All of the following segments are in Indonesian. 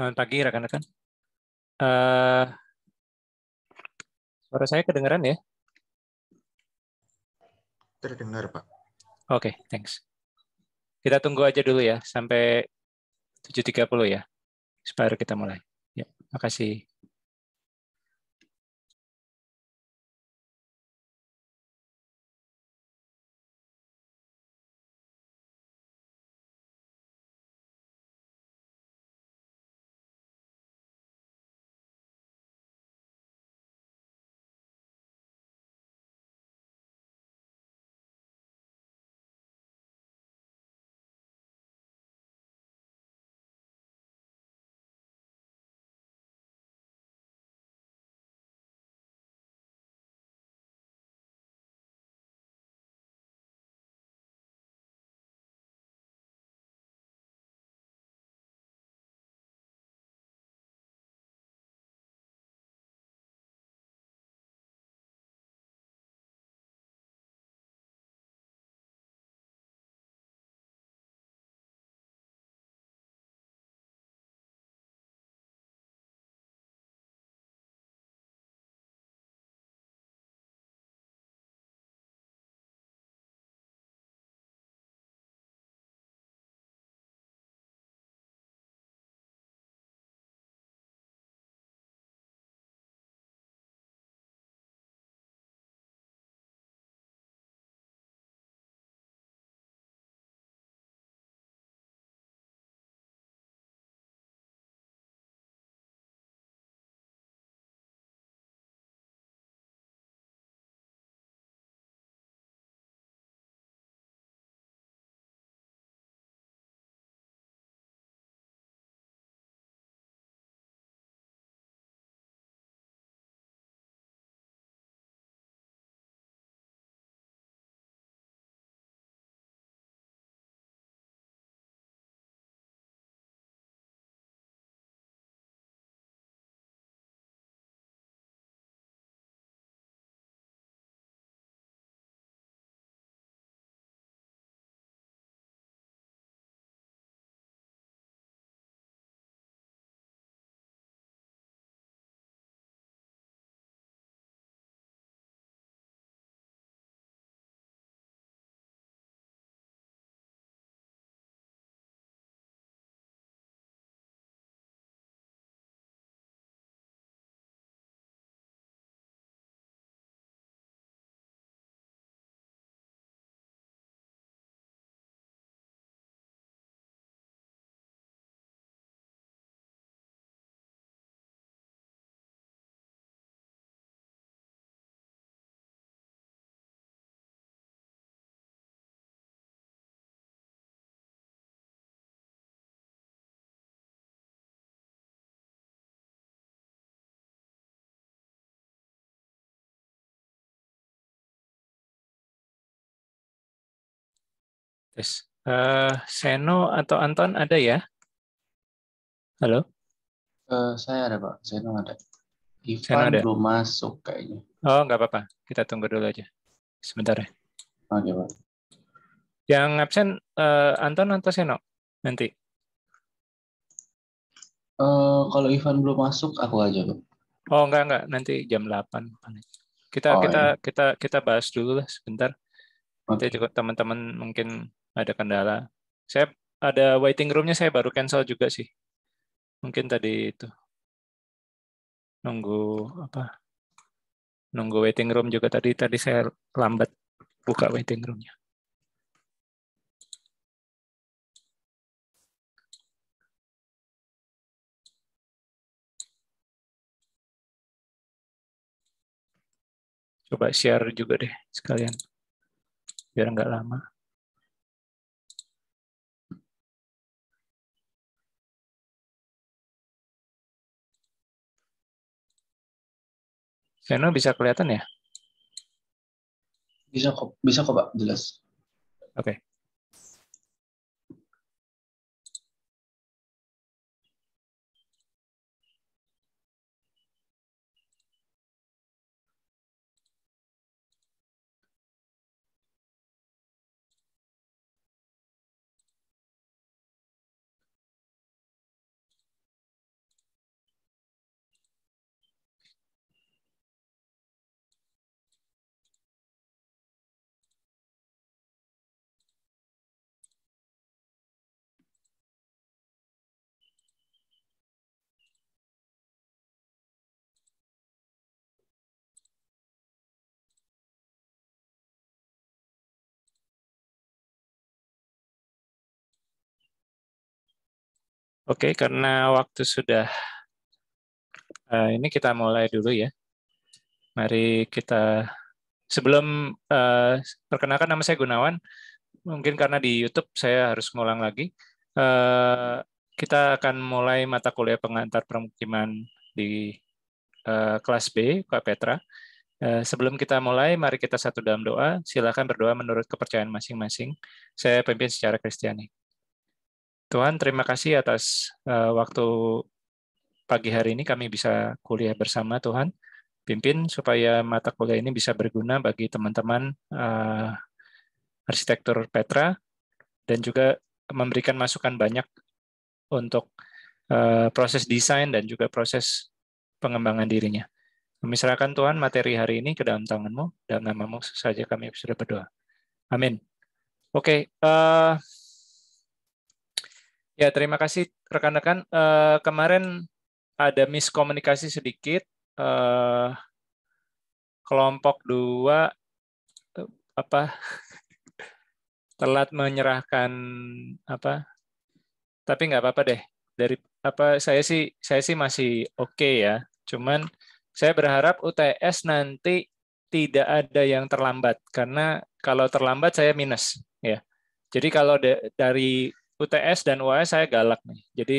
Selamat pagi rekan-rekan. Uh, eh, suara saya kedengaran ya? Terdengar Pak. Oke, okay, thanks. Kita tunggu aja dulu ya sampai 7.30 ya. Supaya kita mulai. Ya, makasih. Tes. Uh, eh, Seno atau Anton ada ya? Halo? Uh, saya ada Pak, Seno ada. Ivan Seno ada. belum masuk kayaknya. Oh nggak apa-apa, kita tunggu dulu aja. Sebentar ya. Oke Pak. Yang absen uh, Anton atau Seno nanti? Uh, kalau Ivan belum masuk, aku aja Pak. Oh enggak enggak, nanti jam 8 kita oh, kita iya. kita kita bahas dulu lah sebentar. Okay. Nanti juga teman-teman mungkin ada kendala. Saya ada waiting roomnya saya baru cancel juga sih. Mungkin tadi itu nunggu apa? Nunggu waiting room juga tadi tadi saya lambat buka waiting roomnya. Coba share juga deh sekalian, biar nggak lama. Seno bisa kelihatan ya? Bisa kok, bisa kok Pak, jelas. Oke. Okay. Oke, karena waktu sudah uh, ini kita mulai dulu ya. Mari kita sebelum uh, perkenalkan nama saya Gunawan. Mungkin karena di YouTube saya harus ngulang lagi. Uh, kita akan mulai mata kuliah pengantar permukiman di uh, kelas B, Kak Petra. Uh, sebelum kita mulai, mari kita satu dalam doa. Silakan berdoa menurut kepercayaan masing-masing. Saya pemimpin secara Kristiani. Tuhan, terima kasih atas uh, waktu pagi hari ini kami bisa kuliah bersama Tuhan. Pimpin supaya mata kuliah ini bisa berguna bagi teman-teman uh, arsitektur Petra dan juga memberikan masukan banyak untuk uh, proses desain dan juga proses pengembangan dirinya. Kami Tuhan materi hari ini ke dalam tanganmu, dalam namamu saja kami sudah berdoa. Amin. Oke, okay, uh, Ya, terima kasih rekan-rekan. Uh, kemarin ada miskomunikasi sedikit. Uh, kelompok dua uh, apa telat menyerahkan apa? Tapi nggak apa-apa deh. Dari apa saya sih saya sih masih oke okay ya. Cuman saya berharap UTS nanti tidak ada yang terlambat karena kalau terlambat saya minus ya. Jadi kalau dari UTS dan UAS saya galak nih. Jadi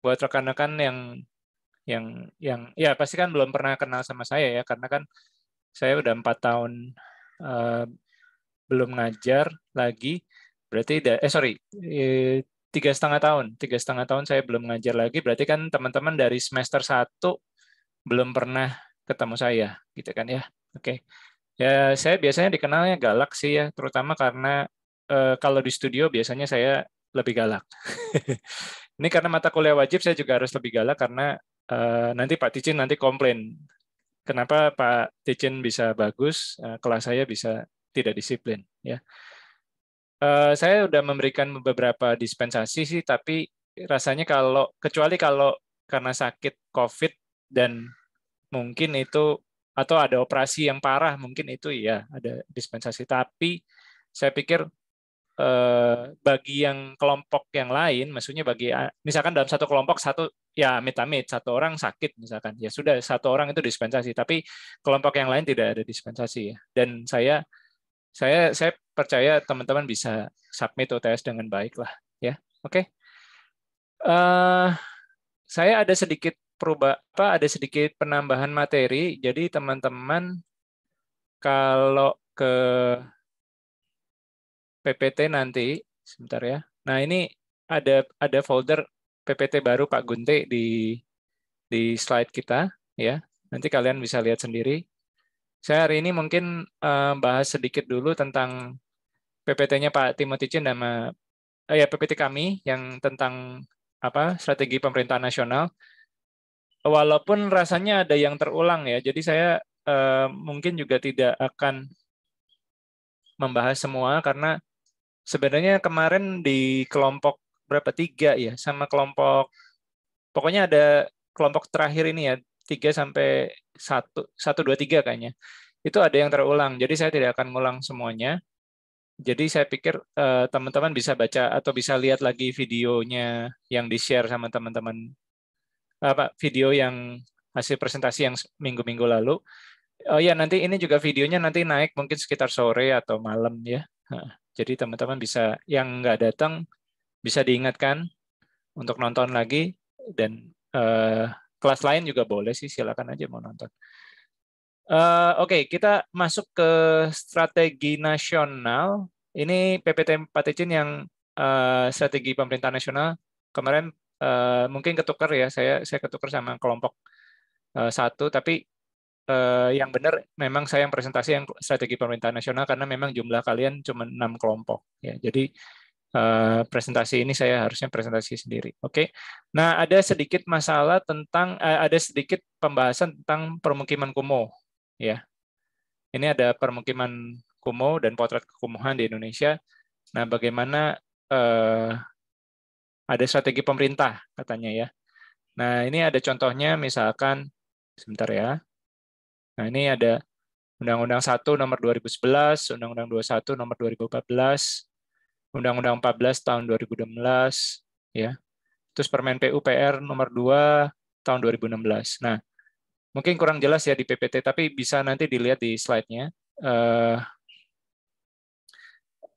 buat rekan-rekan yang yang yang ya pasti kan belum pernah kenal sama saya ya karena kan saya udah empat tahun uh, belum ngajar lagi berarti da, eh sorry eh, tiga setengah tahun tiga setengah tahun saya belum ngajar lagi berarti kan teman-teman dari semester satu belum pernah ketemu saya gitu kan ya oke okay. ya saya biasanya dikenalnya galak sih ya terutama karena Eh, kalau di studio biasanya saya lebih galak. ini karena mata kuliah wajib saya juga harus lebih galak karena eh, nanti Pak Ticin nanti komplain. Kenapa Pak Ticin bisa bagus, eh, kelas saya bisa tidak disiplin ya. Eh, saya sudah memberikan beberapa dispensasi sih tapi rasanya kalau kecuali kalau karena sakit Covid dan mungkin itu atau ada operasi yang parah mungkin itu ya ada dispensasi tapi saya pikir Eh, bagi yang kelompok yang lain, maksudnya bagi ah, misalkan dalam satu kelompok satu ya metamit satu orang sakit misalkan ya sudah satu orang itu dispensasi, tapi kelompok yang lain tidak ada dispensasi ya. Dan saya saya saya percaya teman-teman bisa submit OTS dengan baik lah ya. Oke. Okay? Uh, eh, saya ada sedikit perubah apa ada sedikit penambahan materi. Jadi teman-teman kalau ke PPT nanti sebentar ya. Nah, ini ada ada folder PPT baru Pak Gunte di di slide kita ya. Nanti kalian bisa lihat sendiri. Saya hari ini mungkin uh, bahas sedikit dulu tentang PPT-nya Pak Timothy Chin sama uh, eh, ya PPT kami yang tentang apa strategi pemerintah nasional. Walaupun rasanya ada yang terulang ya, jadi saya uh, mungkin juga tidak akan membahas semua karena sebenarnya kemarin di kelompok berapa tiga ya sama kelompok pokoknya ada kelompok terakhir ini ya tiga sampai satu satu dua tiga kayaknya itu ada yang terulang jadi saya tidak akan ngulang semuanya jadi saya pikir eh, teman-teman eh, teman -teman bisa baca atau bisa lihat lagi videonya yang di share sama teman-teman apa video yang hasil presentasi yang minggu-minggu lalu oh ya nanti ini juga videonya nanti naik mungkin sekitar sore atau malam ya jadi teman-teman bisa yang nggak datang bisa diingatkan untuk nonton lagi dan uh, kelas lain juga boleh sih silakan aja mau nonton. Uh, Oke okay, kita masuk ke strategi nasional. Ini PPT 4 yang uh, strategi pemerintah nasional kemarin uh, mungkin ketukar ya saya saya ketukar sama kelompok uh, satu tapi eh, yang benar memang saya yang presentasi yang strategi pemerintah nasional karena memang jumlah kalian cuma enam kelompok ya jadi eh, presentasi ini saya harusnya presentasi sendiri oke nah ada sedikit masalah tentang eh, ada sedikit pembahasan tentang permukiman kumuh ya ini ada permukiman kumuh dan potret kekumuhan di Indonesia nah bagaimana eh, ada strategi pemerintah katanya ya nah ini ada contohnya misalkan sebentar ya Nah, ini ada Undang-Undang 1 nomor 2011, Undang-Undang 21 nomor 2014, Undang-Undang 14 tahun 2016, ya. Terus Permen PUPR nomor 2 tahun 2016. Nah, mungkin kurang jelas ya di PPT, tapi bisa nanti dilihat di slide-nya. Uh,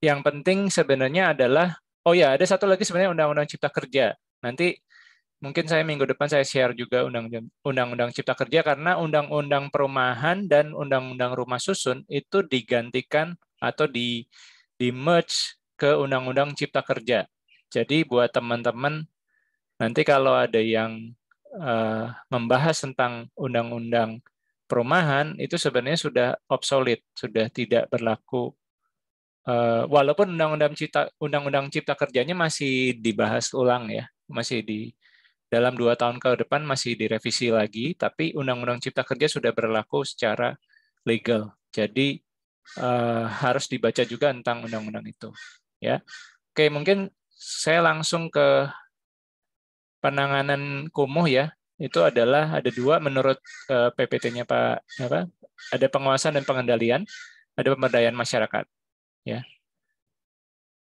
yang penting sebenarnya adalah, oh ya, ada satu lagi sebenarnya Undang-Undang Cipta Kerja. Nanti mungkin saya minggu depan saya share juga undang-undang cipta kerja karena undang-undang perumahan dan undang-undang rumah susun itu digantikan atau di di merge ke undang-undang cipta kerja. Jadi buat teman-teman nanti kalau ada yang uh, membahas tentang undang-undang perumahan itu sebenarnya sudah obsolete, sudah tidak berlaku Uh, walaupun undang-undang cipta undang-undang cipta kerjanya masih dibahas ulang ya, masih di dalam dua tahun ke depan masih direvisi lagi, tapi Undang-Undang Cipta Kerja sudah berlaku secara legal. Jadi eh, harus dibaca juga tentang undang-undang itu. Ya, oke mungkin saya langsung ke penanganan kumuh ya. Itu adalah ada dua menurut eh, PPT-nya Pak apa? Ada pengawasan dan pengendalian, ada pemberdayaan masyarakat. Ya,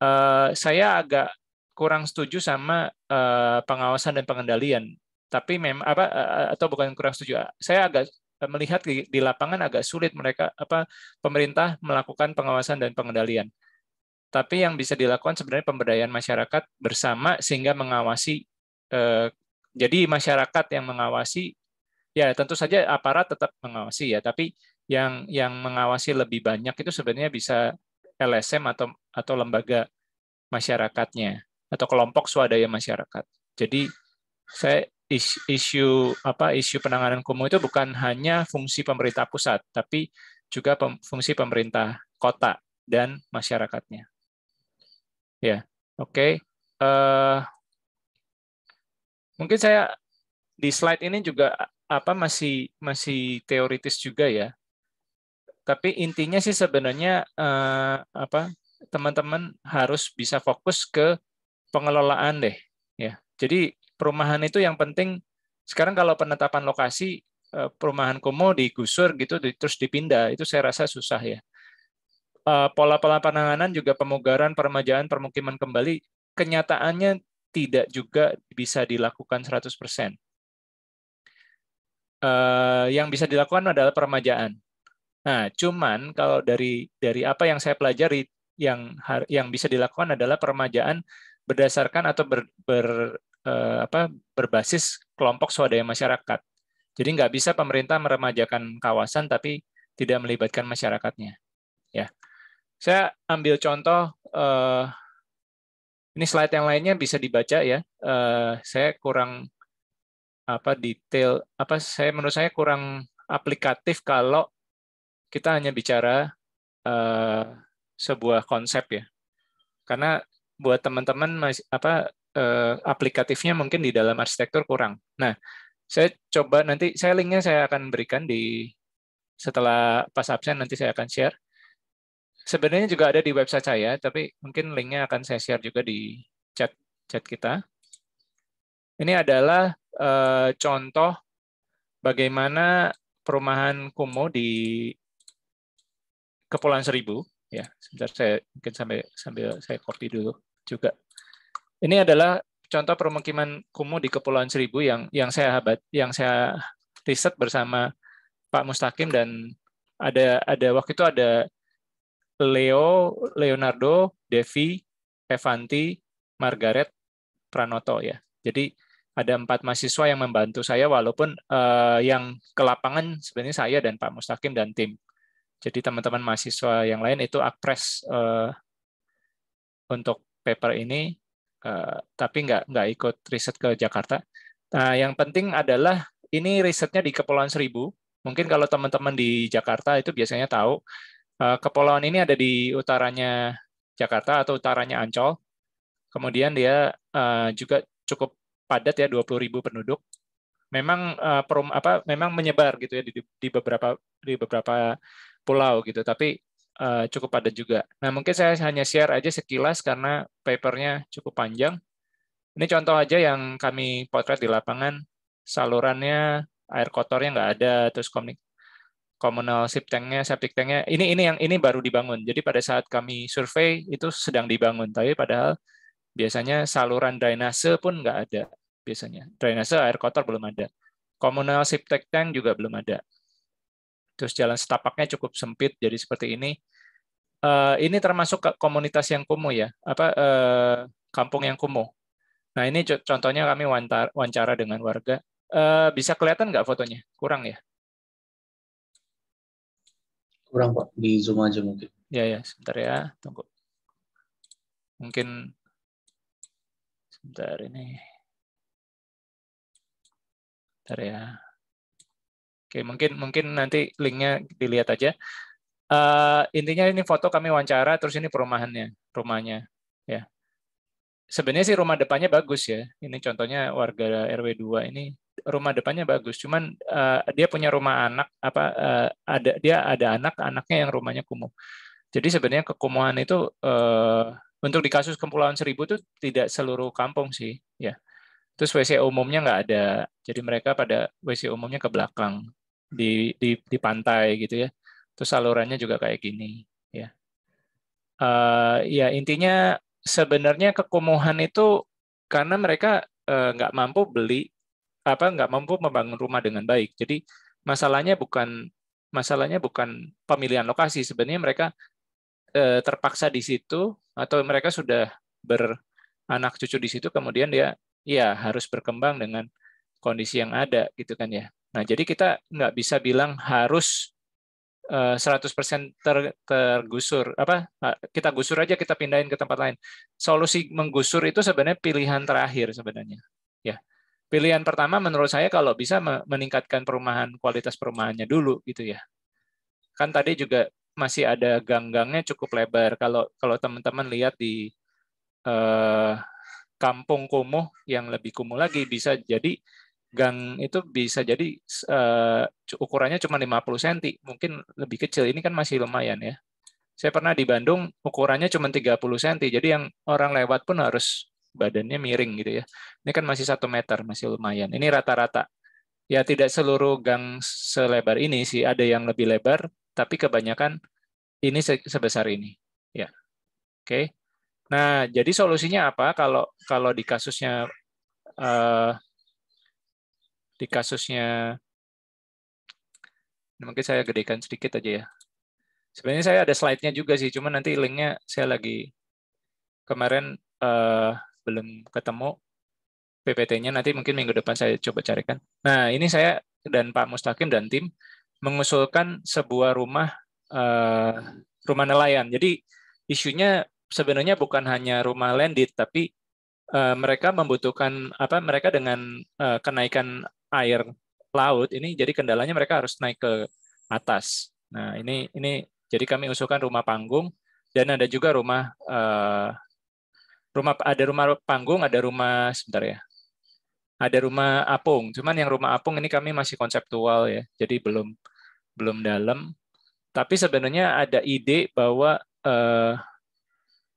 Uh, saya agak kurang setuju sama uh, pengawasan dan pengendalian. Tapi mem apa uh, atau bukan kurang setuju. Saya agak melihat di, di lapangan agak sulit mereka apa pemerintah melakukan pengawasan dan pengendalian. Tapi yang bisa dilakukan sebenarnya pemberdayaan masyarakat bersama sehingga mengawasi uh, jadi masyarakat yang mengawasi ya tentu saja aparat tetap mengawasi ya, tapi yang yang mengawasi lebih banyak itu sebenarnya bisa LSM atau atau lembaga masyarakatnya atau kelompok swadaya masyarakat. Jadi saya is, isu apa isu penanganan kumuh itu bukan hanya fungsi pemerintah pusat, tapi juga pem, fungsi pemerintah kota dan masyarakatnya. Ya, oke. Okay. Uh, eh, mungkin saya di slide ini juga apa masih masih teoritis juga ya. Tapi intinya sih sebenarnya uh, apa teman-teman harus bisa fokus ke pengelolaan deh ya. Jadi perumahan itu yang penting sekarang kalau penetapan lokasi eh, perumahan komo digusur gitu terus dipindah itu saya rasa susah ya. Eh, pola-pola penanganan juga pemugaran, permajaan permukiman kembali kenyataannya tidak juga bisa dilakukan 100%. Uh, eh, yang bisa dilakukan adalah peremajaan. Nah, cuman kalau dari dari apa yang saya pelajari yang yang bisa dilakukan adalah peremajaan berdasarkan atau ber, ber eh, apa berbasis kelompok swadaya masyarakat. Jadi nggak bisa pemerintah meremajakan kawasan tapi tidak melibatkan masyarakatnya. Ya, saya ambil contoh eh, ini slide yang lainnya bisa dibaca ya. Eh, saya kurang apa detail apa saya menurut saya kurang aplikatif kalau kita hanya bicara eh, sebuah konsep ya. Karena buat teman-teman apa eh, aplikatifnya mungkin di dalam arsitektur kurang. Nah, saya coba nanti saya linknya saya akan berikan di setelah pas absen nanti saya akan share. Sebenarnya juga ada di website saya, tapi mungkin linknya akan saya share juga di chat chat kita. Ini adalah eh, contoh bagaimana perumahan Kumo di Kepulauan Seribu ya sebentar saya mungkin sambil sambil saya copy dulu juga ini adalah contoh permukiman kumuh di Kepulauan Seribu yang yang saya habat yang saya riset bersama Pak Mustaqim dan ada ada waktu itu ada Leo Leonardo Devi Evanti Margaret Pranoto ya jadi ada empat mahasiswa yang membantu saya walaupun uh, yang ke lapangan sebenarnya saya dan Pak Mustaqim dan tim jadi teman-teman mahasiswa yang lain itu akpres uh, eh, untuk paper ini, uh, tapi nggak nggak ikut riset ke Jakarta. Nah, yang penting adalah ini risetnya di Kepulauan Seribu. Mungkin kalau teman-teman di Jakarta itu biasanya tahu uh, Kepulauan ini ada di utaranya Jakarta atau utaranya Ancol. Kemudian dia uh, juga cukup padat ya 20.000 penduduk. Memang uh, perum apa memang menyebar gitu ya di, di beberapa di beberapa pulau gitu, tapi uh, cukup padat juga. Nah mungkin saya hanya share aja sekilas karena papernya cukup panjang. Ini contoh aja yang kami potret di lapangan, salurannya air kotornya nggak ada, terus komunik komunal sip tanknya, septic tanknya. Ini ini yang ini baru dibangun. Jadi pada saat kami survei itu sedang dibangun, tapi padahal biasanya saluran drainase pun nggak ada biasanya. Drainase air kotor belum ada. Komunal septic tank juga belum ada terus jalan setapaknya cukup sempit jadi seperti ini uh, ini termasuk komunitas yang kumuh ya apa uh, kampung yang kumuh nah ini contohnya kami wawancara dengan warga uh, bisa kelihatan nggak fotonya kurang ya kurang pak di zoom aja mungkin ya ya sebentar ya tunggu mungkin sebentar ini sebentar ya Oke, mungkin mungkin nanti linknya dilihat aja. Uh, intinya ini foto kami wawancara, terus ini perumahannya, rumahnya. Ya, sebenarnya sih rumah depannya bagus ya. Ini contohnya warga RW 2 ini rumah depannya bagus, cuman uh, dia punya rumah anak apa uh, ada dia ada anak, anaknya yang rumahnya kumuh. Jadi sebenarnya kekumuhan itu uh, untuk di kasus Kepulauan Seribu itu tidak seluruh kampung sih, ya. Terus WC umumnya nggak ada, jadi mereka pada WC umumnya ke belakang di, di, di pantai gitu ya. Terus salurannya juga kayak gini ya. Uh, ya intinya sebenarnya kekumuhan itu karena mereka uh, nggak mampu beli apa nggak mampu membangun rumah dengan baik. Jadi masalahnya bukan masalahnya bukan pemilihan lokasi sebenarnya mereka uh, terpaksa di situ atau mereka sudah beranak cucu di situ kemudian dia ya harus berkembang dengan kondisi yang ada gitu kan ya Nah, jadi kita nggak bisa bilang harus 100% eh, ter, tergusur apa eh, kita gusur aja kita pindahin ke tempat lain. Solusi menggusur itu sebenarnya pilihan terakhir sebenarnya. Ya. Pilihan pertama menurut saya kalau bisa meningkatkan perumahan kualitas perumahannya dulu gitu ya. Kan tadi juga masih ada gang-gangnya cukup lebar. Kalau kalau teman-teman lihat di eh, kampung kumuh yang lebih kumuh lagi bisa jadi gang itu bisa jadi uh, ukurannya cuma 50 cm, mungkin lebih kecil. Ini kan masih lumayan ya. Saya pernah di Bandung ukurannya cuma 30 cm, jadi yang orang lewat pun harus badannya miring gitu ya. Ini kan masih 1 meter, masih lumayan. Ini rata-rata. Ya tidak seluruh gang selebar ini sih, ada yang lebih lebar, tapi kebanyakan ini sebesar ini. Ya, oke. Okay. Nah, jadi solusinya apa kalau kalau di kasusnya uh, di kasusnya nah, mungkin saya gedekan sedikit aja ya. Sebenarnya saya ada slide-nya juga sih, cuman nanti linknya saya lagi kemarin uh, belum ketemu PPT-nya nanti mungkin minggu depan saya coba carikan. Nah, ini saya dan Pak Mustakim dan tim mengusulkan sebuah rumah uh, rumah nelayan. Jadi isunya sebenarnya bukan hanya rumah landed tapi uh, mereka membutuhkan apa mereka dengan uh, kenaikan air laut ini jadi kendalanya mereka harus naik ke atas. Nah, ini ini jadi kami usulkan rumah panggung dan ada juga rumah eh, rumah ada rumah panggung, ada rumah sebentar ya. Ada rumah apung. Cuman yang rumah apung ini kami masih konseptual ya. Jadi belum belum dalam. Tapi sebenarnya ada ide bahwa eh,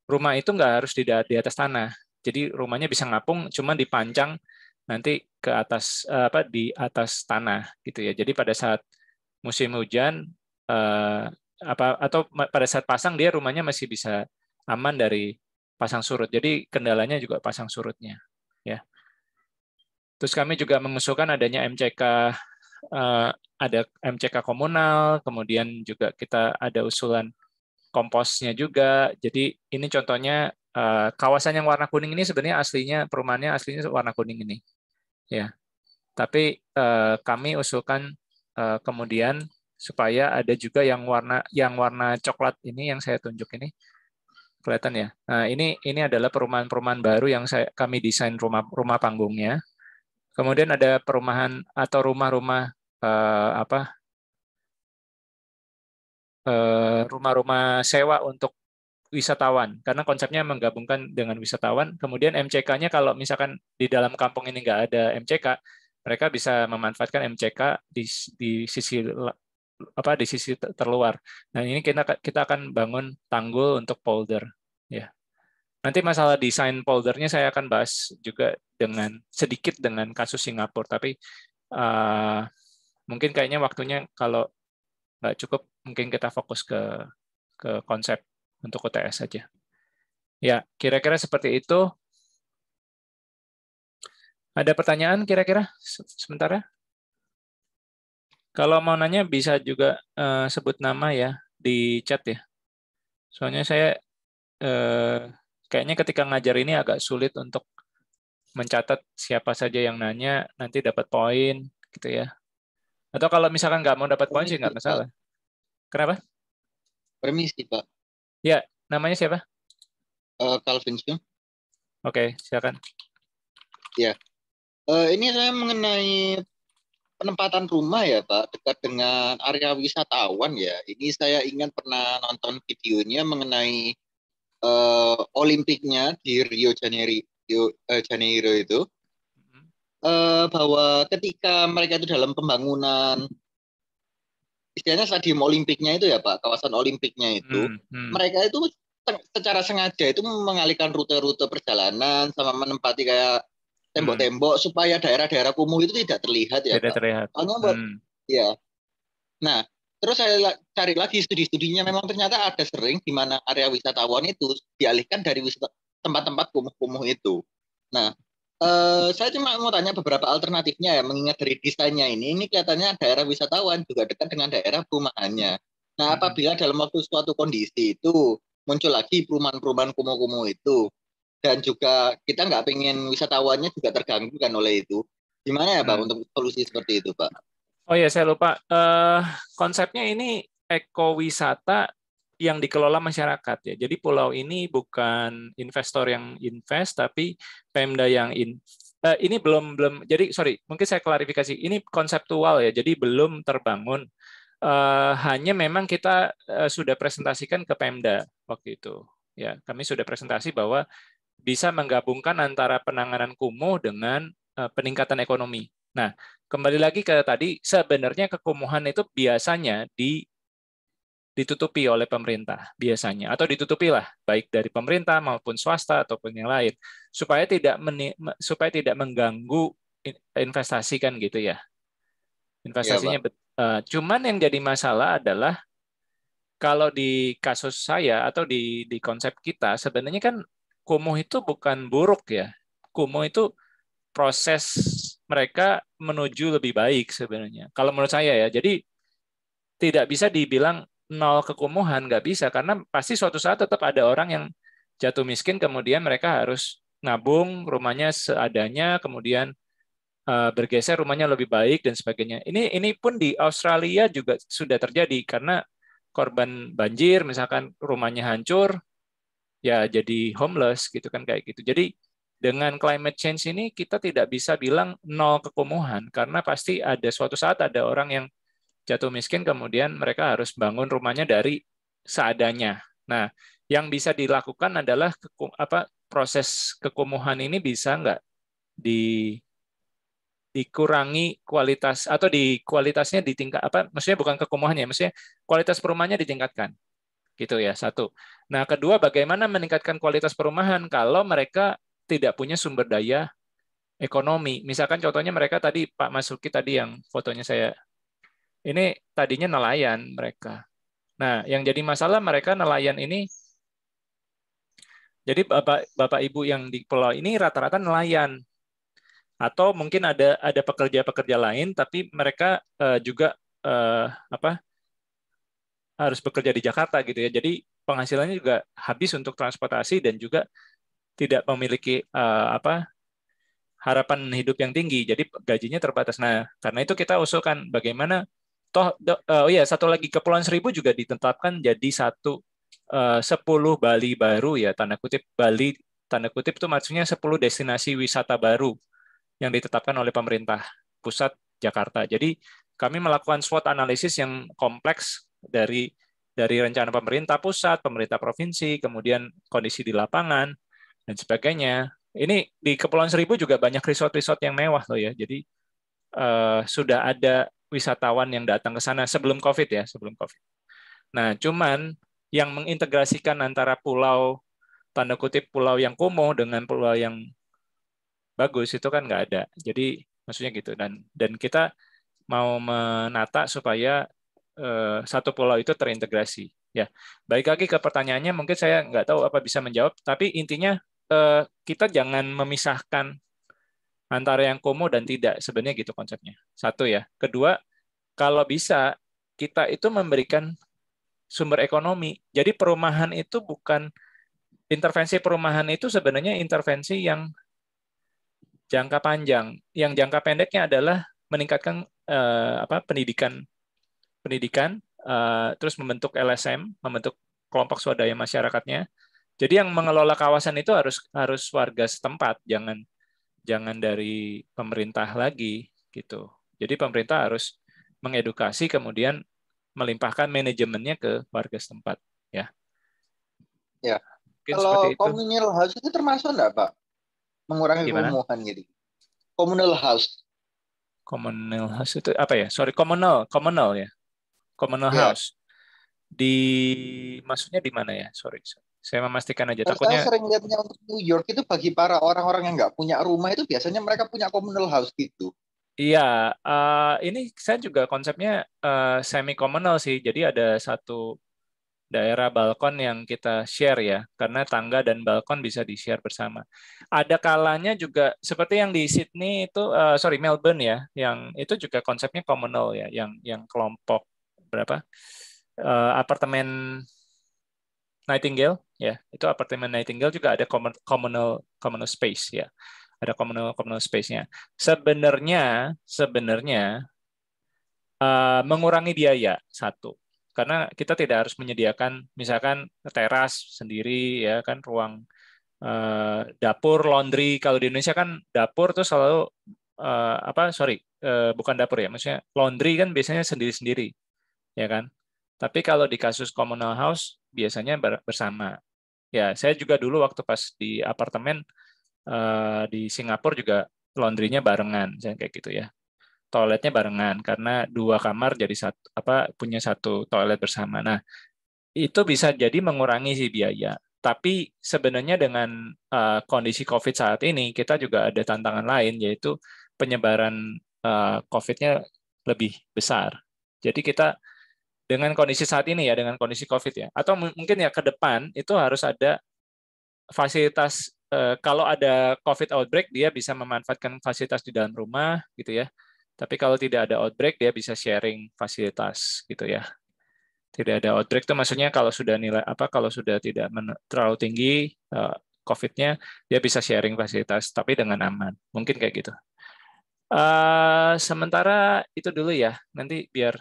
rumah itu nggak harus di, di atas tanah. Jadi rumahnya bisa ngapung, cuman dipanjang nanti ke atas eh, apa di atas tanah gitu ya. Jadi pada saat musim hujan eh, apa atau pada saat pasang dia rumahnya masih bisa aman dari pasang surut. Jadi kendalanya juga pasang surutnya ya. Terus kami juga mengusulkan adanya MCK eh, ada MCK komunal, kemudian juga kita ada usulan komposnya juga. Jadi ini contohnya eh, kawasan yang warna kuning ini sebenarnya aslinya perumahannya aslinya warna kuning ini ya. Tapi eh, kami usulkan eh, kemudian supaya ada juga yang warna yang warna coklat ini yang saya tunjuk ini kelihatan ya. Nah, ini ini adalah perumahan-perumahan baru yang saya kami desain rumah rumah panggungnya. Kemudian ada perumahan atau rumah-rumah eh, apa eh, rumah-rumah sewa untuk wisatawan karena konsepnya menggabungkan dengan wisatawan kemudian MCK-nya kalau misalkan di dalam kampung ini nggak ada MCK mereka bisa memanfaatkan MCK di, di sisi apa di sisi terluar nah ini kita kita akan bangun tanggul untuk polder ya nanti masalah desain poldernya saya akan bahas juga dengan sedikit dengan kasus Singapura tapi uh, mungkin kayaknya waktunya kalau nggak cukup mungkin kita fokus ke ke konsep untuk UTS saja. Ya, kira-kira seperti itu. Ada pertanyaan kira-kira sebentar ya? Kalau mau nanya bisa juga uh, sebut nama ya di chat ya. Soalnya saya uh, kayaknya ketika ngajar ini agak sulit untuk mencatat siapa saja yang nanya, nanti dapat poin gitu ya. Atau kalau misalkan nggak mau dapat poin sih nggak masalah. Kenapa? Permisi Pak, Ya, namanya siapa? Uh, Calvin Oke, okay, silakan. Ya, uh, ini saya mengenai penempatan rumah ya Pak, dekat dengan area wisatawan ya. Ini saya ingat pernah nonton videonya mengenai uh, Olimpiknya di Rio Janeiro, Rio, uh, Janeiro itu. Uh, bahwa ketika mereka itu dalam pembangunan istilahnya stadium olimpiknya itu ya Pak, kawasan olimpiknya itu, hmm, hmm. mereka itu secara sengaja itu mengalihkan rute-rute perjalanan sama menempati kayak tembok-tembok hmm. supaya daerah-daerah kumuh itu tidak terlihat ya. Tidak terlihat. Karena hmm. ya. Nah, terus saya cari lagi studi-studinya memang ternyata ada sering di mana area wisatawan itu dialihkan dari tempat-tempat kumuh-kumuh itu. Nah, Uh, saya cuma mau tanya beberapa alternatifnya ya, mengingat dari desainnya ini, ini kelihatannya daerah wisatawan juga dekat dengan daerah perumahannya. Nah, hmm. apabila dalam waktu suatu kondisi itu muncul lagi perumahan-perumahan kumuh-kumuh itu, dan juga kita nggak pengen wisatawannya juga terganggu kan oleh itu, gimana ya Pak hmm. untuk solusi seperti itu Pak? Oh ya, saya lupa. Uh, konsepnya ini ekowisata yang dikelola masyarakat ya. Jadi pulau ini bukan investor yang invest tapi Pemda yang in, uh, ini belum belum jadi sorry mungkin saya klarifikasi ini konseptual ya jadi belum terbangun uh, hanya memang kita uh, sudah presentasikan ke Pemda waktu itu ya kami sudah presentasi bahwa bisa menggabungkan antara penanganan kumuh dengan uh, peningkatan ekonomi. Nah kembali lagi ke tadi sebenarnya kekumuhan itu biasanya di ditutupi oleh pemerintah biasanya atau ditutupilah baik dari pemerintah maupun swasta ataupun yang lain supaya tidak meni, supaya tidak mengganggu investasi kan gitu ya investasinya ya, cuman yang jadi masalah adalah kalau di kasus saya atau di di konsep kita sebenarnya kan kumuh itu bukan buruk ya kumuh itu proses mereka menuju lebih baik sebenarnya kalau menurut saya ya jadi tidak bisa dibilang nol kekumuhan nggak bisa karena pasti suatu saat tetap ada orang yang jatuh miskin kemudian mereka harus nabung rumahnya seadanya kemudian eh, bergeser rumahnya lebih baik dan sebagainya ini ini pun di Australia juga sudah terjadi karena korban banjir misalkan rumahnya hancur ya jadi homeless gitu kan kayak gitu jadi dengan climate change ini kita tidak bisa bilang nol kekumuhan karena pasti ada suatu saat ada orang yang jatuh miskin kemudian mereka harus bangun rumahnya dari seadanya. Nah, yang bisa dilakukan adalah apa proses kekumuhan ini bisa nggak di dikurangi kualitas atau di kualitasnya ditingkat apa maksudnya bukan kekumuhannya maksudnya kualitas perumahannya ditingkatkan gitu ya satu nah kedua bagaimana meningkatkan kualitas perumahan kalau mereka tidak punya sumber daya ekonomi misalkan contohnya mereka tadi Pak Masuki tadi yang fotonya saya ini tadinya nelayan mereka. Nah, yang jadi masalah mereka nelayan ini jadi Bapak Bapak Ibu yang di pulau ini rata-rata nelayan atau mungkin ada ada pekerja-pekerja lain tapi mereka uh, juga uh, apa harus bekerja di Jakarta gitu ya. Jadi penghasilannya juga habis untuk transportasi dan juga tidak memiliki uh, apa harapan hidup yang tinggi. Jadi gajinya terbatas. Nah, karena itu kita usulkan bagaimana toh eh, oh ya satu lagi Kepulauan Seribu juga ditetapkan jadi satu eh, sepuluh Bali baru ya tanda kutip Bali tanda kutip itu maksudnya sepuluh destinasi wisata baru yang ditetapkan oleh pemerintah pusat Jakarta. Jadi kami melakukan SWOT analisis yang kompleks dari dari rencana pemerintah pusat, pemerintah provinsi, kemudian kondisi di lapangan dan sebagainya. Ini di Kepulauan Seribu juga banyak resort-resort yang mewah loh ya. Jadi uh, sudah ada wisatawan yang datang ke sana sebelum COVID ya, sebelum COVID. Nah, cuman yang mengintegrasikan antara pulau tanda kutip pulau yang kumuh dengan pulau yang bagus itu kan nggak ada. Jadi maksudnya gitu dan dan kita mau menata supaya eh, satu pulau itu terintegrasi. Ya, baik lagi ke pertanyaannya, mungkin saya nggak tahu apa bisa menjawab, tapi intinya eh, kita jangan memisahkan antara yang komo dan tidak sebenarnya gitu konsepnya satu ya kedua kalau bisa kita itu memberikan sumber ekonomi jadi perumahan itu bukan intervensi perumahan itu sebenarnya intervensi yang jangka panjang yang jangka pendeknya adalah meningkatkan eh, apa pendidikan pendidikan eh, terus membentuk LSM membentuk kelompok swadaya masyarakatnya jadi yang mengelola kawasan itu harus harus warga setempat jangan jangan dari pemerintah lagi gitu. Jadi pemerintah harus mengedukasi kemudian melimpahkan manajemennya ke warga setempat ya. Ya. Mungkin Kalau komunal house itu termasuk enggak, Pak? Mengurangi Gimana? kerumunan gitu. Komunal house. Komunal house itu apa ya? Sorry, komunal, komunal ya. Komunal ya. house. Di maksudnya di mana ya? Sorry. sorry. Saya memastikan aja. takutnya saya sering lihatnya untuk New York itu bagi para orang-orang yang nggak punya rumah itu biasanya mereka punya communal house gitu. Iya, uh, ini saya juga konsepnya uh, eh, semi communal sih. Jadi ada satu daerah balkon yang kita share ya, karena tangga dan balkon bisa di share bersama. Ada kalanya juga seperti yang di Sydney itu, uh, sorry Melbourne ya, yang itu juga konsepnya communal ya, yang yang kelompok berapa uh, apartemen Nightingale, ya itu apartemen Nightingale juga ada common, communal communal space, ya ada communal communal space-nya. Sebenarnya sebenarnya uh, mengurangi biaya satu, karena kita tidak harus menyediakan misalkan teras sendiri, ya kan ruang uh, dapur, laundry. Kalau di Indonesia kan dapur tuh selalu uh, apa sorry uh, bukan dapur ya maksudnya laundry kan biasanya sendiri-sendiri ya kan tapi kalau di kasus communal house biasanya bersama. Ya, saya juga dulu waktu pas di apartemen eh, di Singapura juga laundrynya barengan, saya kayak gitu ya. Toiletnya barengan karena dua kamar jadi satu apa punya satu toilet bersama. Nah, itu bisa jadi mengurangi sih biaya. Tapi sebenarnya dengan eh, kondisi COVID saat ini kita juga ada tantangan lain yaitu penyebaran uh, COVID-nya lebih besar. Jadi kita dengan kondisi saat ini ya dengan kondisi covid ya atau mungkin ya ke depan itu harus ada fasilitas eh, kalau ada covid outbreak dia bisa memanfaatkan fasilitas di dalam rumah gitu ya tapi kalau tidak ada outbreak dia bisa sharing fasilitas gitu ya tidak ada outbreak itu maksudnya kalau sudah nilai apa kalau sudah tidak terlalu tinggi eh, covid-nya dia bisa sharing fasilitas tapi dengan aman mungkin kayak gitu eh, sementara itu dulu ya nanti biar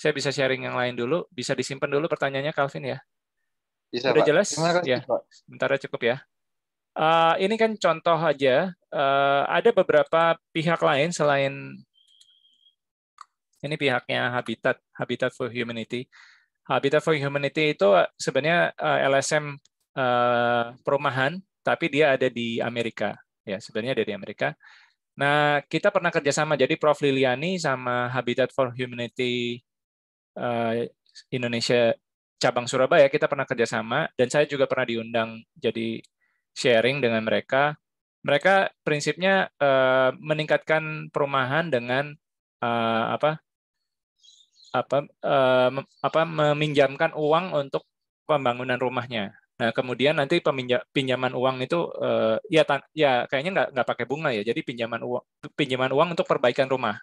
saya bisa sharing yang lain dulu. Bisa disimpan dulu pertanyaannya Calvin ya. Bisa, Udah Pak. jelas? Kasih, ya. Sementara cukup ya. Uh, ini kan contoh aja. Uh, ada beberapa pihak lain selain ini pihaknya Habitat, Habitat for Humanity. Habitat for Humanity itu eh, sebenarnya LSM uh, perumahan, tapi dia ada di Amerika. Ya, sebenarnya ada di Amerika. Nah, kita pernah kerjasama. Jadi Prof. Liliani sama Habitat for Humanity Eh, Indonesia cabang Surabaya kita pernah kerjasama dan saya juga pernah diundang jadi sharing dengan mereka. Mereka prinsipnya uh, meningkatkan perumahan dengan uh, apa apa uh, apa meminjamkan uang untuk pembangunan rumahnya. Nah kemudian nanti pinjaman uang itu uh, ya ya kayaknya nggak nggak pakai bunga ya. Jadi pinjaman uang pinjaman uang untuk perbaikan rumah.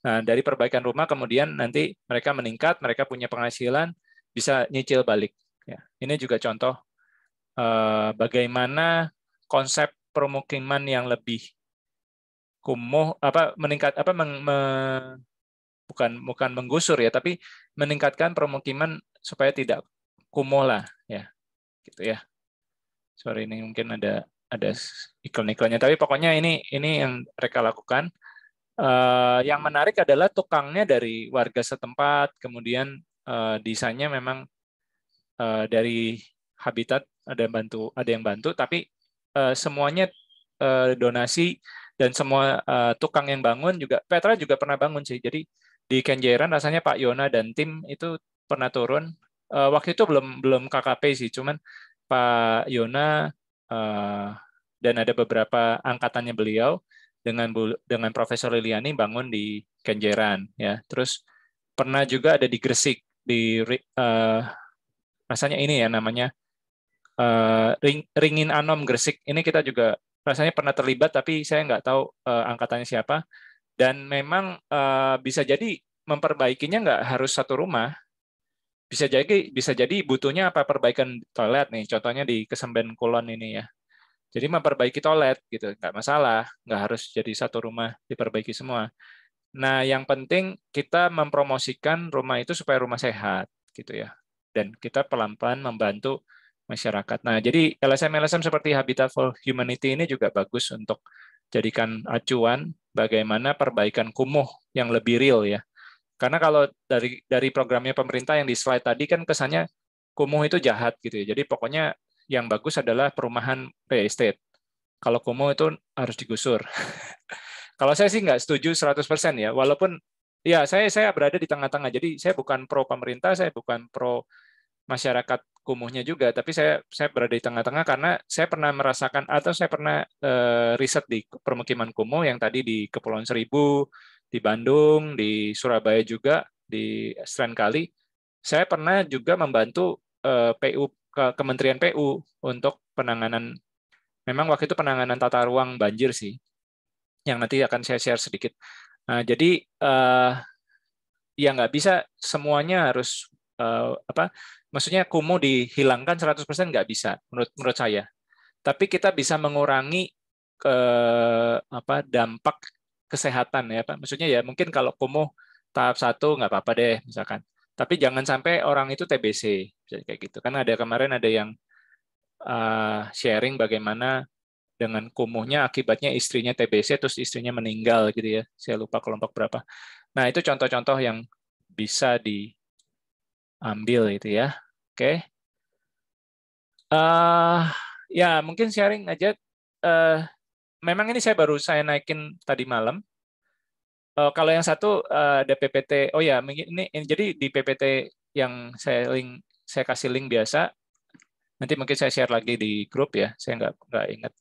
Nah, dari perbaikan rumah kemudian nanti mereka meningkat, mereka punya penghasilan, bisa nyicil balik. Ya, ini juga contoh eh, bagaimana konsep permukiman yang lebih kumuh apa meningkat apa meng, me, bukan bukan menggusur ya, tapi meningkatkan permukiman supaya tidak kumuh lah ya. Gitu ya. Sorry ini mungkin ada ada iklan-iklannya, tapi pokoknya ini ini yang mereka lakukan Uh, yang menarik adalah tukangnya dari warga setempat, kemudian uh, desainnya memang uh, dari habitat ada yang bantu, ada yang bantu, tapi uh, semuanya uh, donasi dan semua uh, tukang yang bangun juga Petra juga pernah bangun sih. Jadi di Kenjeran rasanya Pak Yona dan tim itu pernah turun. Uh, waktu itu belum belum KKP sih, cuman Pak Yona uh, dan ada beberapa angkatannya beliau dengan Bu, dengan Profesor Liliani bangun di Kenjeran ya. Terus pernah juga ada di Gresik di uh, rasanya ini ya namanya uh, Ring, Ringin Anom Gresik. Ini kita juga rasanya pernah terlibat tapi saya nggak tahu uh, angkatannya siapa dan memang uh, bisa jadi memperbaikinya nggak harus satu rumah bisa jadi bisa jadi butuhnya apa perbaikan toilet nih contohnya di Kesemben Kulon ini ya jadi memperbaiki toilet gitu, nggak masalah, nggak harus jadi satu rumah diperbaiki semua. Nah, yang penting kita mempromosikan rumah itu supaya rumah sehat gitu ya. Dan kita pelan-pelan membantu masyarakat. Nah, jadi LSM-LSM seperti Habitat for Humanity ini juga bagus untuk jadikan acuan bagaimana perbaikan kumuh yang lebih real ya. Karena kalau dari dari programnya pemerintah yang di slide tadi kan kesannya kumuh itu jahat gitu ya. Jadi pokoknya yang bagus adalah perumahan real estate. Kalau kumuh itu harus digusur. Kalau saya sih nggak setuju 100% ya, walaupun ya saya saya berada di tengah-tengah. Jadi saya bukan pro pemerintah, saya bukan pro masyarakat kumuhnya juga, tapi saya saya berada di tengah-tengah karena saya pernah merasakan atau saya pernah eh, riset di permukiman kumuh yang tadi di Kepulauan Seribu, di Bandung, di Surabaya juga, di kali Saya pernah juga membantu eh, PU ke Kementerian PU untuk penanganan memang waktu itu penanganan tata ruang banjir sih yang nanti akan saya share sedikit. Nah, jadi uh, ya nggak bisa semuanya harus uh, apa? Maksudnya kumuh dihilangkan 100% nggak bisa menurut menurut saya. Tapi kita bisa mengurangi ke apa dampak kesehatan ya Pak. Maksudnya ya mungkin kalau kumuh tahap satu nggak apa-apa deh misalkan. Tapi jangan sampai orang itu TBC, kayak gitu. Kan ada kemarin ada yang uh, sharing bagaimana dengan kumuhnya akibatnya istrinya TBC terus istrinya meninggal gitu ya. Saya lupa kelompok berapa. Nah, itu contoh-contoh yang bisa diambil itu ya. Oke. Okay. Uh, eh, ya, mungkin sharing aja uh, memang ini saya baru saya naikin tadi malam Uh, kalau yang satu uh, ada PPT. Oh ya, ini, ini jadi di PPT yang saya link saya kasih link biasa. Nanti mungkin saya share lagi di grup ya. Saya nggak nggak ingat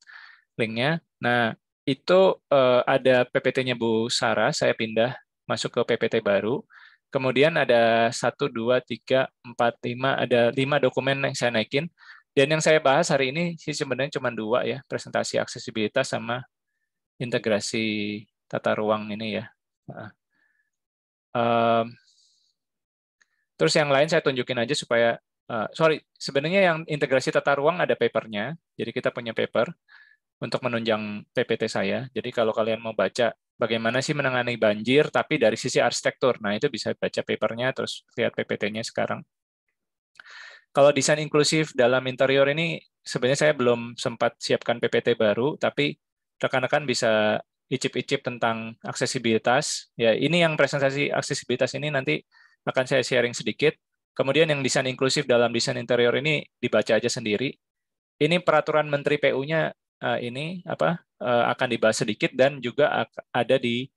linknya. Nah itu uh, ada PPT-nya Bu Sarah. Saya pindah masuk ke PPT baru. Kemudian ada satu, dua, tiga, empat, lima. Ada lima dokumen yang saya naikin. Dan yang saya bahas hari ini sih sebenarnya cuma dua ya, presentasi aksesibilitas sama integrasi tata ruang ini ya, Uh, terus yang lain saya tunjukin aja supaya uh, sorry sebenarnya yang integrasi tata ruang ada papernya jadi kita punya paper untuk menunjang PPT saya jadi kalau kalian mau baca bagaimana sih menangani banjir tapi dari sisi arsitektur nah itu bisa baca papernya terus lihat PPT-nya sekarang kalau desain inklusif dalam interior ini sebenarnya saya belum sempat siapkan PPT baru tapi rekan-rekan bisa icip-icip tentang aksesibilitas. Ya, ini yang presentasi aksesibilitas ini nanti akan saya sharing sedikit. Kemudian yang desain inklusif dalam desain interior ini dibaca aja sendiri. Ini peraturan Menteri PU-nya uh, eh, ini apa uh, akan dibahas sedikit dan juga ada di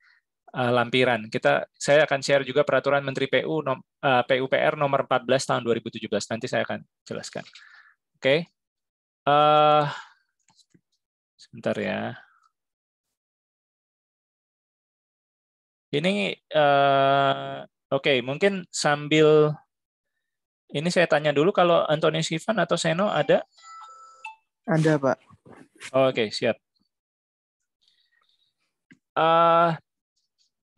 uh, lampiran. Kita saya akan share juga peraturan Menteri PU nom, uh, PUPR nomor 14 tahun 2017. Nanti saya akan jelaskan. Oke. Okay. Uh, sebentar ya. Ini uh, oke, okay, mungkin sambil ini saya tanya dulu kalau Antoni Sivan atau Seno ada? Ada, Pak. oke, okay, siap. Uh,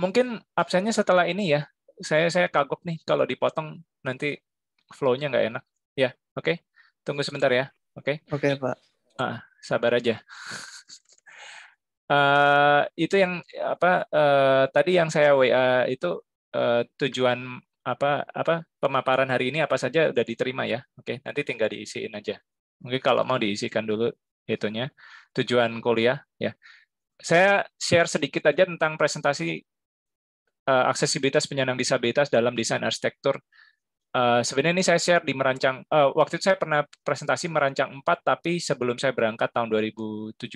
mungkin absennya setelah ini ya. Saya saya kagok nih kalau dipotong nanti flow-nya nggak enak. Ya, oke. Okay? Tunggu sebentar ya. Oke. Okay? Oke, okay, Pak. Ah, sabar aja. Uh, itu yang apa uh, tadi yang saya WA itu uh, tujuan apa apa pemaparan hari ini apa saja udah diterima ya. Oke, nanti tinggal diisiin aja. Mungkin kalau mau diisikan dulu itunya tujuan kuliah ya. Saya share sedikit aja tentang presentasi uh, aksesibilitas penyandang disabilitas dalam desain arsitektur Eh, sebenarnya ini saya share di merancang uh, waktu itu saya pernah presentasi merancang 4 tapi sebelum saya berangkat tahun 2017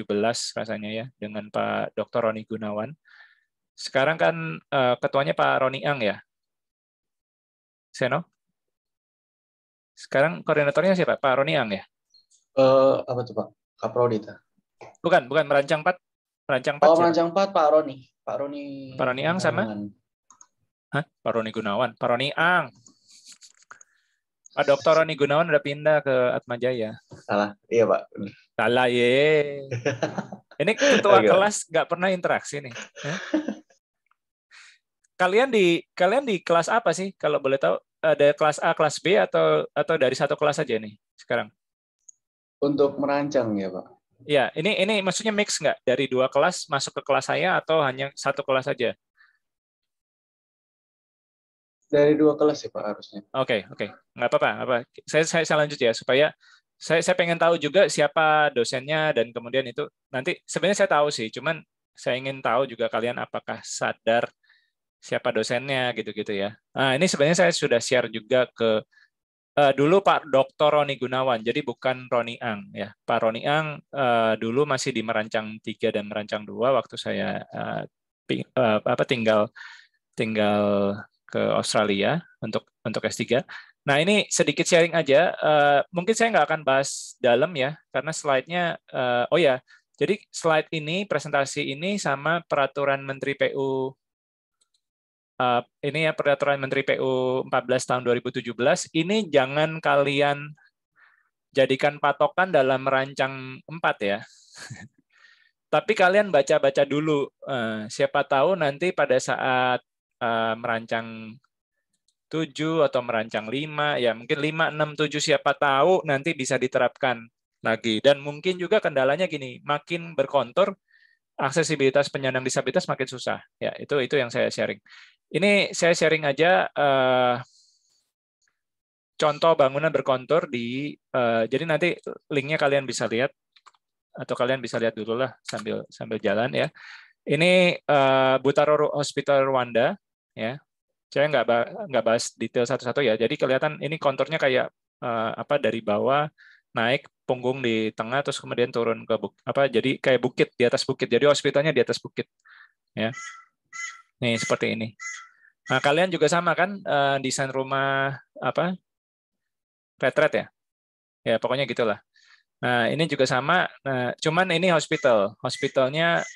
rasanya ya dengan Pak Dr. Roni Gunawan. Sekarang kan uh, ketuanya Pak Roni Ang ya. Seno? Sekarang koordinatornya siapa? Pak Roni Ang ya? Uh, apa tuh Pak? Kaprodita. Bukan, bukan merancang 4. Merancang 4. Oh, siapa? merancang 4 Pak Roni. Pak Roni. Pak Roni Ang sama? Hah? Pak Roni Gunawan, Pak Roni Ang. Pak ah, Dokter Roni Gunawan udah pindah ke Atmajaya. Salah, iya Pak. Salah, ye. Ini ketua Agak. kelas nggak pernah interaksi nih. kalian di kalian di kelas apa sih? Kalau boleh tahu ada kelas A, kelas B atau atau dari satu kelas aja nih sekarang? Untuk merancang ya Pak. Ya, ini ini maksudnya mix nggak dari dua kelas masuk ke kelas saya atau hanya satu kelas saja? dari dua kelas ya Pak harusnya. Oke, okay, oke. Okay. Nggak apa-apa, apa. Saya, saya saya lanjut ya supaya saya saya pengen tahu juga siapa dosennya dan kemudian itu nanti sebenarnya saya tahu sih, cuman saya ingin tahu juga kalian apakah sadar siapa dosennya gitu-gitu ya. Nah, ini sebenarnya saya sudah share juga ke uh, dulu Pak Dr. Roni Gunawan. Jadi bukan Roni Ang ya. Pak Roni Ang uh, dulu masih di merancang tiga dan merancang dua waktu saya uh, eh, ping, uh, apa tinggal tinggal ke Australia untuk untuk S3. Nah ini sedikit sharing aja. Uh, mungkin saya nggak akan bahas dalam ya, karena slide-nya. Uh, oh ya, jadi slide ini presentasi ini sama peraturan Menteri PU uh, eh, ini ya peraturan Menteri PU 14 tahun 2017. Ini jangan kalian jadikan patokan dalam merancang empat ya. Tapi kalian baca-baca dulu. Uh, siapa tahu nanti pada saat Eh, merancang 7 atau merancang 5, ya mungkin 5, 6, 7 siapa tahu nanti bisa diterapkan lagi. Dan mungkin juga kendalanya gini, makin berkontur aksesibilitas penyandang disabilitas makin susah. Ya, itu itu yang saya sharing. Ini saya sharing aja eh, contoh bangunan berkontur di, eh, jadi nanti linknya kalian bisa lihat, atau kalian bisa lihat dulu lah sambil, sambil jalan ya. Ini eh, Butaro Hospital Rwanda, ya saya nggak nggak bahas detail satu-satu ya jadi kelihatan ini konturnya kayak uh, apa dari bawah naik punggung di tengah terus kemudian turun ke buk, apa jadi kayak bukit di atas bukit jadi hospitalnya di atas bukit ya nih seperti ini nah kalian juga sama kan uh, desain rumah apa retret ya ya pokoknya gitulah Nah, ini juga sama. Nah, cuman ini hospital. Hospitalnya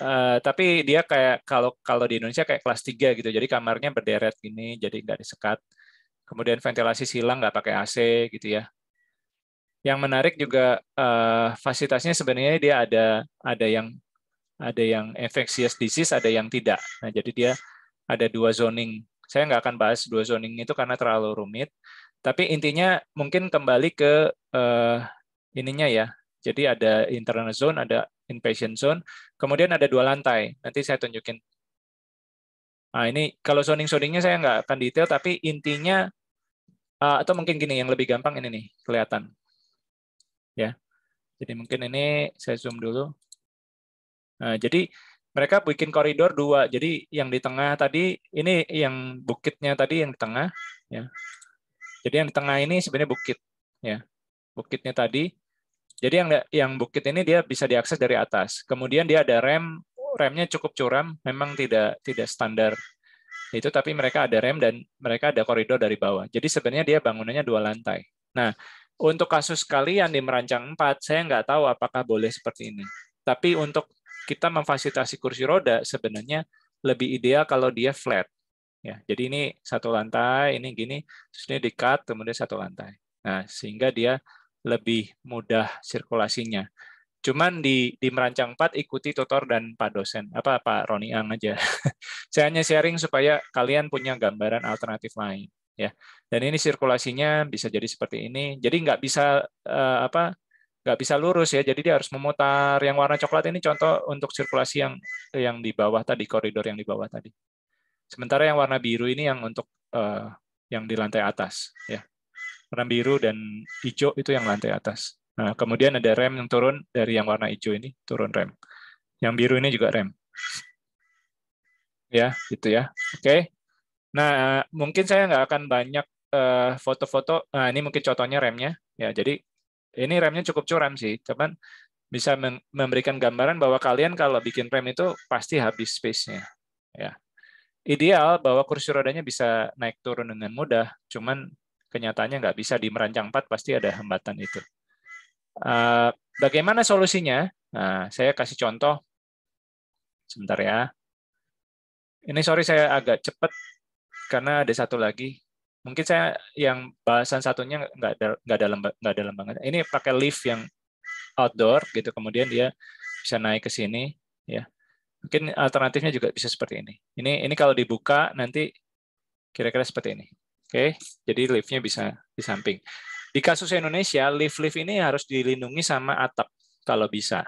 uh, tapi dia kayak kalau kalau di Indonesia kayak kelas 3 gitu. Jadi kamarnya berderet gini, jadi nggak disekat. Kemudian ventilasi silang nggak pakai AC gitu ya. Yang menarik juga uh, fasilitasnya sebenarnya dia ada ada yang ada yang infectious disease, ada yang tidak. Nah, jadi dia ada dua zoning. Saya nggak akan bahas dua zoning itu karena terlalu rumit. Tapi intinya mungkin kembali ke uh, ininya ya. Jadi ada internal zone, ada inpatient zone. Kemudian ada dua lantai. Nanti saya tunjukin. Nah, ini kalau zoning-zoningnya saya nggak akan detail, tapi intinya eh, atau mungkin gini yang lebih gampang ini nih kelihatan. Ya. Jadi mungkin ini saya zoom dulu. Nah, jadi mereka bikin koridor dua. Jadi yang di tengah tadi ini yang bukitnya tadi yang di tengah, ya. Jadi yang di tengah ini sebenarnya bukit, ya bukitnya tadi. Jadi yang yang bukit ini dia bisa diakses dari atas. Kemudian dia ada rem, remnya cukup curam, memang tidak tidak standar itu, tapi mereka ada rem dan mereka ada koridor dari bawah. Jadi sebenarnya dia bangunannya dua lantai. Nah, untuk kasus kalian di merancang 4, saya nggak tahu apakah boleh seperti ini. Tapi untuk kita memfasilitasi kursi roda, sebenarnya lebih ideal kalau dia flat. Ya, jadi ini satu lantai, ini gini, terus ini dekat, kemudian satu lantai. Nah, sehingga dia lebih mudah sirkulasinya. Cuman di, di merancang 4 ikuti tutor dan Pak dosen. Apa Pak Roni Ang aja. Saya hanya sharing supaya kalian punya gambaran alternatif lain ya. Dan ini sirkulasinya bisa jadi seperti ini. Jadi nggak bisa uh, apa nggak bisa lurus ya. Jadi dia harus memutar. Yang warna coklat ini contoh untuk sirkulasi yang yang di bawah tadi koridor yang di bawah tadi. Sementara yang warna biru ini yang untuk uh, yang di lantai atas ya warna biru dan hijau itu yang lantai atas. Nah, kemudian ada rem yang turun dari yang warna hijau ini, turun rem. Yang biru ini juga rem. Ya, gitu ya. Oke. Okay. Nah, mungkin saya nggak akan banyak eh, foto-foto. Uh, nah, ini mungkin contohnya remnya. Ya, jadi ini remnya cukup curam sih, cuman bisa memberikan gambaran bahwa kalian kalau bikin rem itu pasti habis space-nya. Ya. Ideal bahwa kursi rodanya bisa naik turun dengan mudah, cuman kenyataannya nggak bisa di merancang 4 pasti ada hambatan itu. Eh, bagaimana solusinya? Nah, saya kasih contoh. Sebentar ya. Ini sorry saya agak cepat karena ada satu lagi. Mungkin saya yang bahasan satunya nggak ada nggak dalam nggak dalam banget. Ini pakai lift yang outdoor gitu, kemudian dia bisa naik ke sini, ya. Mungkin alternatifnya juga bisa seperti ini. Ini ini kalau dibuka nanti kira-kira seperti ini. Oke, jadi liftnya bisa di samping. Di kasus Indonesia, lift-lift ini harus dilindungi sama atap kalau bisa.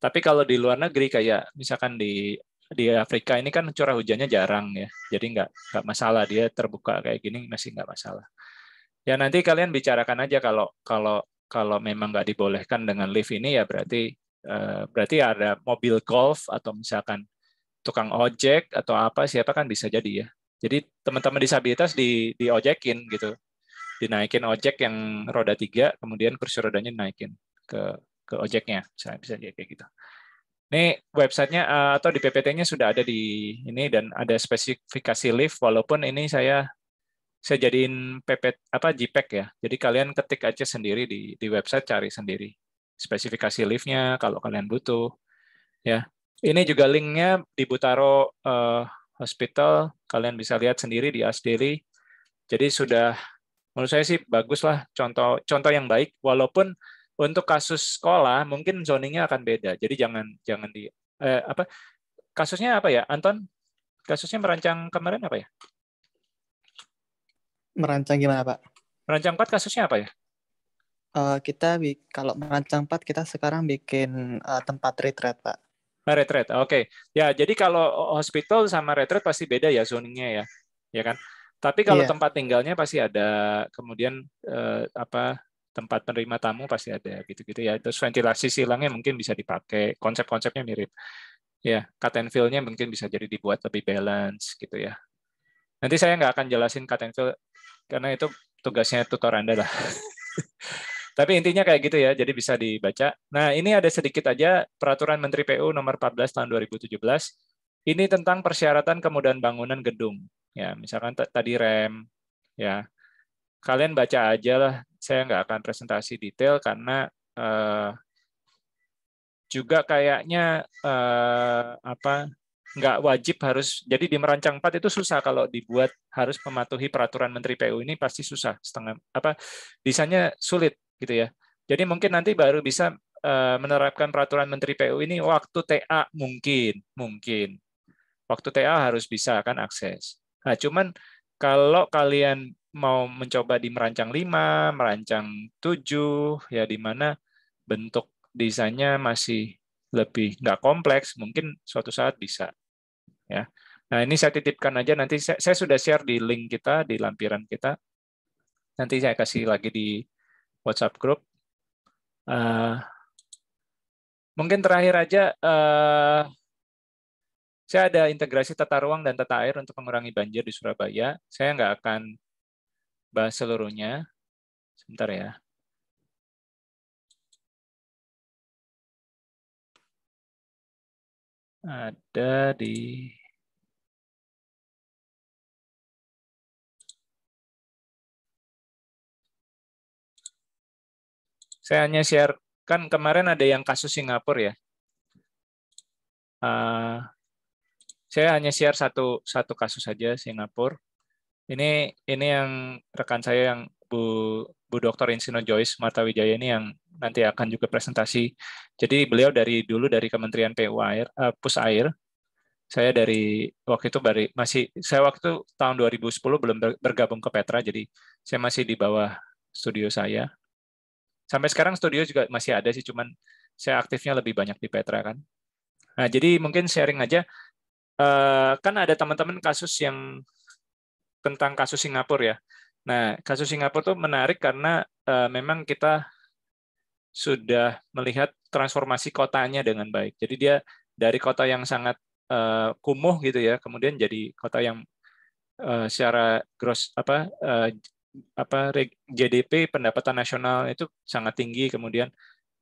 Tapi kalau di luar negeri kayak misalkan di di Afrika ini kan curah hujannya jarang ya, jadi nggak nggak masalah dia terbuka kayak gini masih nggak masalah. Ya nanti kalian bicarakan aja kalau kalau kalau memang nggak dibolehkan dengan lift ini ya berarti eh, berarti ada mobil golf atau misalkan tukang ojek atau apa siapa kan bisa jadi ya jadi teman-teman disabilitas di ojekin gitu. Dinaikin ojek yang roda tiga, kemudian kursi rodanya naikin ke ke ojeknya. Misalnya bisa jadi kayak gitu. Ini websitenya eh, atau di PPT-nya sudah ada di ini dan ada spesifikasi lift walaupun ini saya saya jadiin ppt apa JPEG ya. Jadi kalian ketik aja sendiri di di website cari sendiri spesifikasi liftnya kalau kalian butuh ya. Ini juga linknya di Butaro uh, Hospital. Kalian bisa lihat sendiri di Asdeli. Jadi sudah menurut saya sih baguslah contoh contoh yang baik walaupun untuk kasus sekolah mungkin zoningnya akan beda. Jadi jangan jangan di eh, apa kasusnya apa ya Anton? Kasusnya merancang kemarin apa ya? Merancang gimana Pak? Merancang empat kasusnya apa ya? Uh, kita kalau merancang empat kita sekarang bikin uh, tempat retreat Pak. Ah, retret. Oke. Okay. Ya, jadi kalau hospital sama retret pasti beda ya zoningnya ya. Ya kan? Tapi kalau yeah. tempat tinggalnya pasti ada, kemudian eh, apa tempat penerima tamu pasti ada gitu-gitu ya. Terus ventilasi silangnya mungkin bisa dipakai, konsep-konsepnya mirip. Ya, cut and fill-nya mungkin bisa jadi dibuat lebih balance gitu ya. Nanti saya nggak akan jelasin cut and fill karena itu tugasnya tutor Anda lah. Tapi intinya kayak gitu ya, jadi bisa dibaca. Nah, ini ada sedikit aja peraturan Menteri PU nomor 14 tahun 2017. Ini tentang persyaratan kemudahan bangunan gedung. Ya, misalkan tadi rem ya. Kalian baca aja lah. Saya nggak akan presentasi detail karena eh, juga kayaknya eh, apa nggak wajib harus jadi di merancang 4 itu susah kalau dibuat harus mematuhi peraturan Menteri PU ini pasti susah setengah apa desainnya sulit gitu ya. Jadi mungkin nanti baru bisa eh, menerapkan peraturan Menteri PU ini waktu TA mungkin, mungkin. Waktu TA harus bisa kan akses. Nah, cuman kalau kalian mau mencoba di merancang 5, merancang 7, ya di mana bentuk desainnya masih lebih nggak kompleks, mungkin suatu saat bisa. Ya. Nah, ini saya titipkan aja nanti saya, saya sudah share di link kita di lampiran kita. Nanti saya kasih lagi di WhatsApp group. Uh, mungkin terakhir aja, uh, saya ada integrasi tata ruang dan tata air untuk mengurangi banjir di Surabaya. Saya nggak akan bahas seluruhnya. Sebentar ya. Ada di Saya hanya share, kan kemarin ada yang kasus Singapura ya. Uh, saya hanya share satu satu kasus saja Singapura. Ini ini yang rekan saya yang Bu Bu Dr. Insino Joyce Martawijaya ini yang nanti akan juga presentasi. Jadi beliau dari dulu dari Kementerian Air, uh, Air. saya dari waktu itu bari, masih saya waktu itu tahun 2010 belum bergabung ke Petra jadi saya masih di bawah studio saya Sampai sekarang studio juga masih ada sih, cuman saya aktifnya lebih banyak di Petra kan. Nah, jadi mungkin sharing aja. Eh, kan ada teman-teman kasus yang tentang kasus Singapura ya. Nah, kasus Singapura tuh menarik karena eh, memang kita sudah melihat transformasi kotanya dengan baik. Jadi dia dari kota yang sangat eh, kumuh gitu ya, kemudian jadi kota yang secara gross apa apa GDP pendapatan nasional itu sangat tinggi kemudian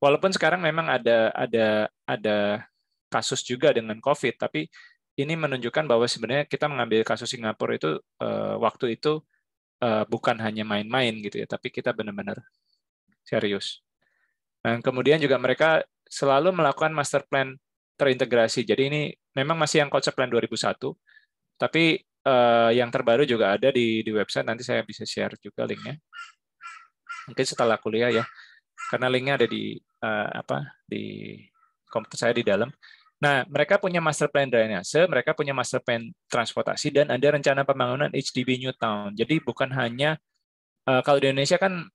walaupun sekarang memang ada ada ada kasus juga dengan COVID tapi ini menunjukkan bahwa sebenarnya kita mengambil kasus Singapura itu uh, waktu itu uh, bukan hanya main-main gitu ya tapi kita benar-benar serius. dan kemudian juga mereka selalu melakukan master plan terintegrasi. Jadi ini memang masih yang konsep plan 2001 tapi uh, yang terbaru juga ada di, di website. Nanti saya bisa share juga linknya. Mungkin setelah kuliah ya, karena linknya ada di uh, apa di komputer saya di dalam. Nah, mereka punya master plan drainase, mereka punya master plan transportasi, dan ada rencana pembangunan HDB New Town. Jadi bukan hanya uh, kalau di Indonesia kan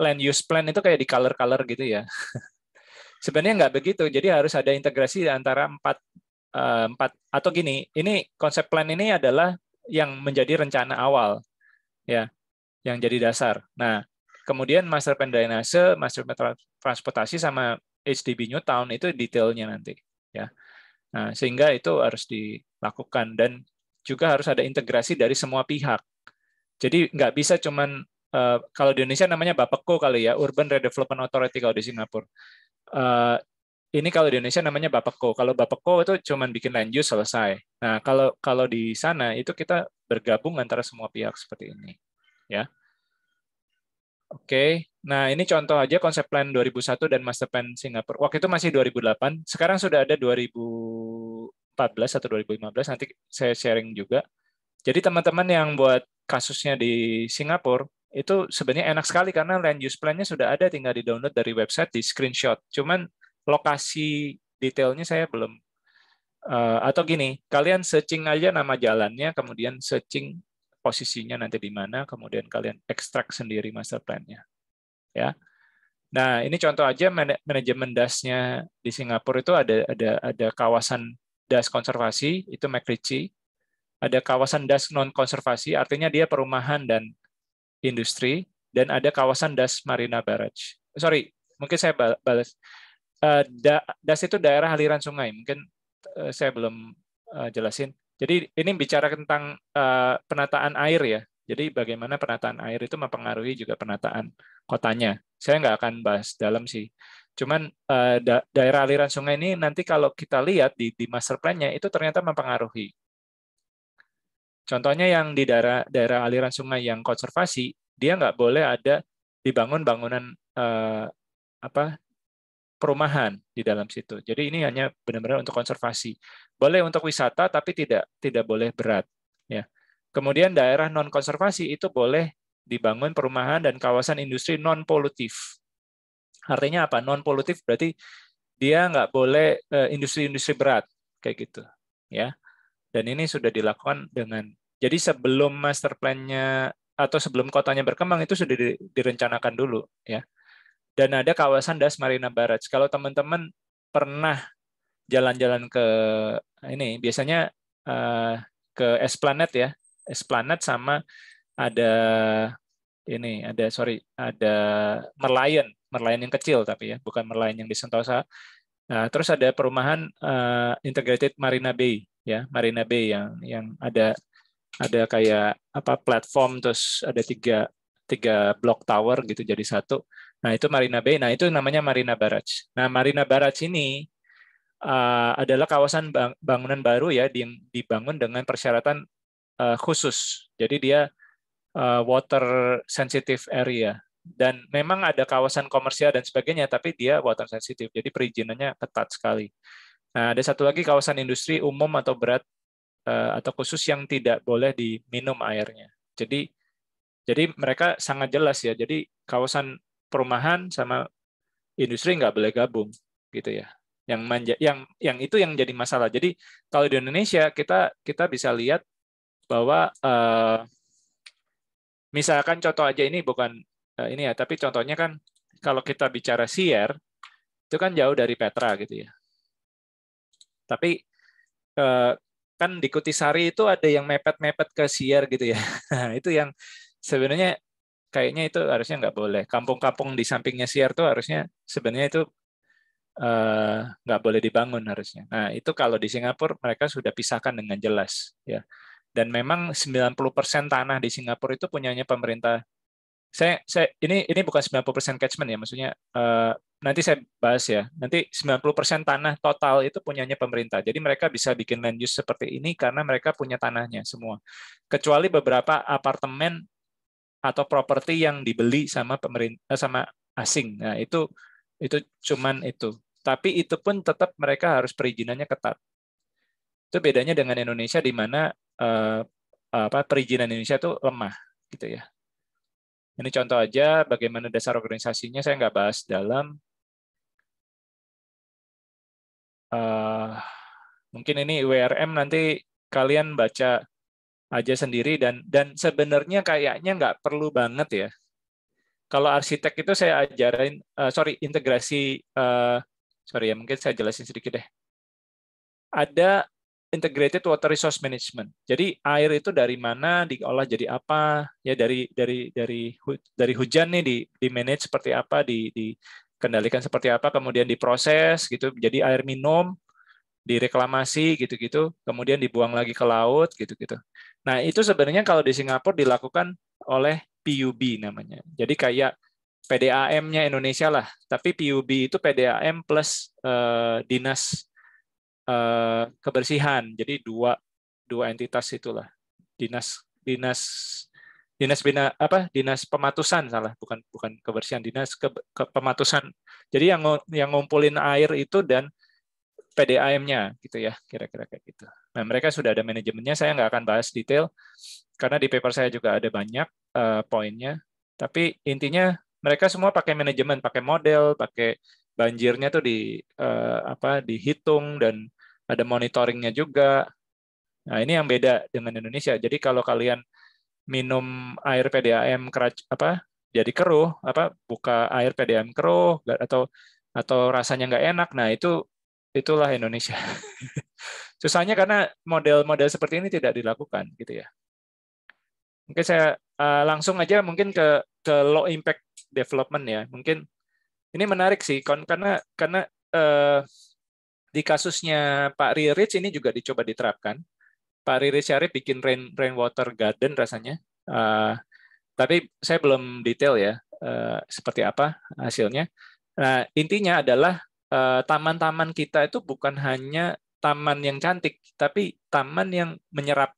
land use plan itu kayak di color-color gitu ya. Sebenarnya nggak begitu. Jadi harus ada integrasi antara empat empat atau gini. Ini konsep plan ini adalah yang menjadi rencana awal ya yang jadi dasar. Nah, kemudian master plan drainase, master plan transportasi sama HDB New Town itu detailnya nanti ya. Nah, sehingga itu harus dilakukan dan juga harus ada integrasi dari semua pihak. Jadi nggak bisa cuman eh, kalau di Indonesia namanya Bapeko kali ya, Urban Redevelopment Authority kalau di Singapura. Eh, ini kalau di Indonesia namanya Bapeko. Kalau Bapeko itu cuman bikin land use selesai. Nah, kalau kalau di sana itu kita bergabung antara semua pihak seperti ini. Ya. Oke. Nah, ini contoh aja konsep plan 2001 dan master plan Singapura. Waktu itu masih 2008, sekarang sudah ada 2014 atau 2015 nanti saya sharing juga. Jadi teman-teman yang buat kasusnya di Singapura itu sebenarnya enak sekali karena land use plan-nya sudah ada tinggal di-download dari website di screenshot. Cuman lokasi detailnya saya belum uh, atau gini kalian searching aja nama jalannya kemudian searching posisinya nanti di mana kemudian kalian ekstrak sendiri master plan-nya ya nah ini contoh aja manajemen dasnya di Singapura itu ada ada ada kawasan das konservasi itu MacRitchie ada kawasan das non konservasi artinya dia perumahan dan industri dan ada kawasan das Marina Barrage sorry mungkin saya balas Eh, da, das itu daerah aliran sungai. Mungkin uh, saya belum uh, jelasin. Jadi ini bicara tentang uh, penataan air ya. Jadi bagaimana penataan air itu mempengaruhi juga penataan kotanya. Saya nggak akan bahas dalam sih. Cuman uh, da daerah aliran sungai ini nanti kalau kita lihat di, di master plan-nya itu ternyata mempengaruhi. Contohnya yang di daerah daerah aliran sungai yang konservasi, dia nggak boleh ada dibangun bangunan eh, apa perumahan di dalam situ. Jadi ini hanya benar-benar untuk konservasi. Boleh untuk wisata tapi tidak tidak boleh berat ya. Kemudian daerah non konservasi itu boleh dibangun perumahan dan kawasan industri non polutif. Artinya apa? Non polutif berarti dia nggak boleh eh, industri-industri berat kayak gitu ya. Dan ini sudah dilakukan dengan jadi sebelum master plan-nya atau sebelum kotanya berkembang itu sudah direncanakan dulu ya dan ada kawasan Das Marina barat Kalau teman-teman pernah jalan-jalan ke ini biasanya uh, ke Esplanade ya. Esplanade sama ada ini ada sorry ada Merlion, Merlion yang kecil tapi ya, bukan Merlion yang di Sentosa. Nah, terus ada perumahan uh, Integrated Marina Bay ya, Marina Bay yang yang ada ada kayak apa platform terus ada tiga tiga block tower gitu jadi satu Nah, itu Marina Bay. Nah, itu namanya Marina Barrage. Nah, Marina Barrage ini uh, adalah kawasan bangunan baru ya yang dibangun dengan persyaratan uh, khusus. Jadi dia uh, water sensitive area dan memang ada kawasan komersial dan sebagainya tapi dia water sensitive. Jadi perizinannya ketat sekali. Nah, ada satu lagi kawasan industri umum atau berat atau khusus yang tidak boleh diminum airnya. Jadi jadi mereka sangat jelas ya. Jadi kawasan perumahan sama industri nggak boleh gabung gitu ya yang manja, yang yang itu yang jadi masalah. Jadi kalau di Indonesia kita kita bisa lihat bahwa eh, misalkan contoh aja ini bukan eh, ini ya, tapi contohnya kan kalau kita bicara siar itu kan jauh dari Petra gitu ya. Tapi eh, kan di Kutisari itu ada yang mepet-mepet ke siar, gitu ya. Nah, itu yang sebenarnya kayaknya itu harusnya nggak boleh. Kampung-kampung di sampingnya Siar tuh harusnya sebenarnya itu nggak eh, nggak boleh dibangun harusnya. Nah itu kalau di Singapura mereka sudah pisahkan dengan jelas ya. Dan memang 90% tanah di Singapura itu punyanya pemerintah. Saya, saya ini ini bukan 90% catchment ya, maksudnya uh, nanti saya bahas ya. Nanti 90% tanah total itu punyanya pemerintah. Jadi mereka bisa bikin land use seperti ini karena mereka punya tanahnya semua. Kecuali beberapa apartemen atau properti yang dibeli sama pemerintah eh, sama asing. Nah, itu itu cuman itu. Tapi itu pun tetap mereka harus perizinannya ketat. Itu bedanya dengan Indonesia di mana eh, apa perizinan Indonesia itu lemah gitu ya. Ini contoh aja bagaimana dasar organisasinya saya nggak bahas dalam eh, mungkin ini WRM nanti kalian baca aja sendiri dan dan sebenarnya kayaknya nggak perlu banget ya. Kalau arsitek itu saya ajarin, uh, sorry integrasi, uh, sorry ya mungkin saya jelasin sedikit deh. Ada integrated water resource management. Jadi air itu dari mana diolah jadi apa ya dari dari dari dari hujan nih di di manage seperti apa di dikendalikan seperti apa kemudian diproses gitu jadi air minum direklamasi gitu-gitu kemudian dibuang lagi ke laut gitu-gitu. Nah, itu sebenarnya kalau di Singapura dilakukan oleh PUB namanya. Jadi kayak PDAM-nya Indonesia lah, tapi PUB itu PDAM plus uh, dinas uh, kebersihan. Jadi dua dua entitas itulah. Dinas dinas dinas bina apa dinas pematusan salah bukan bukan kebersihan dinas ke, ke pematusan jadi yang yang ngumpulin air itu dan PDAM-nya gitu ya kira-kira kayak gitu Nah, mereka sudah ada manajemennya, saya nggak akan bahas detail, karena di paper saya juga ada banyak uh, poinnya. Tapi intinya mereka semua pakai manajemen, pakai model, pakai banjirnya tuh di uh, apa dihitung dan ada monitoringnya juga. Nah, ini yang beda dengan Indonesia. Jadi kalau kalian minum air PDAM kerac apa jadi keruh apa buka air PDAM keruh atau atau rasanya nggak enak nah itu itulah Indonesia Susahnya karena model-model seperti ini tidak dilakukan gitu ya. Mungkin saya uh, langsung aja mungkin ke ke low impact development ya. Mungkin ini menarik sih karena karena uh, di kasusnya Pak Riri ini juga dicoba diterapkan. Pak Riri Syarif bikin rain rainwater garden rasanya. Uh, tapi saya belum detail ya uh, seperti apa hasilnya. Nah, intinya adalah taman -taman kita itu bukan hanya taman yang cantik, tapi taman yang menyerap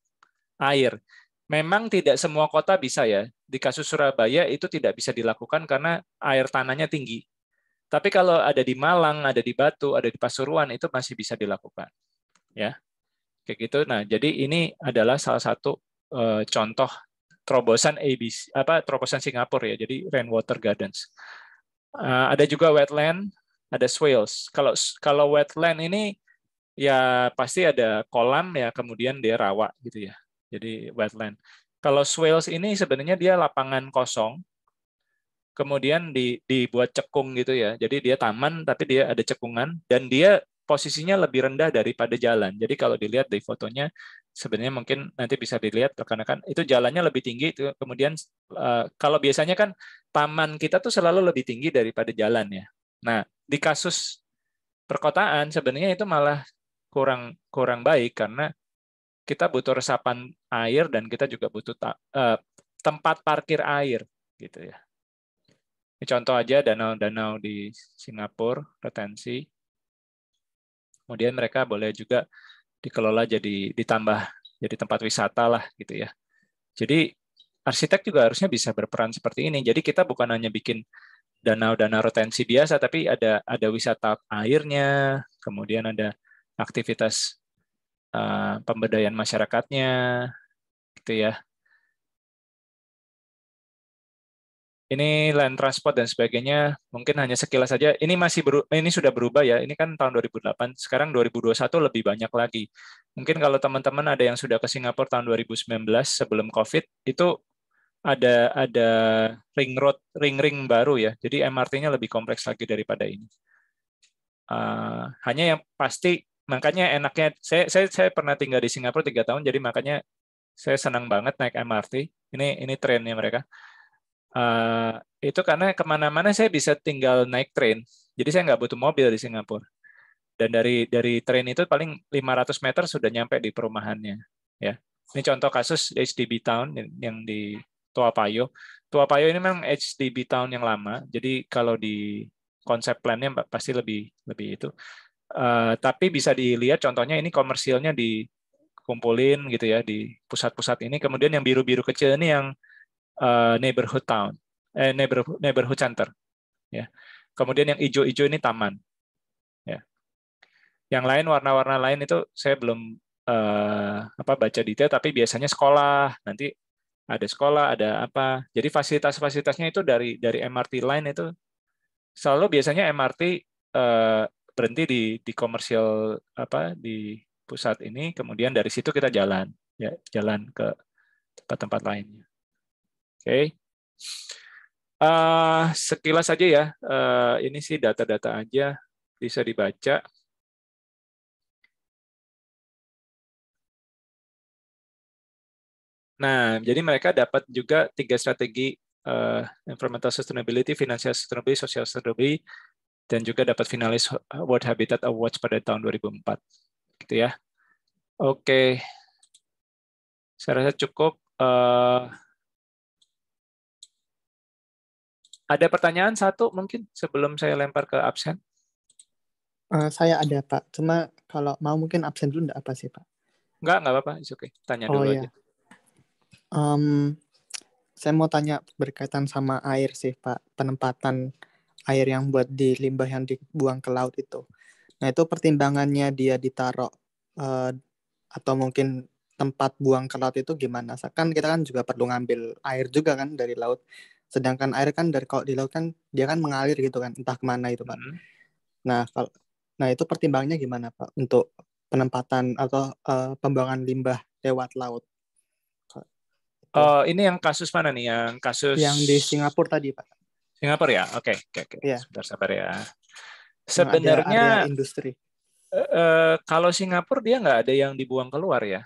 air. Memang tidak semua kota bisa ya. Di kasus Surabaya itu tidak bisa dilakukan karena air tanahnya tinggi. Tapi kalau ada di Malang, ada di Batu, ada di Pasuruan itu masih bisa dilakukan. Ya. Kayak gitu. Nah, jadi ini adalah salah satu uh, contoh terobosan ABC apa terobosan Singapura ya. Jadi rainwater gardens. Uh, ada juga wetland, ada swales. Kalau kalau wetland ini ya pasti ada kolam ya kemudian dia rawa gitu ya. Jadi wetland. Kalau swales ini sebenarnya dia lapangan kosong kemudian di, dibuat cekung gitu ya. Jadi dia taman tapi dia ada cekungan dan dia posisinya lebih rendah daripada jalan. Jadi kalau dilihat dari fotonya sebenarnya mungkin nanti bisa dilihat karena kan itu jalannya lebih tinggi itu kemudian eh, kalau biasanya kan taman kita tuh selalu lebih tinggi daripada jalan ya. Nah, di kasus perkotaan sebenarnya itu malah kurang kurang baik karena kita butuh resapan air dan kita juga butuh ta, eh, tempat parkir air gitu ya. Ini contoh aja danau-danau di Singapura retensi. Kemudian mereka boleh juga dikelola jadi ditambah jadi tempat wisata lah gitu ya. Jadi arsitek juga harusnya bisa berperan seperti ini. Jadi kita bukan hanya bikin danau-danau retensi biasa, tapi ada ada wisata airnya, kemudian ada aktivitas uh, pemberdayaan masyarakatnya, gitu ya. Ini land transport dan sebagainya mungkin hanya sekilas saja. Ini masih beru ini sudah berubah ya. Ini kan tahun 2008. Sekarang 2021 lebih banyak lagi. Mungkin kalau teman-teman ada yang sudah ke Singapura tahun 2019 sebelum COVID itu ada ada ring road ring ring baru ya. Jadi MRT-nya lebih kompleks lagi daripada ini. Uh, hanya yang pasti makanya enaknya saya saya saya pernah tinggal di Singapura tiga tahun jadi makanya saya senang banget naik MRT ini ini trennya mereka uh, itu karena kemana-mana saya bisa tinggal naik train jadi saya nggak butuh mobil di Singapura dan dari dari train itu paling 500 meter sudah nyampe di perumahannya ya ini contoh kasus HDB Town yang di Tua Payo Tua Payo ini memang HDB Town yang lama jadi kalau di konsep plannya pasti lebih lebih itu Eh, tapi bisa dilihat contohnya ini komersilnya dikumpulin gitu ya di pusat-pusat ini. Kemudian yang biru-biru kecil ini yang uh, neighborhood town, eh, neighborhood, neighborhood center. Ya. Kemudian yang hijau-hijau ini taman. Ya. Yang lain warna-warna lain itu saya belum uh, apa baca detail, tapi biasanya sekolah nanti ada sekolah, ada apa. Jadi fasilitas-fasilitasnya itu dari dari MRT line itu selalu biasanya MRT uh, berhenti di di komersial apa di pusat ini kemudian dari situ kita jalan ya jalan ke tempat-tempat lainnya oke okay. uh, sekilas saja ya uh, ini sih data-data aja bisa dibaca Nah, jadi mereka dapat juga tiga strategi uh, environmental sustainability, financial sustainability, social sustainability, dan juga dapat finalis eh, World Habitat Awards pada tahun 2004. Gitu ya. Oke. Saya rasa cukup uh, ada pertanyaan satu mungkin sebelum saya lempar ke absen. Uh, saya ada Pak, cuma kalau mau mungkin absen dulu enggak apa sih Pak? Enggak, enggak apa-apa, oke. Okay. Tanya oh, dulu oh, iya. aja. Um, saya mau tanya berkaitan sama air sih Pak, penempatan air yang buat di limbah yang dibuang ke laut itu. Nah itu pertimbangannya dia ditaruh uh, atau mungkin tempat buang ke laut itu gimana? Kan kita kan juga perlu ngambil air juga kan dari laut. Sedangkan air kan dari kalau di laut kan dia kan mengalir gitu kan, entah kemana itu kan. Hmm. Nah kalau nah itu pertimbangannya gimana Pak untuk penempatan atau uh, pembuangan limbah lewat laut? Uh, ini yang kasus mana nih? Yang kasus yang di Singapura tadi Pak? Singapura ya? Oke, okay, oke, okay, iya. Okay. Yeah. Sebentar sabar ya. Sebenarnya industri. Uh, kalau Singapura dia nggak ada yang dibuang keluar ya.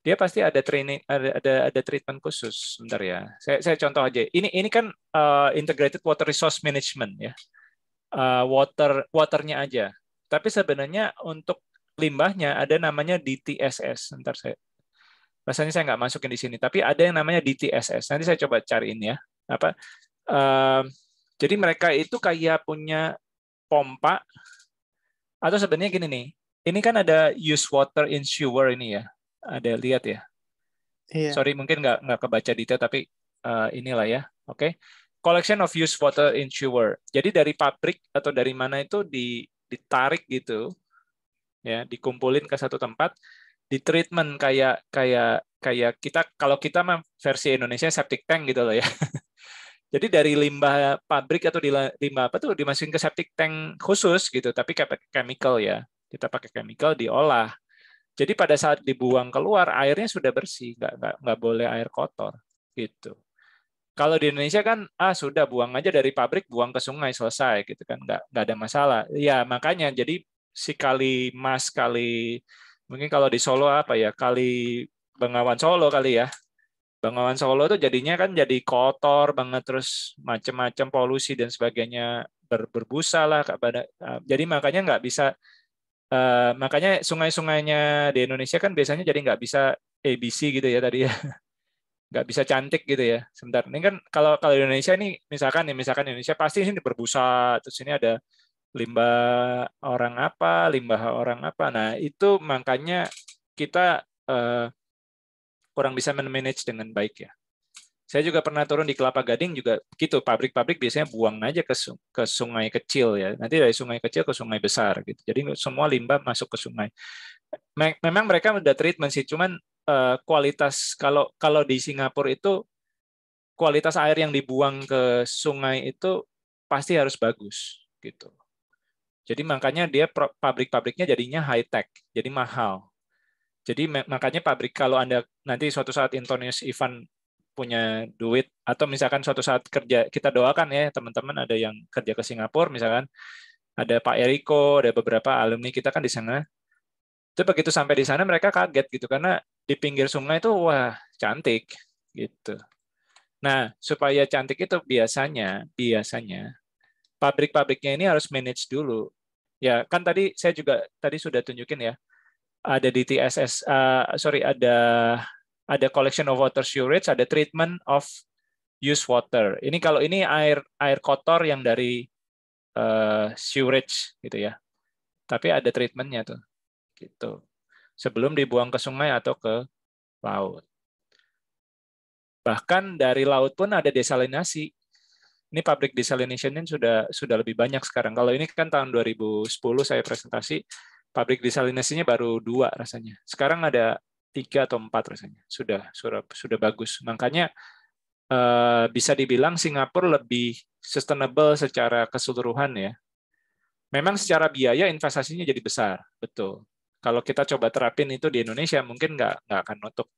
Dia pasti ada training, ada ada, ada treatment khusus. Sebentar ya. Saya, saya contoh aja. Ini ini kan uh, integrated water resource management ya. Uh, water waternya aja. Tapi sebenarnya untuk limbahnya ada namanya DTSS. Sebentar saya. Rasanya saya nggak masukin di sini. Tapi ada yang namanya DTSS. Nanti saya coba cariin ya. Apa jadi mereka itu kayak punya pompa atau sebenarnya gini nih. Ini kan ada use water in sewer ini ya. Ada lihat ya. Iya. Sorry mungkin nggak nggak kebaca detail tapi uh, inilah ya. Oke. Okay. Collection of use water in sewer. Jadi dari pabrik atau dari mana itu di, ditarik gitu ya, dikumpulin ke satu tempat, di treatment kayak kayak kayak kita kalau kita mah versi Indonesia septic tank gitu loh ya. Jadi dari limbah pabrik atau di limbah apa tuh dimasukin ke septic tank khusus gitu, tapi pakai chemical ya. Kita pakai chemical diolah. Jadi pada saat dibuang keluar airnya sudah bersih, nggak nggak nggak boleh air kotor gitu. Kalau di Indonesia kan ah sudah buang aja dari pabrik buang ke sungai selesai gitu kan nggak nggak ada masalah. Ya makanya jadi si kali mas kali mungkin kalau di Solo apa ya kali Bengawan Solo kali ya Bengawan Solo itu jadinya kan jadi kotor banget terus macam-macam polusi dan sebagainya ber, berbusa lah kepada eh, jadi makanya nggak bisa uh, makanya sungai-sungainya di Indonesia kan biasanya jadi nggak bisa ABC gitu ya tadi ya nggak bisa cantik gitu ya sebentar ini kan kalau kalau Indonesia ini misalkan ya misalkan Indonesia pasti ini berbusa terus ini ada limbah orang apa limbah orang apa nah itu makanya kita eh, kurang bisa manage dengan baik ya. Saya juga pernah turun di Kelapa Gading juga gitu, pabrik-pabrik biasanya buang aja ke, ke sungai kecil ya. Nanti dari sungai kecil ke sungai besar gitu. Jadi semua limbah masuk ke sungai. Memang mereka udah treatment sih, cuman eh, kualitas kalau kalau di Singapura itu kualitas air yang dibuang ke sungai itu pasti harus bagus gitu. Jadi makanya dia pabrik-pabriknya jadinya high tech, jadi mahal jadi makanya pabrik kalau Anda nanti suatu saat Intonis Ivan punya duit atau misalkan suatu saat kerja kita doakan ya teman-teman ada yang kerja ke Singapura misalkan ada Pak Eriko, ada beberapa alumni kita kan di sana. Itu begitu sampai di sana mereka kaget gitu karena di pinggir sungai itu wah cantik gitu. Nah, supaya cantik itu biasanya biasanya pabrik-pabriknya ini harus manage dulu. Ya, kan tadi saya juga tadi sudah tunjukin ya ada DTSs, uh, sorry ada ada collection of water sewerage, ada treatment of use water. Ini kalau ini air air kotor yang dari uh, sewerage gitu ya. Tapi ada treatmentnya tuh, gitu. Sebelum dibuang ke sungai atau ke laut. Bahkan dari laut pun ada desalinasi. Ini public desalination sudah sudah lebih banyak sekarang. Kalau ini kan tahun 2010 saya presentasi pabrik desalinasinya baru dua rasanya. Sekarang ada tiga atau empat rasanya. Sudah sudah sudah bagus. Makanya eh, bisa dibilang Singapura lebih sustainable secara keseluruhan ya. Memang secara biaya investasinya jadi besar, betul. Kalau kita coba terapin itu di Indonesia mungkin nggak nggak akan nutup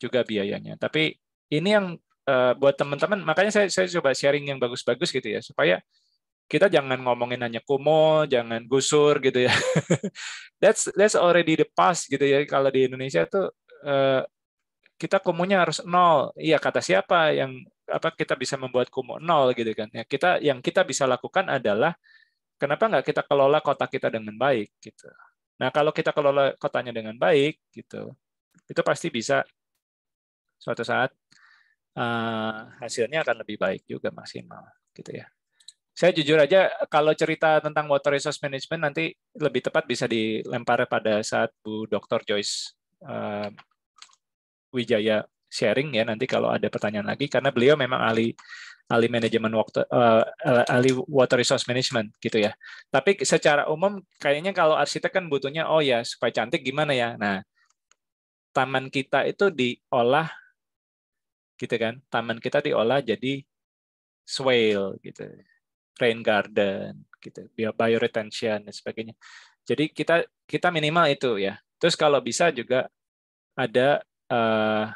juga biayanya. Tapi ini yang eh, buat teman-teman, makanya saya saya coba sharing yang bagus-bagus gitu ya supaya kita jangan ngomongin hanya Kumo, jangan Gusur gitu ya. that's that's already the past gitu ya. Kalau di Indonesia tuh eh, kita kumunya harus nol. Iya kata siapa yang apa kita bisa membuat kumo nol gitu kan? Ya kita yang kita bisa lakukan adalah kenapa nggak kita kelola kota kita dengan baik gitu. Nah kalau kita kelola kotanya dengan baik gitu, itu pasti bisa suatu saat uh, hasilnya akan lebih baik juga maksimal gitu ya saya jujur aja kalau cerita tentang water resource management nanti lebih tepat bisa dilempar pada saat Bu Dr. Joyce uh, Wijaya sharing ya nanti kalau ada pertanyaan lagi karena beliau memang ahli ahli manajemen waktu uh, ahli water resource management gitu ya. Tapi secara umum kayaknya kalau arsitek kan butuhnya oh ya supaya cantik gimana ya. Nah, taman kita itu diolah gitu kan. Taman kita diolah jadi swale gitu rain garden gitu, retention dan sebagainya. Jadi kita kita minimal itu ya. Terus kalau bisa juga ada uh,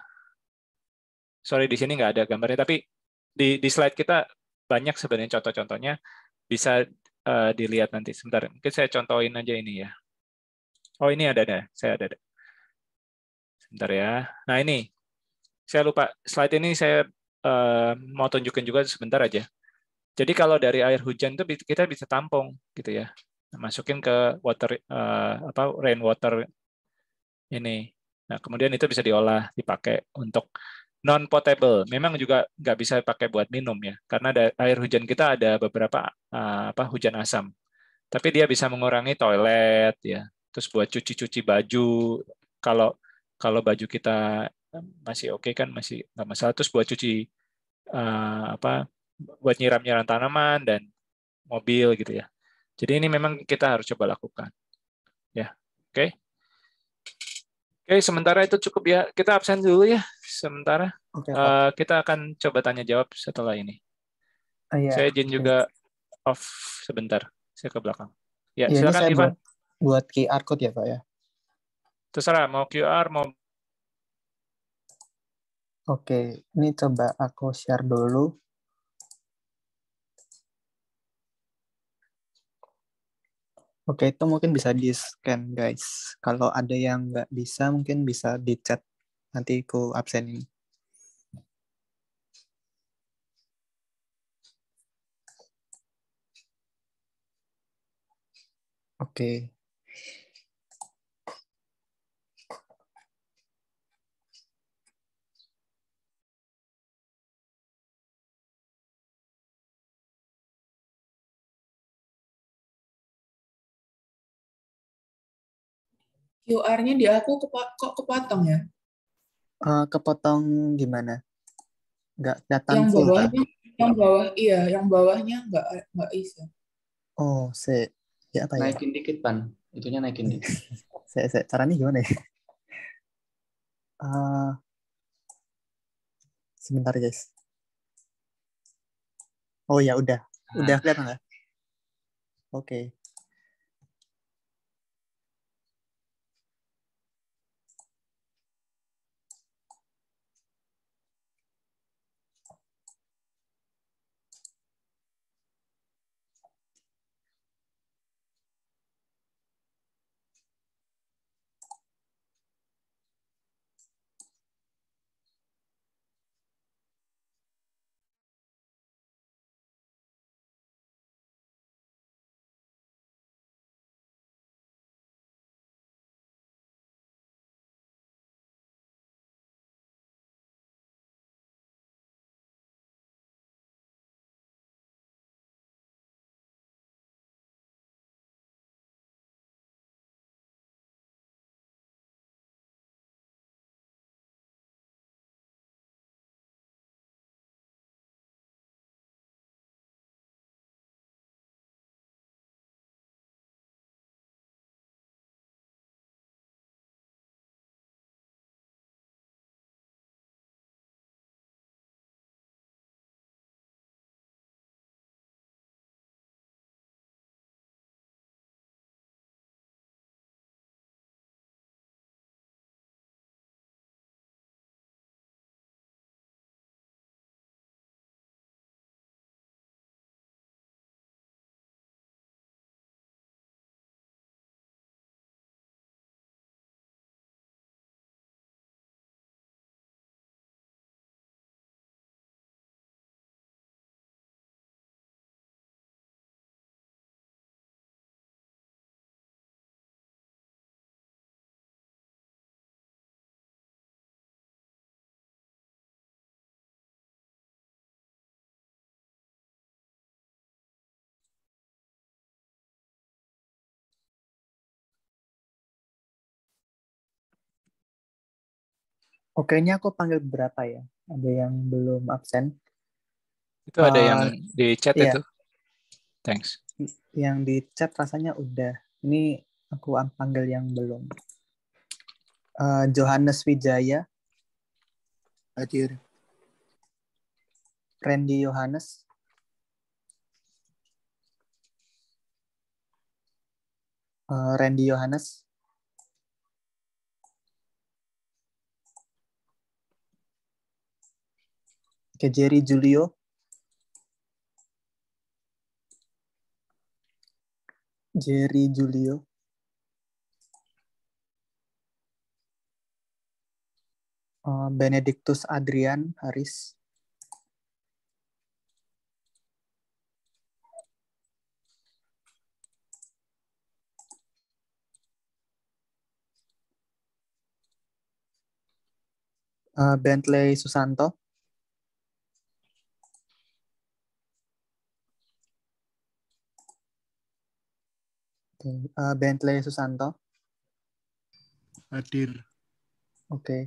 sorry di sini nggak ada gambarnya tapi di di slide kita banyak sebenarnya contoh-contohnya bisa uh, dilihat nanti. Sebentar, mungkin saya contohin aja ini ya. Oh ini ada ada, saya ada ada. Sebentar ya. Nah ini saya lupa slide ini saya uh, mau tunjukin juga sebentar aja. Jadi kalau dari air hujan itu kita bisa tampung gitu ya. Masukin ke water uh, apa rainwater ini. Nah, kemudian itu bisa diolah, dipakai untuk non potable. Memang juga nggak bisa pakai buat minum ya, karena ada, air hujan kita ada beberapa uh, apa hujan asam. Tapi dia bisa mengurangi toilet ya. Terus buat cuci-cuci baju kalau kalau baju kita masih oke okay kan masih nggak masalah terus buat cuci uh, apa buat nyiram-nyiram tanaman dan mobil gitu ya. Jadi ini memang kita harus coba lakukan. Ya, oke. Okay? Oke, okay, sementara itu cukup ya. Kita absen dulu ya sementara. Okay, uh, eh, kita akan coba tanya jawab setelah ini. Uh, yeah. Iya. Saya izin okay. juga off sebentar. Saya ke belakang. Ya, yeah, silakan Ivan. Buat, buat QR code ya, Pak ya. Terserah mau QR mau Oke, ini coba aku share dulu. Oke, itu mungkin bisa di scan guys. Kalau ada yang nggak bisa, mungkin bisa di chat. Nanti ku ini. Oke. QR-nya di aku kok kepotong ya? Uh, kepotong gimana? Gak datang yang full bawahnya, kan? Yang bawah, iya. Yang bawahnya gak, nggak isi. Oh, se. Ya, apa ya? Naikin dikit, Pan. Itunya naikin dikit. se, se. Caranya gimana ya? Uh, sebentar, guys. Oh ya, udah. Udah nah. kelihatan nggak? Oke. Okay. Oke, ini aku panggil berapa ya? Ada yang belum absen. Itu ada uh, yang eh, di chat iya. itu. Thanks. Yang di chat rasanya udah. Ini aku panggil yang belum. Uh, Johannes Wijaya. Hadir. Randy Johannes. Uh, Randy Johannes. Oke, Jerry Julio. Jerry Julio. Eh, Benedictus Adrian Haris. Eh, Bentley Susanto. Okay. Uh, eh, Bentley Susanto. Hadir. Oke. Okay.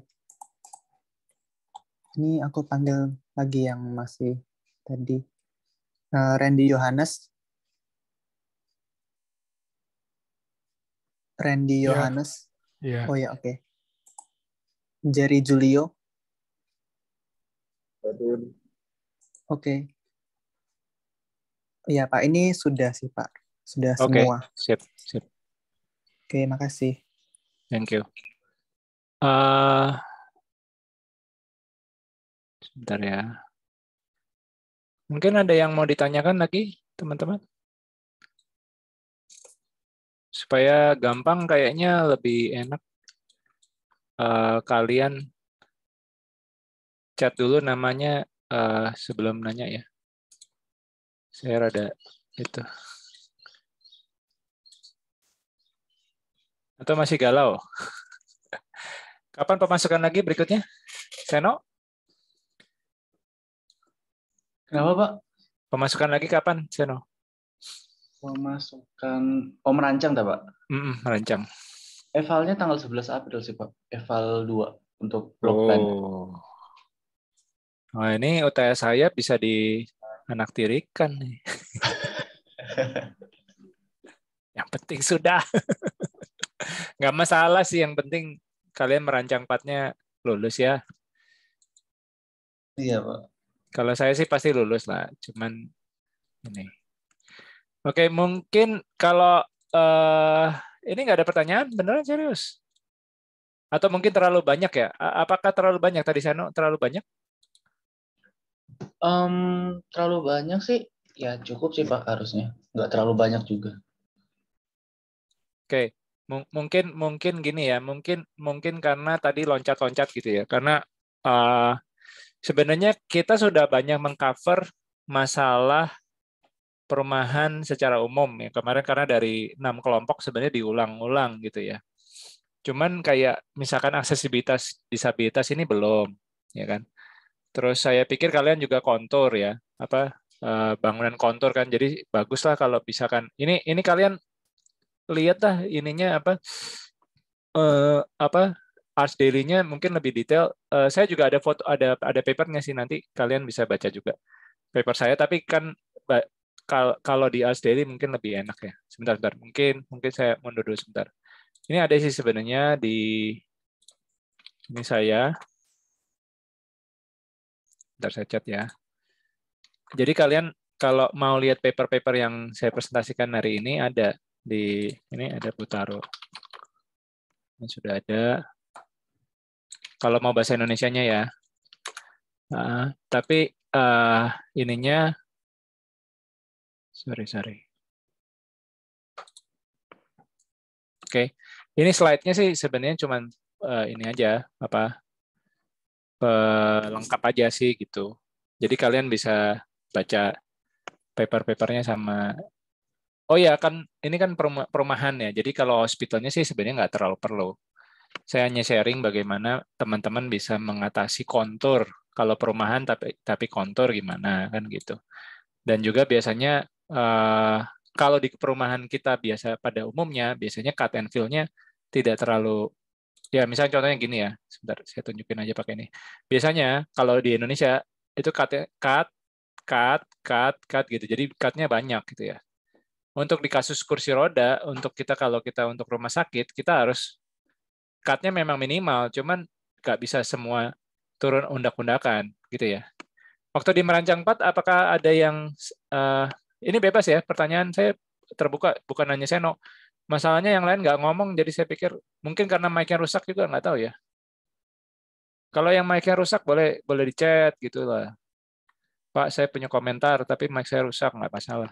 Ini aku panggil lagi yang masih tadi. Uh, Randy Yohanes. Randy Yohanes. Ya. Yeah. yeah. Oh ya, yeah, oke. Okay. Jerry Julio. Hadir. Oke. Okay. Iya Pak, ini sudah sih Pak. Sudah okay. semua. Sip, sip. Oke, okay, makasih. Thank you. Uh, sebentar ya. Mungkin ada yang mau ditanyakan lagi, teman-teman? Supaya gampang kayaknya lebih enak uh, kalian chat dulu namanya uh, sebelum nanya ya. Saya rada itu. Atau masih galau? Kapan pemasukan lagi berikutnya? Seno? Kenapa, Pak? Pemasukan lagi kapan, Seno? Pemasukan, oh merancang, tak, Pak? Mm -mm, merancang. Evalnya tanggal 11 April sih, Pak. Eval 2 untuk blok oh. plan. Nah, ini UTS saya bisa di anak tirikan nih. Yang penting sudah nggak masalah sih yang penting kalian merancang partnya lulus ya iya pak kalau saya sih pasti lulus lah cuman ini oke mungkin kalau uh, ini nggak ada pertanyaan beneran serius atau mungkin terlalu banyak ya apakah terlalu banyak tadi Sano terlalu banyak um, terlalu banyak sih ya cukup sih pak harusnya nggak terlalu banyak juga oke mungkin mungkin gini ya, mungkin mungkin karena tadi loncat-loncat gitu ya. Karena uh, sebenarnya kita sudah banyak mengcover masalah perumahan secara umum ya kemarin karena dari enam kelompok sebenarnya diulang-ulang gitu ya cuman kayak misalkan aksesibilitas disabilitas ini belum ya kan terus saya pikir kalian juga kontur ya apa eh, bangunan kontur kan jadi baguslah kalau misalkan ini ini kalian lihatlah ininya apa uh, apa Ars Daily-nya mungkin lebih detail. Uh, saya juga ada foto ada ada papernya sih nanti kalian bisa baca juga paper saya tapi kan kalau kalau di Ars Daily mungkin lebih enak ya. Sebentar, sebentar. Mungkin mungkin saya mundur dulu sebentar. Ini ada sih sebenarnya di ini saya. sebentar saya chat ya. Jadi kalian kalau mau lihat paper-paper yang saya presentasikan hari ini ada di ini ada Butaro. Ini sudah ada. Kalau mau bahasa Indonesia nya ya. Uh, tapi uh, ininya sorry sorry. Oke, okay. ini slide-nya sih sebenarnya cuma uh, eh, ini aja apa uh, lengkap aja sih gitu. Jadi kalian bisa baca paper-papernya sama Oh ya kan ini kan perumahan ya. Jadi kalau hospitalnya sih sebenarnya nggak terlalu perlu. Saya hanya sharing bagaimana teman-teman bisa mengatasi kontur kalau perumahan tapi tapi kontur gimana kan gitu. Dan juga biasanya eh, kalau di perumahan kita biasa pada umumnya biasanya cut and fill-nya tidak terlalu ya misalnya contohnya gini ya sebentar saya tunjukin aja pakai ini biasanya kalau di Indonesia itu cut cut cut cut cut gitu jadi cut-nya banyak gitu ya untuk di kasus kursi roda, untuk kita kalau kita untuk rumah sakit, kita harus cutnya memang minimal, cuman nggak bisa semua turun undak-undakan gitu ya. Waktu di merancang 4, apakah ada yang uh, ini bebas ya? Pertanyaan saya terbuka, bukan hanya Seno. Masalahnya yang lain nggak ngomong, jadi saya pikir mungkin karena mic-nya rusak juga nggak tahu ya. Kalau yang mic-nya rusak boleh boleh dicat gitu lah. Pak, saya punya komentar tapi mic saya rusak nggak masalah.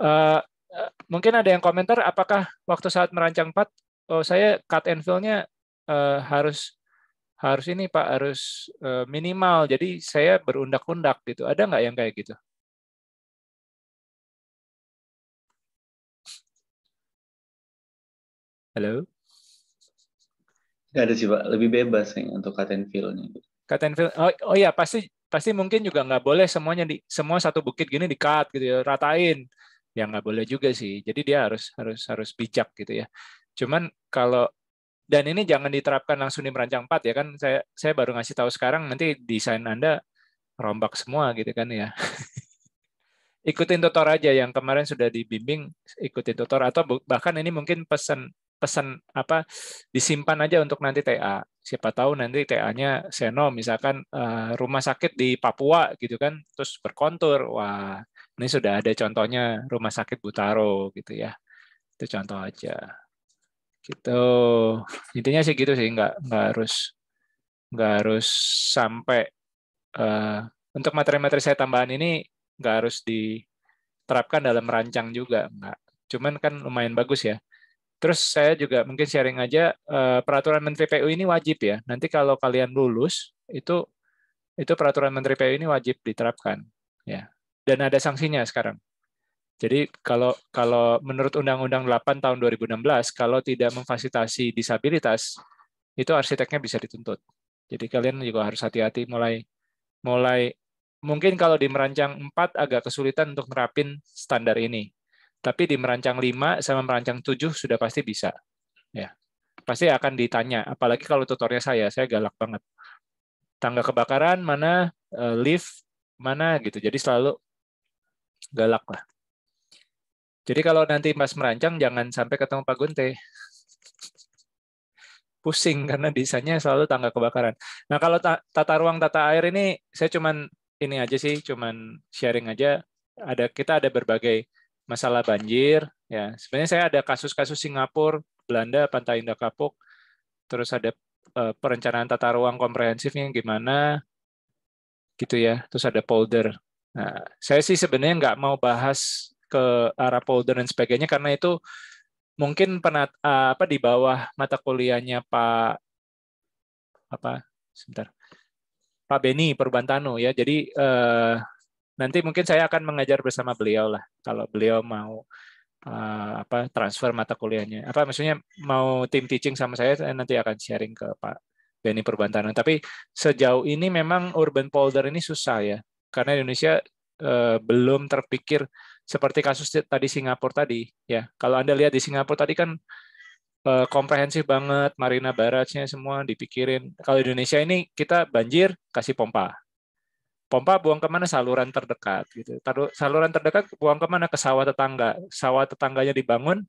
Uh, mungkin ada yang komentar apakah waktu saat merancang part oh saya cut and fill-nya uh, harus harus ini Pak harus uh, minimal jadi saya berundak-undak gitu. Ada nggak yang kayak gitu? Halo? Nggak ada sih Pak, lebih bebas nih untuk cut and fill-nya. Cut and fill, oh, oh ya pasti pasti mungkin juga nggak boleh semuanya di semua satu bukit gini di cut gitu ya, ratain ya nggak boleh juga sih. Jadi dia harus harus harus bijak gitu ya. Cuman kalau dan ini jangan diterapkan langsung di merancang 4 ya kan saya saya baru ngasih tahu sekarang nanti desain Anda rombak semua gitu kan ya. ikutin tutor aja yang kemarin sudah dibimbing ikutin tutor atau bahkan ini mungkin pesan pesan apa disimpan aja untuk nanti TA. Siapa tahu nanti TA-nya Seno misalkan eh, rumah sakit di Papua gitu kan terus berkontur. Wah, ini sudah ada contohnya Rumah Sakit Butaro gitu ya. Itu contoh aja. Gitu. Intinya sih gitu sih, nggak nggak harus nggak harus sampai uh, untuk materi-materi saya tambahan ini nggak harus diterapkan dalam rancang juga, nggak. Cuman kan lumayan bagus ya. Terus saya juga mungkin sharing aja eh, peraturan Menteri PU ini wajib ya. Nanti kalau kalian lulus itu itu peraturan Menteri PU ini wajib diterapkan ya dan ada sanksinya sekarang. Jadi kalau kalau menurut Undang-Undang 8 tahun 2016 kalau tidak memfasilitasi disabilitas itu arsiteknya bisa dituntut. Jadi kalian juga harus hati-hati mulai mulai mungkin kalau di merancang 4 agak kesulitan untuk nerapin standar ini. Tapi di merancang 5 sama merancang 7 sudah pasti bisa. Ya. Pasti akan ditanya, apalagi kalau tutornya saya, saya galak banget. Tangga kebakaran mana, eh, lift mana gitu. Jadi selalu galak lah. Jadi kalau nanti Mas merancang, jangan sampai ketemu Pak Gunte. Pusing karena desainnya selalu tangga kebakaran. Nah kalau tata ruang tata air ini, saya cuman ini aja sih, cuman sharing aja. Ada kita ada berbagai masalah banjir. Ya sebenarnya saya ada kasus-kasus Singapura, Belanda, Pantai Indah Kapuk, terus ada eh, perencanaan tata ruang komprehensifnya gimana, gitu ya. Terus ada folder. Nah, saya sih sebenarnya nggak mau bahas ke arah polder dan sebagainya karena itu mungkin pernah eh, apa di bawah mata kuliahnya Pak apa sebentar Pak Beni Perbantano ya. Jadi eh, nanti mungkin saya akan mengajar bersama beliau lah kalau beliau mau eh, apa transfer mata kuliahnya. Apa maksudnya mau tim teaching sama saya, saya nanti akan sharing ke Pak Beni Perbantano. Tapi sejauh ini memang urban polder ini susah ya karena Indonesia eh, belum terpikir seperti kasus tadi Singapura tadi ya kalau anda lihat di Singapura tadi kan eh, komprehensif banget marina baratnya semua dipikirin kalau Indonesia ini kita banjir kasih pompa pompa buang kemana saluran terdekat gitu saluran terdekat buang kemana ke sawah tetangga sawah tetangganya dibangun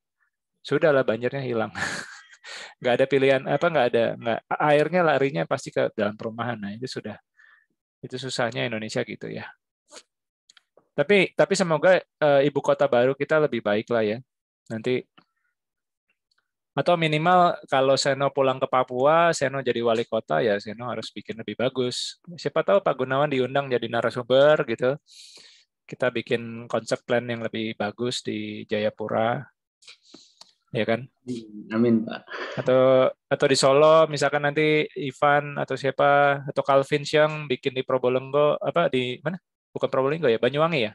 sudahlah banjirnya hilang nggak ada pilihan apa nggak ada nggak airnya larinya pasti ke dalam perumahan nah itu sudah itu susahnya Indonesia gitu ya. Tapi tapi semoga e, ibu kota baru kita lebih baik lah ya. Nanti atau minimal kalau Seno pulang ke Papua, Seno jadi wali kota ya Seno harus bikin lebih bagus. Siapa tahu Pak Gunawan diundang jadi narasumber gitu. Kita bikin konsep plan yang lebih bagus di Jayapura ya kan? Hmm, amin Pak. Atau atau di Solo misalkan nanti Ivan atau siapa atau Calvin yang bikin di Probolinggo apa di mana? Bukan Probolinggo ya, Banyuwangi ya.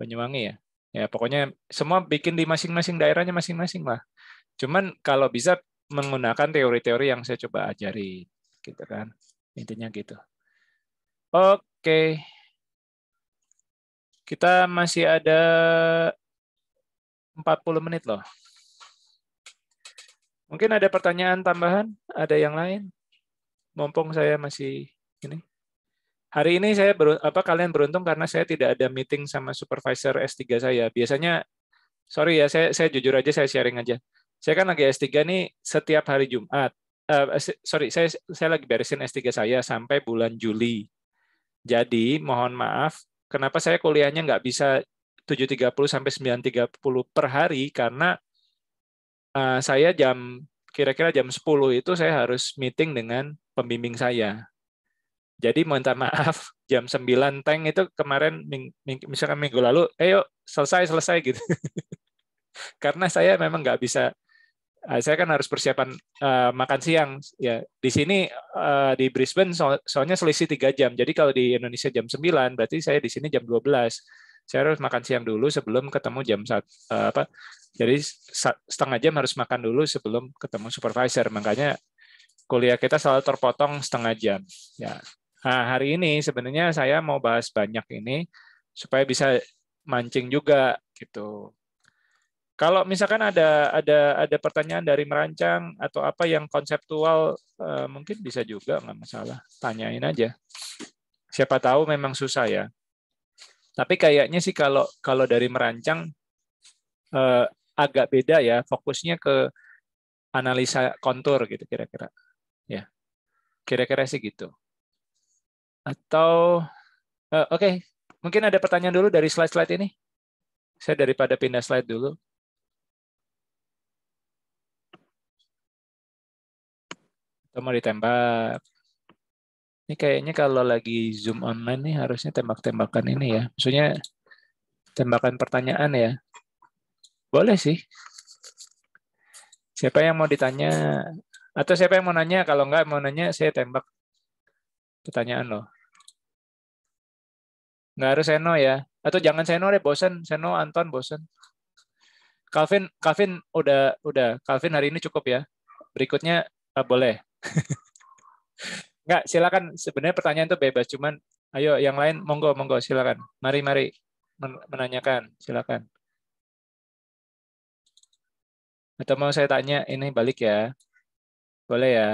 Banyuwangi ya. Ya pokoknya semua bikin di masing-masing daerahnya masing-masing lah. Cuman kalau bisa menggunakan teori-teori yang saya coba ajari gitu kan. Intinya gitu. Oke. Kita masih ada 40 menit loh. Mungkin ada pertanyaan tambahan, ada yang lain? Mumpung saya masih ini. Hari ini saya beruntung, apa kalian beruntung karena saya tidak ada meeting sama supervisor S3 saya. Biasanya sorry ya, saya saya jujur aja saya sharing aja. Saya kan lagi S3 nih setiap hari Jumat. Uh, sorry, saya saya lagi beresin S3 saya sampai bulan Juli. Jadi mohon maaf, kenapa saya kuliahnya nggak bisa 7.30 sampai 9.30 per hari karena Eh, saya jam kira-kira jam 10 itu saya harus meeting dengan pembimbing saya. Jadi mohon maaf jam 9 teng itu kemarin misalkan minggu lalu, ayo selesai selesai gitu. Karena saya memang nggak bisa eh, saya kan harus persiapan uh, makan siang ya di sini uh, di Brisbane so soalnya selisih tiga jam jadi kalau di Indonesia jam 9 berarti saya di sini jam 12 saya harus makan siang dulu sebelum ketemu jam saat eh, apa jadi setengah jam harus makan dulu sebelum ketemu supervisor makanya kuliah kita selalu terpotong setengah jam ya nah, hari ini sebenarnya saya mau bahas banyak ini supaya bisa mancing juga gitu kalau misalkan ada ada ada pertanyaan dari merancang atau apa yang konseptual eh, mungkin bisa juga nggak masalah tanyain aja siapa tahu memang susah ya tapi kayaknya sih kalau kalau dari merancang eh, agak beda ya fokusnya ke analisa kontur gitu kira-kira. Ya. Kira-kira sih gitu. Atau eh, oke, okay. mungkin ada pertanyaan dulu dari slide-slide ini. Saya daripada pindah slide dulu. Atau mau ditembak? Ini kayaknya kalau lagi Zoom online nih harusnya tembak-tembakan ini ya. Maksudnya tembakan pertanyaan ya. Boleh sih. Siapa yang mau ditanya? Atau siapa yang mau nanya? Kalau enggak mau nanya, saya tembak pertanyaan loh. Nggak harus Seno ya. Atau jangan Seno deh, bosen. Seno, Anton, bosen. Calvin, Calvin udah, udah. Calvin hari ini cukup ya. Berikutnya, ah, boleh. Enggak, silakan. Sebenarnya pertanyaan itu bebas, cuman ayo yang lain monggo monggo silakan. Mari mari menanyakan, silakan. Atau mau saya tanya ini balik ya. Boleh ya?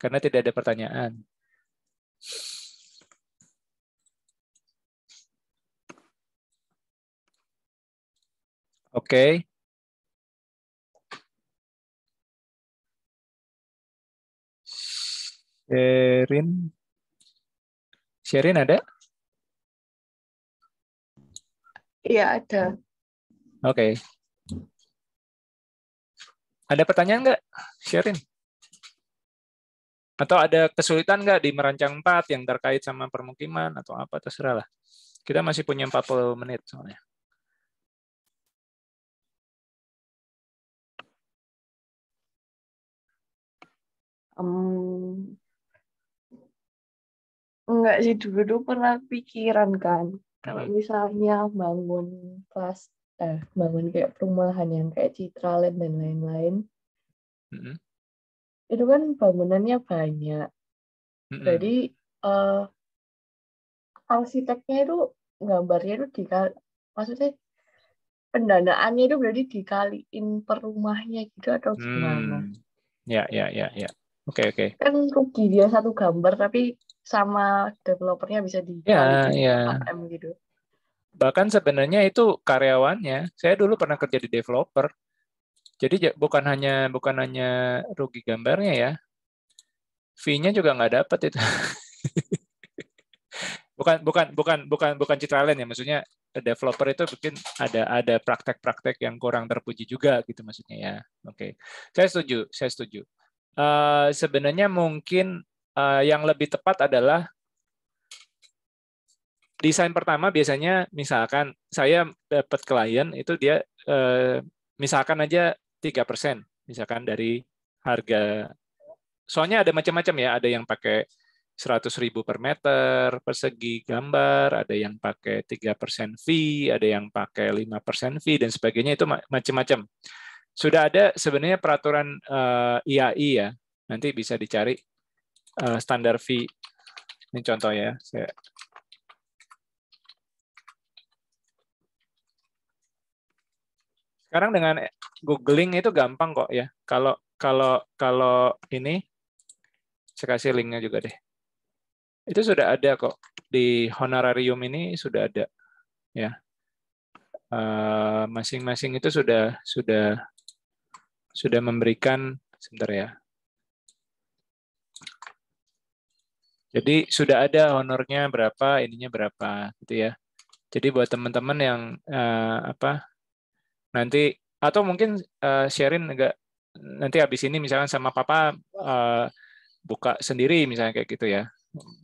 Karena tidak ada pertanyaan. Oke. Okay. Sherin. Sherin ada? Iya, ada. Oke. Okay. Ada pertanyaan nggak, Sherin? Atau ada kesulitan nggak di merancang empat yang terkait sama permukiman atau apa, terserah lah. Kita masih punya 40 menit soalnya. Um, Enggak sih dulu pernah pikiran kan kalau hmm. misalnya bangun kelas eh bangun kayak perumahan yang kayak citra land dan lain-lain mm-hmm. itu kan bangunannya banyak mm-hmm. jadi uh, arsiteknya itu gambarnya itu dikali maksudnya pendanaannya itu berarti dikaliin perumahnya gitu atau gimana? Hmm. Ya, ya, ya, ya. Oke oke. Kan rugi dia satu gambar tapi sama developernya bisa di Ya ya. M gitu. Bahkan sebenarnya itu karyawannya. Saya dulu pernah kerja di developer. Jadi bukan hanya bukan hanya rugi gambarnya ya. Fee-nya juga nggak dapat itu. bukan bukan bukan bukan bukan citra lain ya maksudnya developer itu mungkin ada ada praktek-praktek yang kurang terpuji juga gitu maksudnya ya. Oke. Okay. Saya setuju, saya setuju. Eh, sebenarnya mungkin uh, yang lebih tepat adalah desain pertama biasanya misalkan saya dapat klien itu dia uh, misalkan aja tiga persen misalkan dari harga soalnya ada macam-macam ya ada yang pakai seratus ribu per meter persegi gambar ada yang pakai tiga persen fee ada yang pakai lima persen fee dan sebagainya itu macam-macam sudah ada sebenarnya peraturan uh, eh, IAI ya. Nanti bisa dicari uh, standar fee. Ini contoh ya. Saya Sekarang dengan googling itu gampang kok ya. Kalau kalau kalau ini saya kasih linknya juga deh. Itu sudah ada kok di honorarium ini sudah ada ya. Eh, masing-masing uh, itu sudah sudah sudah memberikan sebentar ya. Jadi sudah ada honornya berapa, ininya berapa gitu ya. Jadi buat teman-teman yang uh, apa nanti atau mungkin uh, eh, sharing agak nanti habis ini misalnya sama papa uh, buka sendiri misalnya kayak gitu ya.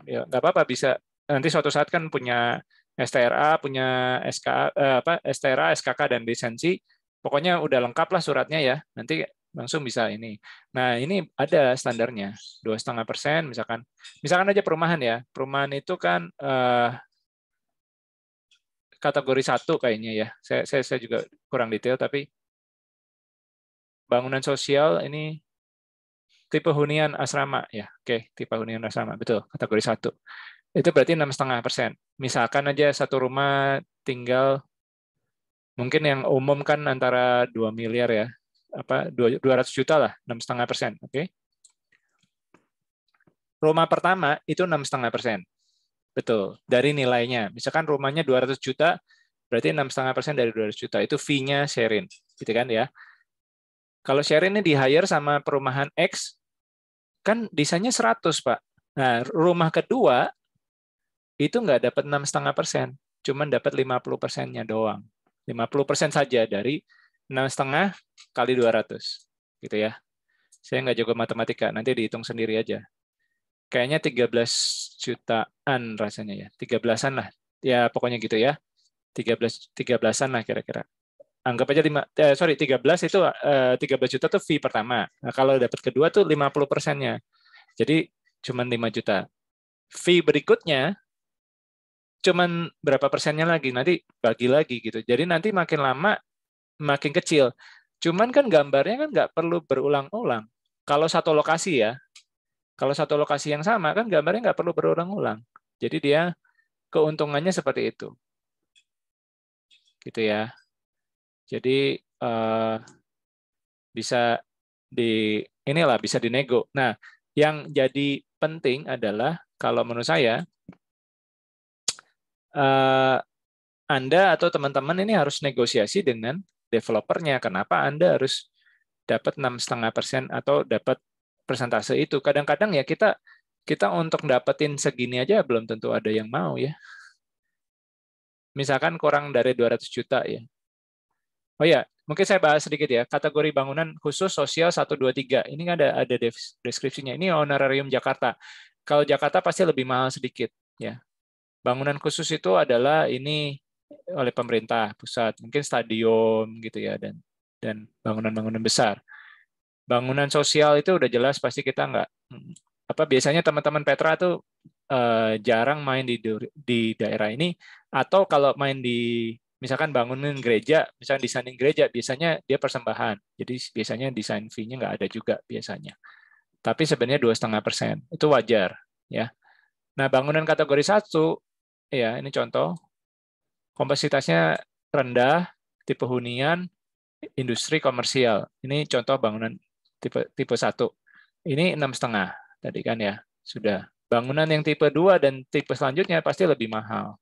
Ya nggak apa-apa bisa nanti suatu saat kan punya STRA, punya SK uh, apa STRA, SKK dan lisensi pokoknya udah lengkap lah suratnya ya. Nanti langsung bisa ini. Nah ini ada standarnya dua setengah persen misalkan. Misalkan aja perumahan ya. Perumahan itu kan eh, kategori satu kayaknya ya. Saya, saya saya juga kurang detail tapi bangunan sosial ini tipe hunian asrama ya. Oke tipe hunian asrama betul kategori satu. Itu berarti enam setengah persen. Misalkan aja satu rumah tinggal mungkin yang umum kan antara 2 miliar ya, apa 200 juta lah, enam setengah persen, oke? Rumah pertama itu enam setengah persen, betul. Dari nilainya, misalkan rumahnya 200 juta, berarti enam setengah persen dari 200 juta itu fee-nya Sherin, gitu kan ya? Kalau Sherin ini di hire sama perumahan X, kan desainnya 100 pak. Nah rumah kedua itu nggak dapat enam setengah persen, cuman dapat 50 persennya doang 50% saja dari 6,5 kali 200. Gitu ya. Saya nggak jago matematika, nanti dihitung sendiri aja. Kayaknya 13 jutaan rasanya ya. 13-an lah. Ya pokoknya gitu ya. 13 13 lah kira-kira. Anggap aja 5 eh, sorry 13 itu eh, 13 juta tuh fee pertama. Nah, kalau dapat kedua tuh 50 nya Jadi cuman 5 juta. Fee berikutnya cuman berapa persennya lagi nanti bagi lagi gitu jadi nanti makin lama makin kecil cuman kan gambarnya kan nggak perlu berulang-ulang kalau satu lokasi ya kalau satu lokasi yang sama kan gambarnya nggak perlu berulang-ulang jadi dia keuntungannya seperti itu gitu ya jadi uh, bisa di inilah bisa dinego nah yang jadi penting adalah kalau menurut saya uh, Anda atau teman-teman ini harus negosiasi dengan developernya. Kenapa Anda harus dapat 6,5% atau dapat persentase itu? Kadang-kadang ya kita kita untuk dapetin segini aja belum tentu ada yang mau ya. Misalkan kurang dari 200 juta ya. Oh ya, mungkin saya bahas sedikit ya. Kategori bangunan khusus sosial 123. Ini ada ada deskripsinya. Ini honorarium Jakarta. Kalau Jakarta pasti lebih mahal sedikit ya bangunan khusus itu adalah ini eh, oleh pemerintah pusat, mungkin stadion gitu ya dan dan bangunan-bangunan besar. Bangunan sosial itu udah jelas pasti kita nggak mm, apa biasanya teman-teman Petra tuh uh, jarang main di di daerah ini atau kalau main di misalkan bangunan gereja, misalkan desain gereja biasanya dia persembahan. Jadi biasanya desain fee-nya nggak ada juga biasanya. Tapi sebenarnya dua setengah persen itu wajar ya. Nah bangunan kategori satu ya ini contoh kompleksitasnya rendah tipe hunian industri komersial ini contoh bangunan tipe tipe satu ini enam setengah tadi kan ya sudah bangunan yang tipe dua dan tipe selanjutnya pasti lebih mahal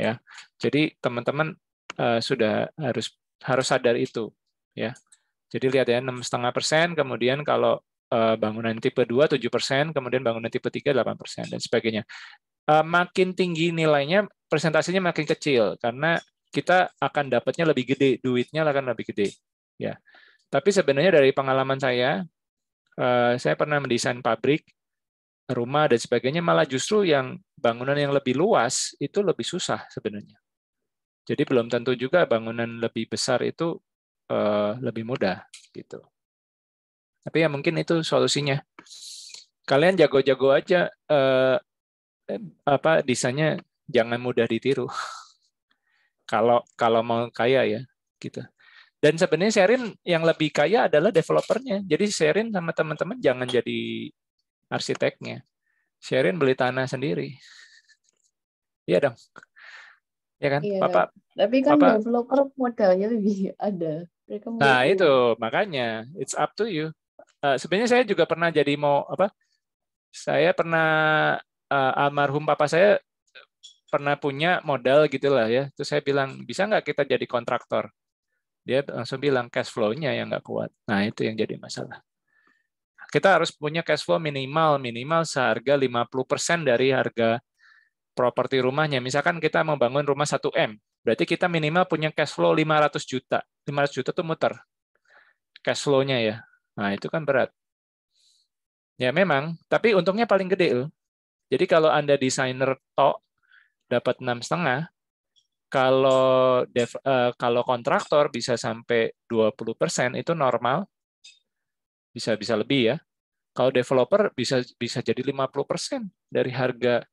ya jadi teman-teman uh, sudah harus harus sadar itu ya jadi lihat ya enam setengah persen kemudian kalau eh, bangunan tipe 2 7 persen, kemudian bangunan tipe 3 8 persen, dan sebagainya. Eh, makin tinggi nilainya presentasinya makin kecil karena kita akan dapatnya lebih gede, duitnya akan lebih gede. Ya. Tapi sebenarnya dari pengalaman saya, eh, saya pernah mendesain pabrik, rumah dan sebagainya, malah justru yang bangunan yang lebih luas itu lebih susah sebenarnya. Jadi belum tentu juga bangunan lebih besar itu eh, lebih mudah gitu. Tapi ya mungkin itu solusinya. Kalian jago-jago aja apa desainnya jangan mudah ditiru. kalau kalau mau kaya ya gitu. Dan sebenarnya Sherin yang lebih kaya adalah developernya. Jadi Sherin sama teman-teman jangan jadi arsiteknya. Sherin beli tanah sendiri. Iya dong. Ya kan, iya, Bapak. Tapi kan Papa. developer modalnya lebih ada. Mereka nah itu. itu makanya it's up to you. Uh, sebenarnya saya juga pernah jadi mau apa? Saya pernah uh, almarhum papa saya eh, pernah punya modal gitulah ya. Terus saya bilang bisa nggak kita jadi kontraktor? Dia langsung bilang cash flow-nya yang nggak kuat. Nah itu yang jadi masalah. Kita harus punya cash flow minimal minimal seharga 50% dari harga properti rumahnya. Misalkan kita membangun rumah 1 m, berarti kita minimal punya cash flow 500 juta. 500 juta tuh muter cash flow-nya ya. Nah itu kan berat. Ya memang, tapi untungnya paling gede loh jadi kalau Anda desainer tok dapat enam setengah, kalau dev, uh, kalau kontraktor bisa sampai 20% itu normal. Bisa bisa lebih ya. Kalau developer bisa bisa jadi 50% dari harga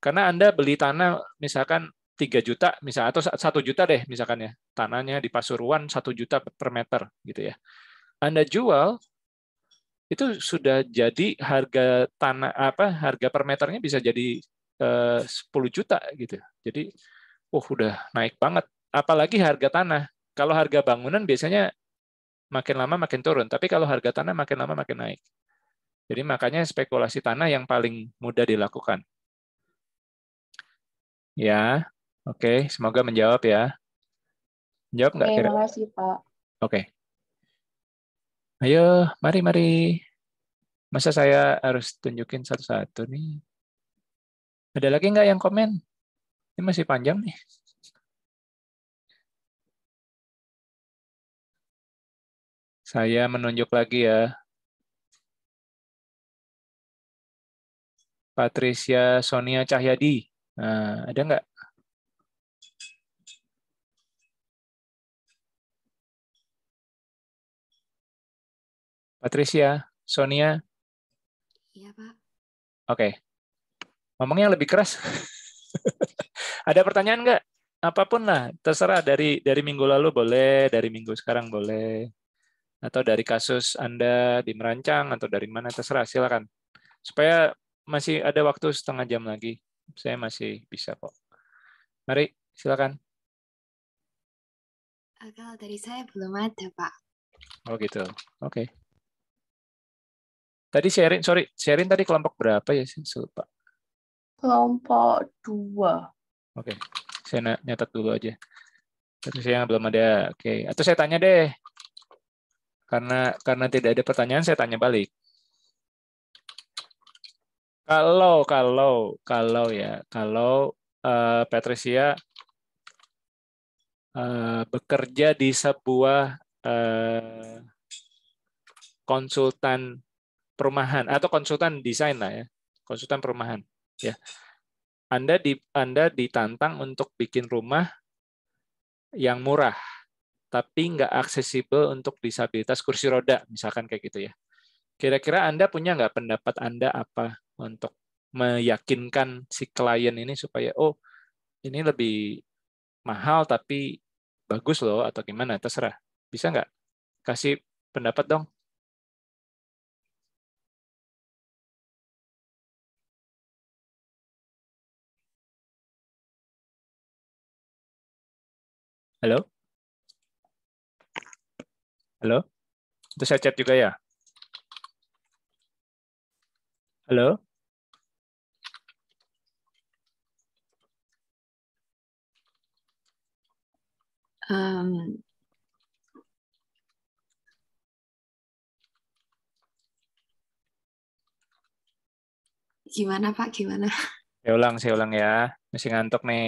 karena Anda beli tanah misalkan 3 juta misal atau satu juta deh misalkan ya tanahnya di Pasuruan satu juta per meter gitu ya Anda jual itu sudah jadi harga tanah apa harga per meternya bisa jadi eh, 10 juta gitu. Jadi oh udah naik banget. Apalagi harga tanah. Kalau harga bangunan biasanya makin lama makin turun, tapi kalau harga tanah makin lama makin naik. Jadi makanya spekulasi tanah yang paling mudah dilakukan. Ya, oke, okay. semoga menjawab ya. Jawab nggak? Terima kasih Pak. Oke. Okay. Ayo, mari, mari. Masa saya harus tunjukin satu-satu nih? Ada lagi nggak yang komen? Ini masih panjang nih. Saya menunjuk lagi ya. Patricia Sonia Cahyadi. Nah, ada nggak? Patricia, Sonia. Iya, Pak. Oke. Okay. Ngomongnya lebih keras. Ada pertanyaan nggak? Apapun lah, terserah dari dari minggu lalu boleh, dari minggu sekarang boleh. Atau dari kasus Anda di Merancang atau dari mana terserah, silakan. Supaya masih ada waktu setengah jam lagi. Saya masih bisa kok. Mari, silakan. Eh, kalau dari saya belum ada, Pak. Oh gitu. Oke. Okay. Tadi sharing, sorry, sharing tadi kelompok berapa ya sih? Pak? Kelompok dua. Oke, okay. saya nyatat dulu aja. Tapi saya belum ada. Oke, okay. atau saya tanya deh. Karena karena tidak ada pertanyaan, saya tanya balik. Kalau kalau kalau ya kalau uh, Patricia uh, bekerja di sebuah uh, konsultan perumahan atau konsultan desain lah ya, konsultan perumahan ya. Anda di Anda ditantang untuk bikin rumah yang murah tapi nggak aksesibel untuk disabilitas kursi roda misalkan kayak gitu ya. Kira-kira Anda punya nggak pendapat Anda apa untuk meyakinkan si klien ini supaya oh ini lebih mahal tapi bagus loh atau gimana terserah bisa nggak kasih pendapat dong Halo? Halo? Itu saya chat juga ya? Halo? Um, gimana Pak? Gimana? Saya ulang, saya ulang ya. Masih ngantuk nih.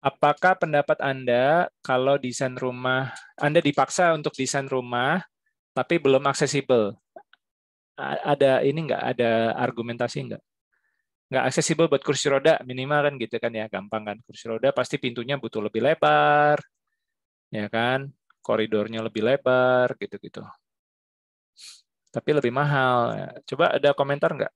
Apakah pendapat Anda kalau desain rumah, Anda dipaksa untuk desain rumah, tapi belum aksesibel? Ada ini nggak? Ada argumentasi nggak? Nggak aksesibel buat kursi roda, minimal kan gitu kan ya, gampang kan. Kursi roda pasti pintunya butuh lebih lebar, ya kan? Koridornya lebih lebar, gitu-gitu. Tapi lebih mahal. Coba ada komentar nggak?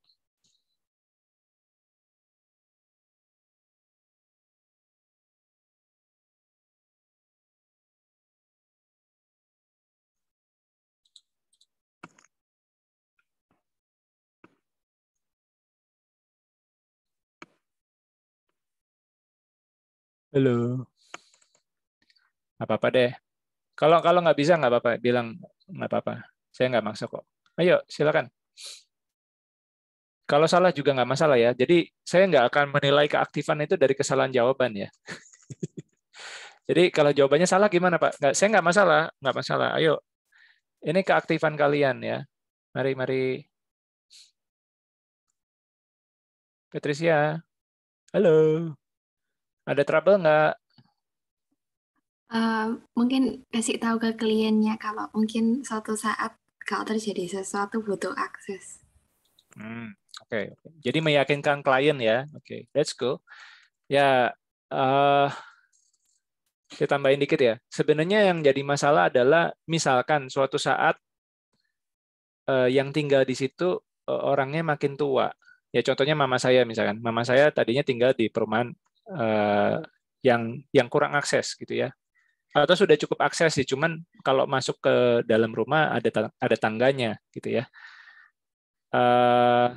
Halo. Apa-apa deh. Kalau kalau nggak bisa nggak apa-apa, bilang nggak apa-apa. Saya nggak maksa kok. Ayo, silakan. Kalau salah juga nggak masalah ya. Jadi saya nggak akan menilai keaktifan itu dari kesalahan jawaban ya. Jadi kalau jawabannya salah gimana Pak? Nggak, saya nggak masalah, nggak masalah. Ayo, ini keaktifan kalian ya. Mari, mari. Patricia, halo. Ada trouble nggak? Uh, mungkin kasih tahu ke kliennya kalau mungkin suatu saat kalau terjadi sesuatu butuh akses. Hmm, Oke, okay. jadi meyakinkan klien ya. Oke, okay. let's go. Ya, uh, eh, kita tambahin dikit ya. Sebenarnya yang jadi masalah adalah misalkan suatu saat uh, yang tinggal di situ uh, orangnya makin tua. Ya contohnya mama saya misalkan. Mama saya tadinya tinggal di perumahan uh, yang yang kurang akses gitu ya atau sudah cukup akses sih cuman kalau masuk ke dalam rumah ada ada tangganya gitu ya uh,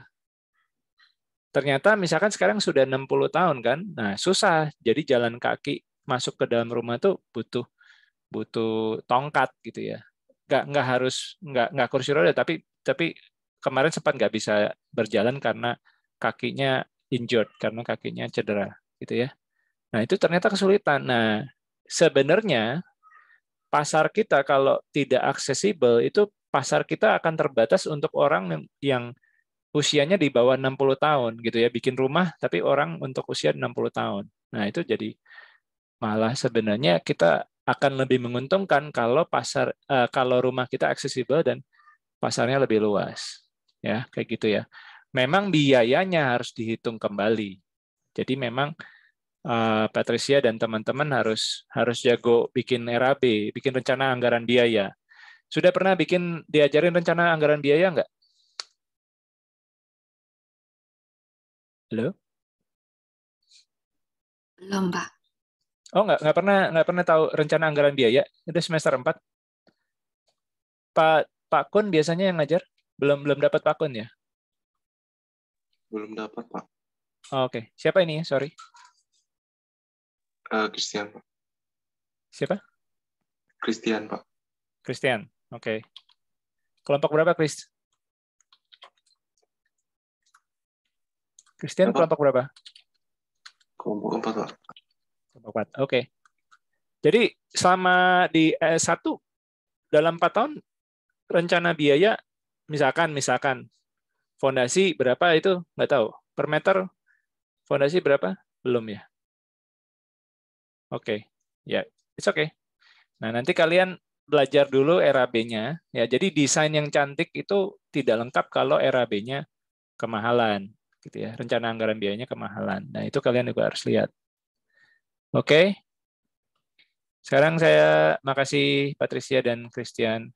ternyata misalkan sekarang sudah 60 tahun kan nah susah jadi jalan kaki masuk ke dalam rumah tuh butuh butuh tongkat gitu ya nggak nggak harus nggak nggak kursi roda tapi tapi kemarin sempat nggak bisa berjalan karena kakinya injured karena kakinya cedera gitu ya. Nah, itu ternyata kesulitan. Nah, sebenarnya pasar kita kalau tidak aksesibel itu pasar kita akan terbatas untuk orang yang, usianya di bawah 60 tahun gitu ya, bikin rumah tapi orang untuk usia 60 tahun. Nah, itu jadi malah sebenarnya kita akan lebih menguntungkan kalau pasar uh, kalau rumah kita aksesibel dan pasarnya lebih luas. Ya, kayak gitu ya. Memang biayanya harus dihitung kembali jadi memang uh, Patricia dan teman-teman harus harus jago bikin RAB, bikin rencana anggaran biaya. Sudah pernah bikin diajarin rencana anggaran biaya nggak? Halo? Belum, Pak. Oh, nggak nggak pernah nggak pernah tahu rencana anggaran biaya. Udah semester 4. Pak Pak Kun biasanya yang ngajar? Belum belum dapat Pak Kun ya? Belum dapat, Pak. Oke, okay. siapa ini? Sorry. Uh, Christian, Siapa? Christian, Pak. Christian, oke. Okay. Kelompok berapa, Chris? Christian, Apa? kelompok berapa? Kelompok empat, Pak. Kelompok empat, oke. Okay. Jadi selama di eh, S1, dalam empat tahun, rencana biaya, misalkan, misalkan, fondasi berapa itu nggak tahu. Per meter Fondasi berapa? Belum ya? Oke. Okay. Ya, yeah, it's okay. Nah, nanti kalian belajar dulu RAB-nya. Ya, jadi desain yang cantik itu tidak lengkap kalau RAB-nya kemahalan, gitu ya. Rencana anggaran biayanya kemahalan. Nah, itu kalian juga harus lihat. Oke. Okay. Sekarang saya makasih Patricia dan Christian.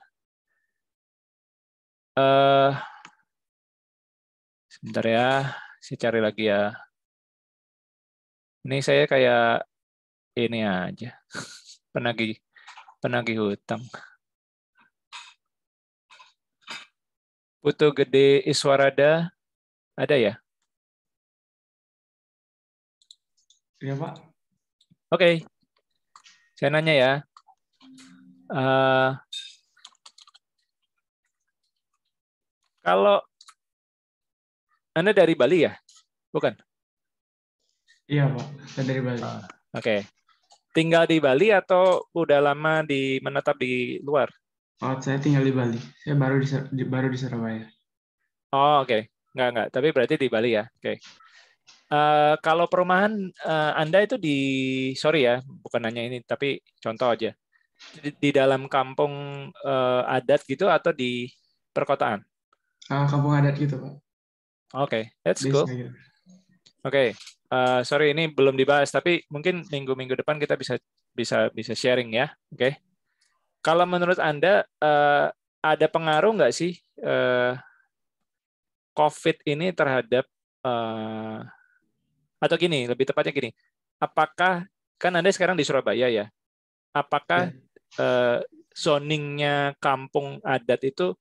Uh, sebentar ya, saya cari lagi ya. Ini saya kayak ini aja penagih penagih hutang. Putu Gede Iswarada ada ya? Iya Pak. Oke, okay. saya nanya ya. Uh, kalau Anda dari Bali ya, bukan? Iya Pak, saya dari Bali. Ah, oke. Okay. Tinggal di Bali atau udah lama di menetap di luar? Oh, saya tinggal di Bali. Saya baru di, baru di Surabaya. Oh, oke. Okay. nggak. enggak. Tapi berarti di Bali ya. Oke. Okay. Uh, eh, kalau perumahan uh, Anda itu di sorry ya, bukan nanya ini tapi contoh aja. Di, di dalam kampung uh, adat gitu atau di perkotaan? Uh, kampung adat gitu, Pak. Oke, okay. that's cool. Oke. Okay. Eh, sorry ini belum dibahas tapi mungkin minggu-minggu depan kita bisa bisa bisa sharing ya oke okay? kalau menurut anda uh, ada pengaruh nggak sih uh, covid ini terhadap uh, atau gini lebih tepatnya gini apakah kan anda sekarang di Surabaya ya apakah uh, zoningnya kampung adat itu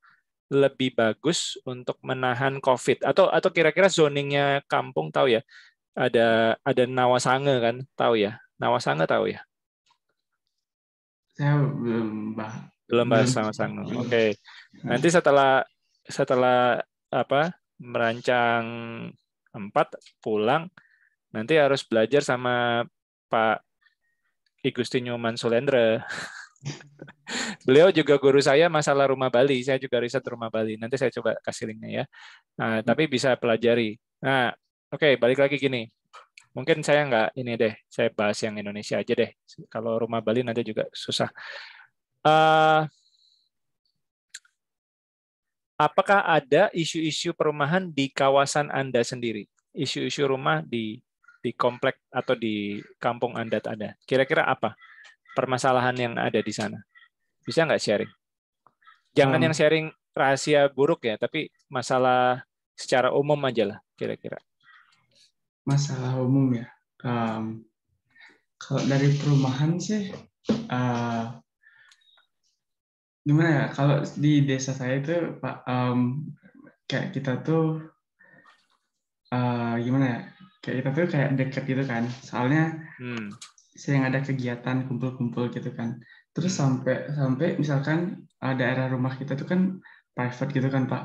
lebih bagus untuk menahan COVID atau atau kira-kira zoningnya kampung tahu ya ada ada Nawasanga kan, tahu ya? Nawasanga tahu ya? Saya belum bahas. Belum bahas sama Sanga. Oke. Okay. Nah. Nanti setelah setelah apa merancang empat pulang, nanti harus belajar sama Pak Igustinio Nyoman Beliau juga guru saya masalah rumah Bali. Saya juga riset rumah Bali. Nanti saya coba kasih linknya ya. Nah, tapi bisa pelajari. Nah, Oke, balik lagi gini. Mungkin saya nggak ini deh, saya bahas yang Indonesia aja deh. Kalau rumah Bali nanti juga susah. Uh, apakah ada isu-isu perumahan di kawasan Anda sendiri? Isu-isu rumah di di komplek atau di kampung Anda ada? Kira-kira apa permasalahan yang ada di sana? Bisa nggak sharing? Jangan hmm. yang sharing rahasia buruk ya, tapi masalah secara umum aja lah kira-kira masalah umum ya. Um, kalau dari perumahan sih, uh, gimana ya? Kalau di desa saya itu, Pak, um, kayak kita tuh uh, gimana ya? Kayak kita tuh kayak deket gitu kan. Soalnya hmm. sering ada kegiatan kumpul-kumpul gitu kan. Terus hmm. sampai sampai misalkan uh, daerah rumah kita tuh kan private gitu kan, Pak.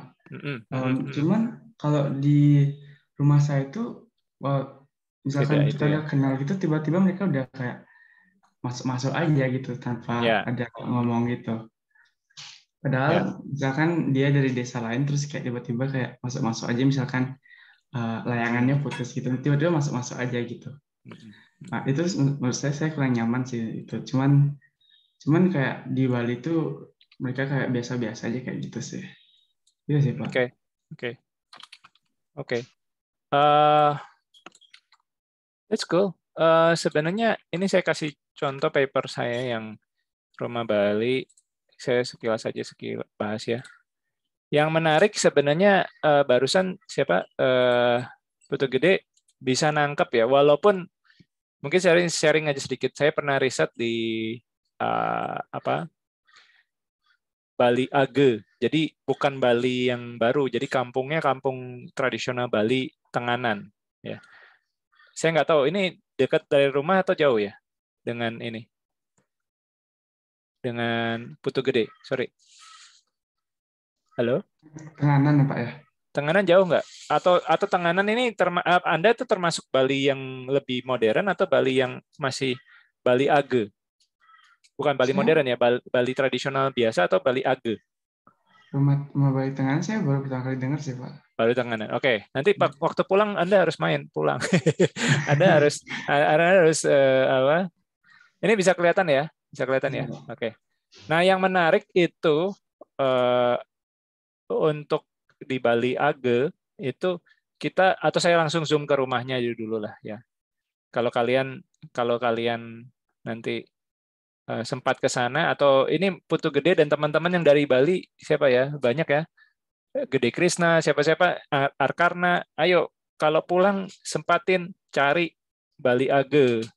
Um, Cuman kalau di rumah saya itu well, misalkan Beda kita ya. udah ya. kenal gitu tiba-tiba mereka udah kayak masuk-masuk aja gitu tanpa yeah. ada ngomong gitu padahal yeah. misalkan dia dari desa lain terus kayak tiba-tiba kayak masuk-masuk aja misalkan uh, layangannya putus gitu tiba-tiba masuk-masuk aja gitu nah itu menurut saya saya kurang nyaman sih itu cuman cuman kayak di Bali tuh mereka kayak biasa-biasa aja kayak gitu sih iya sih pak oke okay. oke okay. oke okay. uh eh, That's cool. Uh, sebenarnya ini saya kasih contoh paper saya yang Roma Bali. Saya sekilas saja sekilas bahas ya. Yang menarik sebenarnya uh, barusan siapa uh, Putu Gede bisa nangkep ya. Walaupun mungkin sharing sharing aja sedikit. Saya pernah riset di uh, apa Bali Age. Jadi bukan Bali yang baru. Jadi kampungnya kampung tradisional Bali Tenganan. Ya. Saya nggak tahu ini dekat dari rumah atau jauh ya dengan ini dengan Putu Gede. Sorry. Halo. Tenganan ya Pak ya. Tenganan jauh nggak? Atau atau Tenganan ini terma, eh, Anda itu termasuk Bali yang lebih modern atau Bali yang masih Bali age? Bukan Bali saya? modern ya, Bali, Bali tradisional biasa atau Bali age? Rumah, rumah Bali Tenganan saya baru pertama kali dengar sih Pak baru tanganan. Oke, okay. nanti pak, hmm. waktu pulang Anda harus main pulang. anda harus Anda harus uh, apa? Ini bisa kelihatan ya, bisa kelihatan ya. Hmm. Oke. Okay. Nah, yang menarik itu uh, untuk di Bali Age itu kita atau saya langsung zoom ke rumahnya dulu lah ya. Kalau kalian kalau kalian nanti uh, sempat ke sana atau ini Putu Gede dan teman-teman yang dari Bali siapa ya? Banyak ya Gede Krishna, siapa-siapa, Arkarna, ayo kalau pulang sempatin cari Bali Age.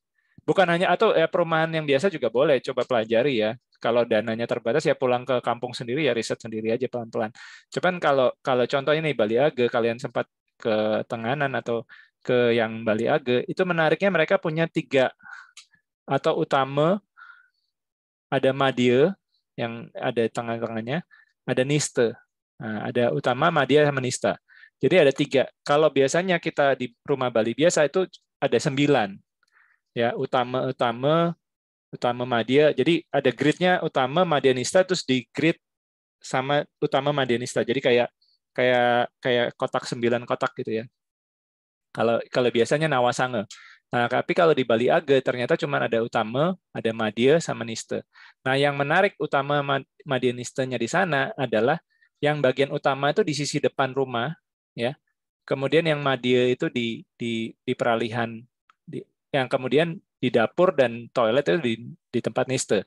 Bukan hanya atau ya, perumahan yang biasa juga boleh, coba pelajari ya. Kalau dananya terbatas ya pulang ke kampung sendiri ya riset sendiri aja pelan-pelan. Cuman kalau kalau contoh ini Bali Age kalian sempat ke Tenganan atau ke yang Bali Age, itu menariknya mereka punya tiga atau utama ada Madie yang ada tengah-tengahnya, ada Niste Nah, ada utama, madya, menista. Jadi ada tiga. Kalau biasanya kita di rumah Bali biasa itu ada sembilan. Ya, utama, utama, utama madya. Jadi ada gridnya utama, nista, terus di grid sama utama nista. Jadi kayak kayak kayak kotak sembilan kotak gitu ya. Kalau kalau biasanya Nawasange. Nah, tapi kalau di Bali Age ternyata cuma ada utama, ada madya sama nista. Nah, yang menarik utama madyanistanya di sana adalah yang bagian utama itu di sisi depan rumah ya kemudian yang madie itu di di di peralihan di, yang kemudian di dapur dan toilet itu di, di tempat niste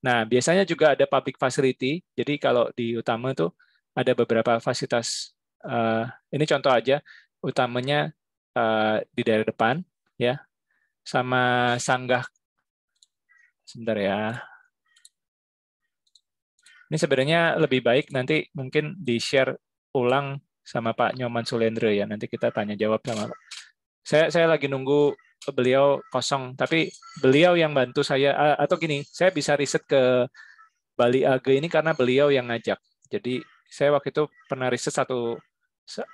nah biasanya juga ada public facility jadi kalau di utama itu ada beberapa fasilitas uh, ini contoh aja utamanya uh, di daerah depan ya sama sanggah sebentar ya ini sebenarnya lebih baik nanti mungkin di-share ulang sama Pak Nyoman Sulendra ya. Nanti kita tanya jawab sama Saya saya lagi nunggu beliau kosong, tapi beliau yang bantu saya atau gini, saya bisa riset ke Bali Age ini karena beliau yang ngajak. Jadi saya waktu itu pernah riset satu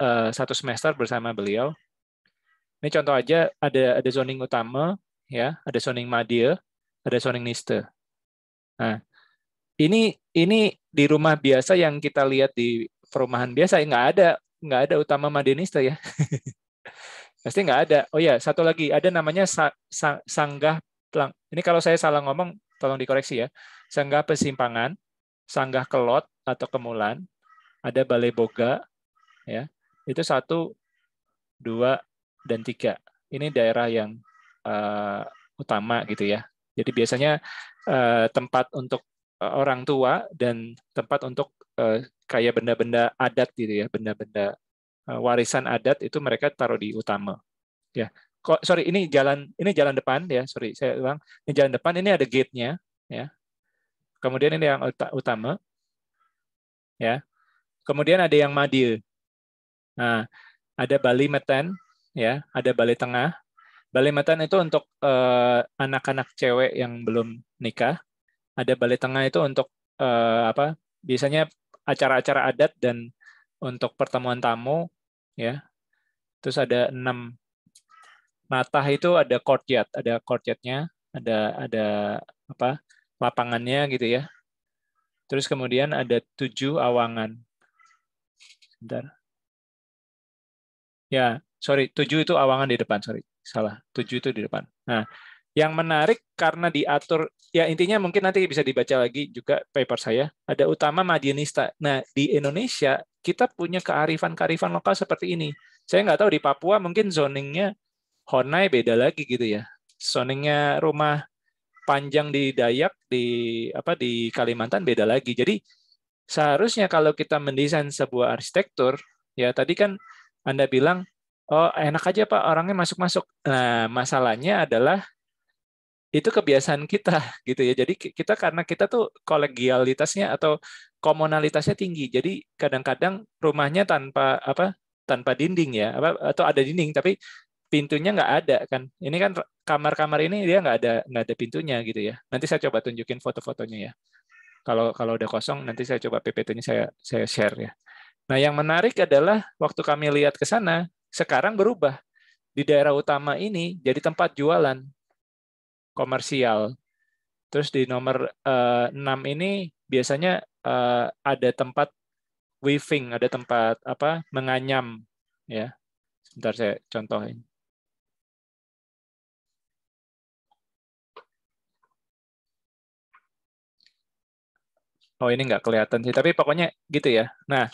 e, satu semester bersama beliau. Ini contoh aja ada ada zoning utama ya, ada zoning madya, ada zoning niste. Nah, ini ini di rumah biasa yang kita lihat di perumahan biasa eh, nggak ada nggak ada utama Madenista ya pasti nggak ada oh ya satu lagi ada namanya sa, sa, sanggah pelang ini kalau saya salah ngomong tolong dikoreksi ya sanggah persimpangan sanggah kelot atau kemulan ada balai boga ya itu satu dua dan tiga ini daerah yang uh, utama gitu ya jadi biasanya eh, tempat untuk Eh, orang tua dan tempat untuk uh, kayak benda-benda adat gitu ya, benda-benda eh, warisan adat itu mereka taruh di utama. Ya, kok sorry ini jalan ini jalan depan ya, sorry saya ulang. Ini jalan depan ini ada gate-nya ya. Kemudian ini yang utama. Ya. Kemudian ada yang madil. Nah, ada Bali Meten ya, ada Bali Tengah. Bali Meten itu untuk anak-anak uh, cewek yang belum nikah ada Balai Tengah itu untuk uh, apa? Biasanya acara-acara adat dan untuk pertemuan tamu, ya. Terus ada enam Natah itu ada courtyard, ada courtyardnya, ada ada apa? Lapangannya gitu ya. Terus kemudian ada tujuh awangan. Sebentar. Ya, sorry, tujuh itu awangan di depan, sorry, salah. Tujuh itu di depan. Nah, yang menarik karena diatur, ya intinya mungkin nanti bisa dibaca lagi juga paper saya, ada utama Madianista. Nah, di Indonesia kita punya kearifan-kearifan lokal seperti ini. Saya nggak tahu di Papua mungkin zoningnya Honai beda lagi gitu ya. Zoningnya rumah panjang di Dayak di apa di Kalimantan beda lagi. Jadi seharusnya kalau kita mendesain sebuah arsitektur, ya tadi kan Anda bilang oh enak aja pak orangnya masuk-masuk. Nah masalahnya adalah itu kebiasaan kita gitu ya. Jadi kita karena kita tuh kolegialitasnya atau komunalitasnya tinggi. Jadi kadang-kadang rumahnya tanpa apa tanpa dinding ya apa atau ada dinding tapi pintunya nggak ada kan. Ini kan kamar-kamar ini dia nggak ada nggak ada pintunya gitu ya. Nanti saya coba tunjukin foto-fotonya ya. Kalau kalau udah kosong nanti saya coba PPT-nya saya saya share ya. Nah, yang menarik adalah waktu kami lihat ke sana, sekarang berubah. Di daerah utama ini jadi tempat jualan komersial. Terus di nomor uh, eh, 6 ini biasanya uh, ada tempat weaving, ada tempat apa menganyam ya. Sebentar saya contohin. Oh ini nggak kelihatan sih, tapi pokoknya gitu ya. Nah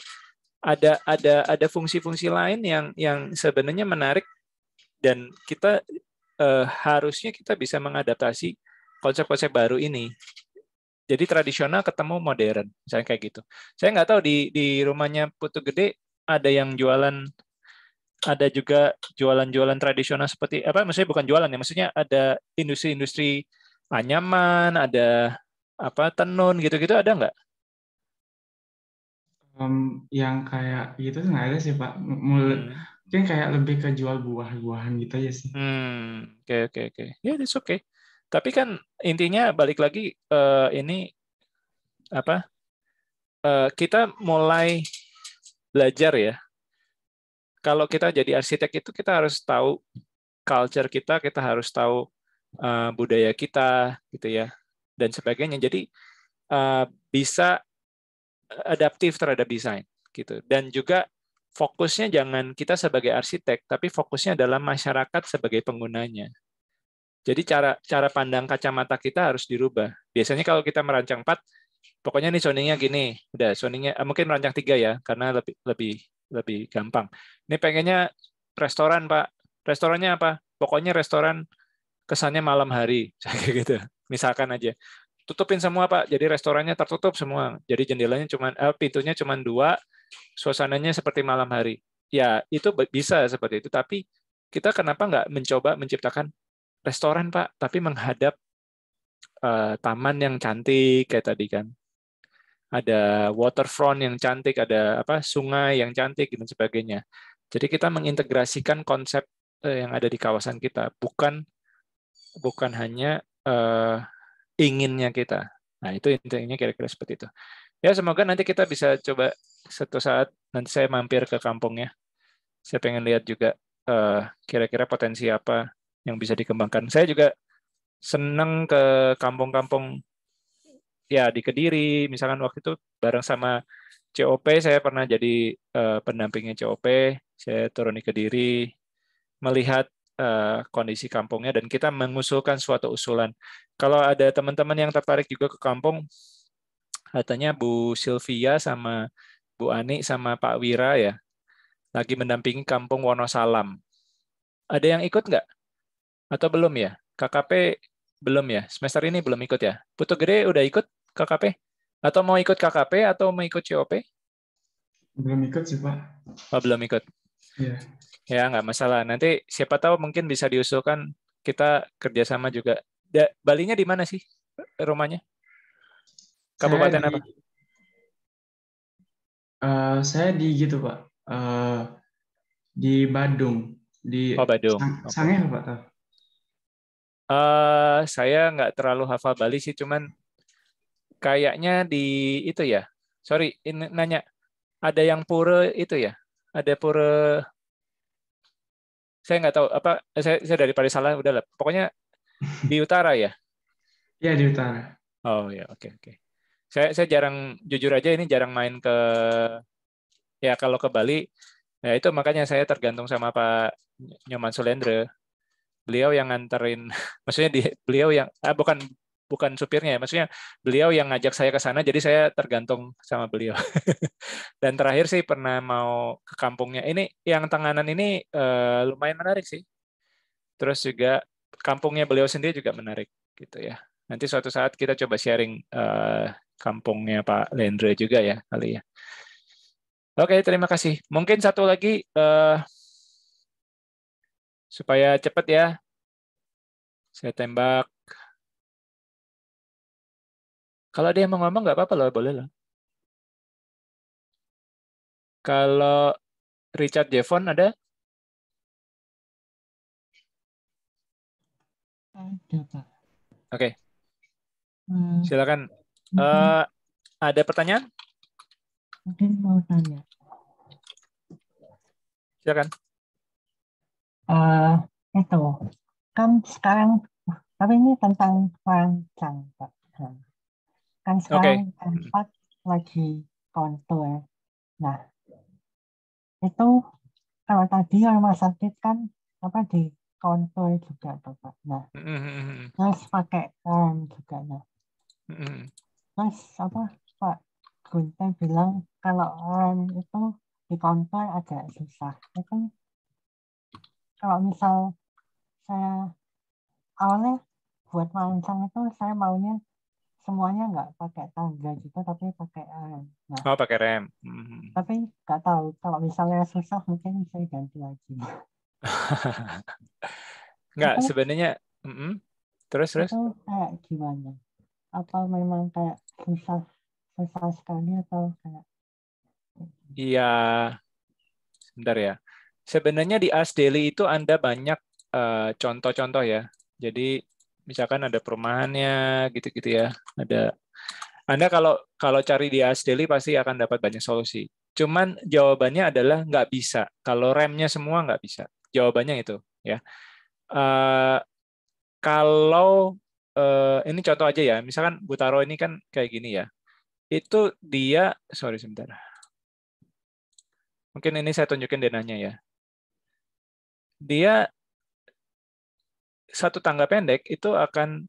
ada ada ada fungsi-fungsi lain yang yang sebenarnya menarik dan kita eh, harusnya kita bisa mengadaptasi konsep-konsep baru ini. Jadi tradisional ketemu modern, misalnya kayak gitu. Saya nggak tahu di di rumahnya Putu Gede ada yang jualan ada juga jualan-jualan tradisional seperti apa maksudnya bukan jualan ya maksudnya ada industri-industri anyaman ada apa tenun gitu-gitu ada nggak um, yang kayak gitu nggak ada sih pak Mul hmm mungkin kayak lebih ke jual buah-buahan gitu aja sih. Hmm, oke oke oke. Ya, itu oke. Tapi kan intinya balik lagi uh, ini apa? Uh, kita mulai belajar ya. Kalau kita jadi arsitek itu kita harus tahu culture kita, kita harus tahu uh, budaya kita gitu ya dan sebagainya. Jadi uh, bisa adaptif terhadap desain gitu. Dan juga fokusnya jangan kita sebagai arsitek, tapi fokusnya adalah masyarakat sebagai penggunanya. Jadi cara cara pandang kacamata kita harus dirubah. Biasanya kalau kita merancang 4, pokoknya nih soundingnya gini, udah soundingnya eh, mungkin merancang tiga ya, karena lebih lebih lebih gampang. Ini pengennya restoran pak, restorannya apa? Pokoknya restoran kesannya malam hari, kayak gitu. Misalkan aja, tutupin semua pak, jadi restorannya tertutup semua, jadi jendelanya cuma, eh, pintunya cuma dua, suasananya seperti malam hari. Ya, itu bisa seperti itu, tapi kita kenapa nggak mencoba menciptakan restoran, Pak, tapi menghadap uh, taman yang cantik kayak tadi kan. Ada waterfront yang cantik, ada apa sungai yang cantik dan sebagainya. Jadi kita mengintegrasikan konsep eh, yang ada di kawasan kita, bukan bukan hanya uh, inginnya kita. Nah, itu intinya kira-kira seperti itu. Ya, semoga nanti kita bisa coba satu saat nanti saya mampir ke kampungnya. Saya pengen lihat juga eh, kira-kira uh, potensi apa yang bisa dikembangkan. Saya juga senang ke kampung-kampung ya di Kediri, misalkan waktu itu bareng sama COP saya pernah jadi uh, pendampingnya COP, saya turun di Kediri melihat uh, kondisi kampungnya dan kita mengusulkan suatu usulan. Kalau ada teman-teman yang tertarik juga ke kampung, katanya Bu Sylvia sama Bu Ani sama Pak Wira ya, lagi mendampingi Kampung Wonosalam. Ada yang ikut nggak? Atau belum ya? KKP belum ya? Semester ini belum ikut ya? Putu Gede udah ikut KKP? Atau mau ikut KKP atau mau ikut COP? Belum ikut sih, Pak. Oh, belum ikut. Iya. Yeah. Ya, nggak masalah. Nanti siapa tahu mungkin bisa diusulkan kita kerjasama juga. Da, Balinya di mana sih rumahnya? Kabupaten apa? Di Eh, saya di gitu Pak. Uh, di Badung. Di oh, Badung. Sang, okay. Pak tahu? Uh, saya nggak terlalu hafal Bali sih, cuman kayaknya di itu ya. Sorry, ini nanya ada yang pura itu ya? Ada pura saya nggak tahu apa saya, saya dari salah udah lah. Pokoknya di utara ya. Iya di utara. Oh ya, oke okay, oke. Okay saya saya jarang jujur aja ini jarang main ke ya kalau ke Bali ya itu makanya saya tergantung sama Pak Nyoman Sulendra. beliau yang nganterin maksudnya di, beliau yang ah, bukan bukan supirnya ya maksudnya beliau yang ngajak saya ke sana jadi saya tergantung sama beliau dan terakhir sih pernah mau ke kampungnya ini yang tanganan ini eh, lumayan menarik sih terus juga kampungnya beliau sendiri juga menarik gitu ya Nanti suatu saat kita coba sharing uh, kampungnya Pak Lendre juga ya kali ya. Oke, terima kasih. Mungkin satu lagi uh, supaya cepat ya. Saya tembak. Kalau dia mau ngomong nggak apa-apa loh, boleh loh. Kalau Richard Jevon ada? Ada, Pak. Oke, Hmm. Silakan. Hmm. Uh, ada pertanyaan? Mungkin mau tanya. Silakan. Uh, itu kan sekarang tapi ini tentang rancang pak hmm. kan sekarang okay. lagi kontur nah itu kalau tadi rumah sakit kan apa di kontur juga pak nah mm -hmm. terus pakai rem juga nah Mm. Mas apa Pak Gunta bilang kalau on itu di counter agak susah. Itu ya kan? kalau misal saya awalnya buat merancang itu saya maunya semuanya nggak pakai tangga gitu tapi pakai rem. Nah, oh pakai rem. Mm-hmm. Tapi nggak tahu kalau misalnya susah mungkin saya ganti lagi. nggak sebenarnya. Mm-hmm. Terus terus. Itu kayak gimana? apa memang kayak susah susah sekali atau kayak Iya. Sebentar ya. Sebenarnya di as Daily itu Anda banyak eh, contoh-contoh uh, ya. Jadi misalkan ada perumahannya gitu-gitu ya. Ada Anda kalau kalau cari di as Daily pasti akan dapat banyak solusi. Cuman jawabannya adalah nggak bisa. Kalau remnya semua nggak bisa. Jawabannya itu ya. Uh, kalau uh, ini contoh aja ya. Misalkan Butaro ini kan kayak gini ya. Itu dia, sorry sebentar. Mungkin ini saya tunjukin denahnya ya. Dia satu tangga pendek itu akan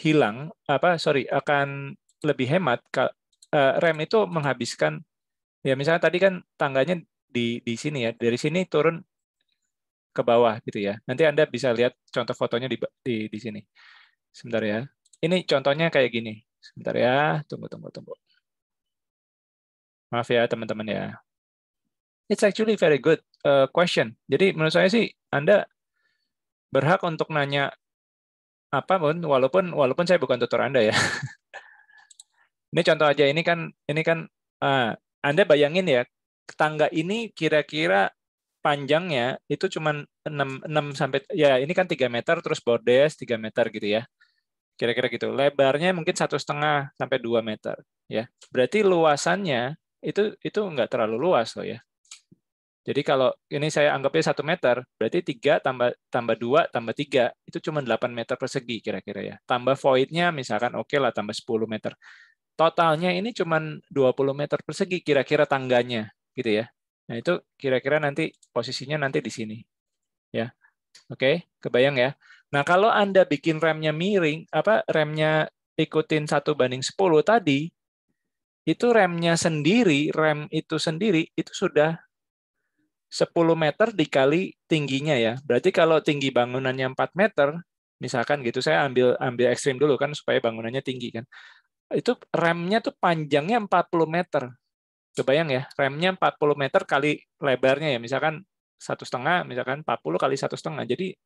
hilang apa sorry akan lebih hemat eh, rem itu menghabiskan ya misalnya tadi kan tangganya di di sini ya dari sini turun ke bawah gitu ya nanti anda bisa lihat contoh fotonya di di, di sini Sebentar ya. Ini contohnya kayak gini. Sebentar ya. Tunggu, tunggu, tunggu. Maaf ya teman-teman ya. It's actually very good uh, question. Jadi menurut saya sih Anda berhak untuk nanya apapun walaupun walaupun saya bukan tutor Anda ya. ini contoh aja ini kan ini kan uh, Anda bayangin ya tangga ini kira-kira panjangnya itu cuma 6, 6 sampai ya ini kan 3 meter terus bordes 3 meter gitu ya kira-kira gitu. Lebarnya mungkin satu setengah sampai dua meter, ya. Berarti luasannya itu itu nggak terlalu luas loh ya. Jadi kalau ini saya anggapnya satu meter, berarti tiga tambah tambah dua tambah tiga itu cuma delapan meter persegi kira-kira ya. Tambah voidnya misalkan oke okay lah tambah sepuluh meter. Totalnya ini cuma dua puluh meter persegi kira-kira tangganya gitu ya. Nah itu kira-kira nanti posisinya nanti di sini ya. Oke, okay? kebayang ya. Nah, kalau Anda bikin remnya miring, apa remnya ikutin satu banding 10 tadi, itu remnya sendiri, rem itu sendiri, itu sudah 10 meter dikali tingginya ya. Berarti kalau tinggi bangunannya 4 meter, misalkan gitu, saya ambil ambil ekstrim dulu kan, supaya bangunannya tinggi kan. Itu remnya tuh panjangnya 40 meter. Kebayang ya, remnya 40 meter kali lebarnya ya, misalkan satu setengah, misalkan 40 kali satu setengah. Jadi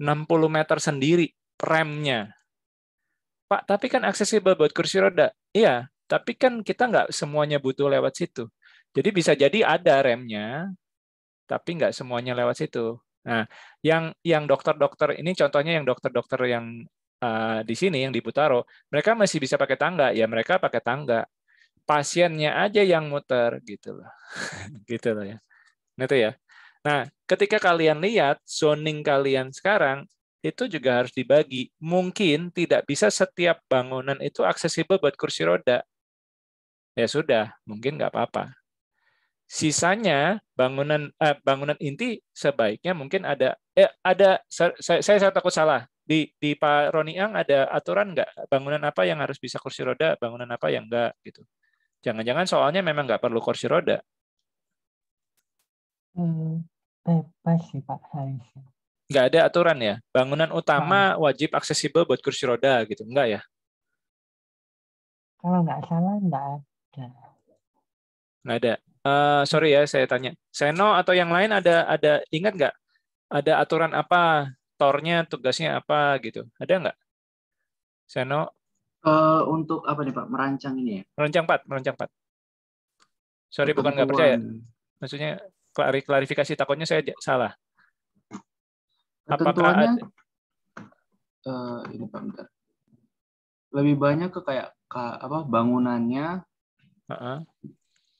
60 meter sendiri remnya. Pak, tapi kan aksesibel buat kursi roda. Iya, tapi kan kita nggak semuanya butuh lewat situ. Jadi bisa jadi ada remnya, tapi nggak semuanya lewat situ. Nah, yang yang dokter-dokter ini contohnya yang dokter-dokter yang uh, di sini yang di Putaro, mereka masih bisa pakai tangga, ya mereka pakai tangga. Pasiennya aja yang muter gitu loh. gitu loh ya. itu ya? Nah, ketika kalian lihat zoning kalian sekarang, itu juga harus dibagi. Mungkin tidak bisa setiap bangunan itu aksesibel buat kursi roda. Ya sudah, mungkin nggak apa-apa. Sisanya bangunan eh, bangunan inti sebaiknya mungkin ada eh, ada saya, saya takut salah di di Pak Roni Ang ada aturan nggak bangunan apa yang harus bisa kursi roda, bangunan apa yang nggak gitu. Jangan-jangan soalnya memang nggak perlu kursi roda. Hmm bebas eh, sih Pak harusnya. Nggak ada aturan ya? Bangunan utama nah. wajib aksesibel buat kursi roda gitu, enggak ya? Kalau nggak salah nggak ada. Nggak ada. Uh, sorry ya, saya tanya. Seno atau yang lain ada ada ingat nggak? Ada aturan apa? Tornya tugasnya apa gitu? Ada nggak? Seno? Uh, untuk apa nih Pak? Merancang ini ya? Merancang 4, merancang 4. Sorry, bukan nggak percaya. Maksudnya klarifikasi takutnya saya salah. Ya, Apakah ada... uh, eh, ini Pak bentar. Lebih banyak ke kayak ke, apa bangunannya. Uh-uh.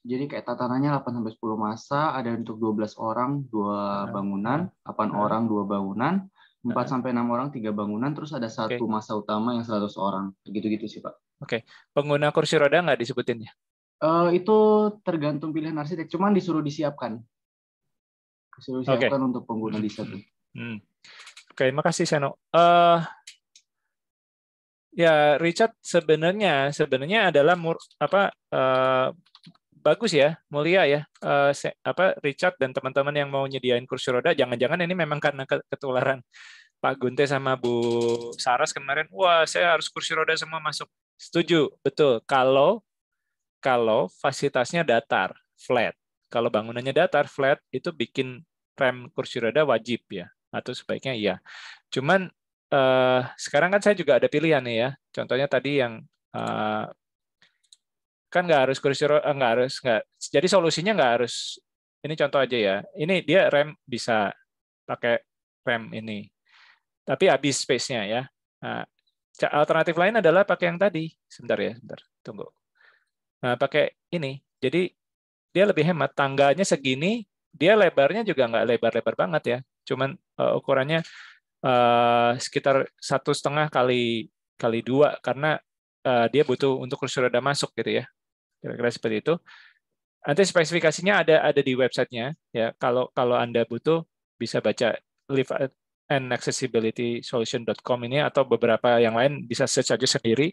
Jadi kayak tatanannya 8 sampai 10 masa, ada untuk 12 orang dua bangunan, 8 uh-huh. orang 2 bangunan, 4 uh-huh. sampai 6 orang 3 bangunan, terus ada satu okay. masa utama yang 100 orang. Gitu-gitu sih, Pak. Oke. Okay. Pengguna kursi roda nggak disebutin ya? Uh, eh, itu tergantung pilihan arsitek, cuman disuruh disiapkan. Oke. okay. untuk pengguna sana. Hmm. Oke, okay, makasih Seno. Uh, ya Richard sebenarnya sebenarnya adalah mur, apa uh, bagus ya mulia ya uh, se, apa Richard dan teman-teman yang mau nyediain kursi roda jangan-jangan ini memang karena ketularan Pak Gunte sama Bu Saras kemarin wah saya harus kursi roda semua masuk setuju betul kalau kalau fasilitasnya datar flat kalau bangunannya datar, flat, itu bikin rem kursi roda wajib ya, atau sebaiknya iya. Cuman eh, sekarang kan saya juga ada pilihan nih ya. Contohnya tadi yang eh, kan nggak harus kursi roda, eh, nggak harus nggak. Jadi solusinya nggak harus. Ini contoh aja ya. Ini dia rem bisa pakai rem ini, tapi habis space-nya ya. Nah, alternatif lain adalah pakai yang tadi. Sebentar ya, sebentar. Tunggu. Nah, pakai ini. Jadi dia lebih hemat. Tangganya segini, dia lebarnya juga nggak lebar-lebar banget ya. Cuman uh, ukurannya uh, sekitar satu setengah kali kali dua karena uh, dia butuh untuk kursi roda masuk gitu ya. Kira-kira seperti itu. Nanti spesifikasinya ada ada di websitenya ya. Kalau kalau anda butuh bisa baca live and accessibility solution.com ini atau beberapa yang lain bisa search aja sendiri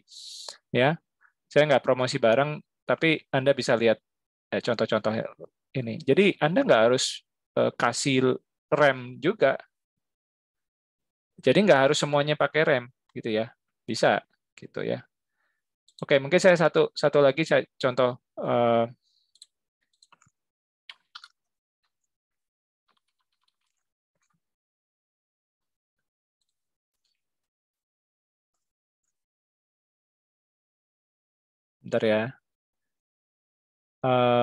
ya. Saya nggak promosi barang, tapi anda bisa lihat Eh, contoh-contoh ya. ini. Jadi Anda nggak harus eh, kasih rem juga. Jadi nggak harus semuanya pakai rem gitu ya. Bisa gitu ya. Oke, mungkin saya satu satu lagi saya contoh uh, ya. Uh,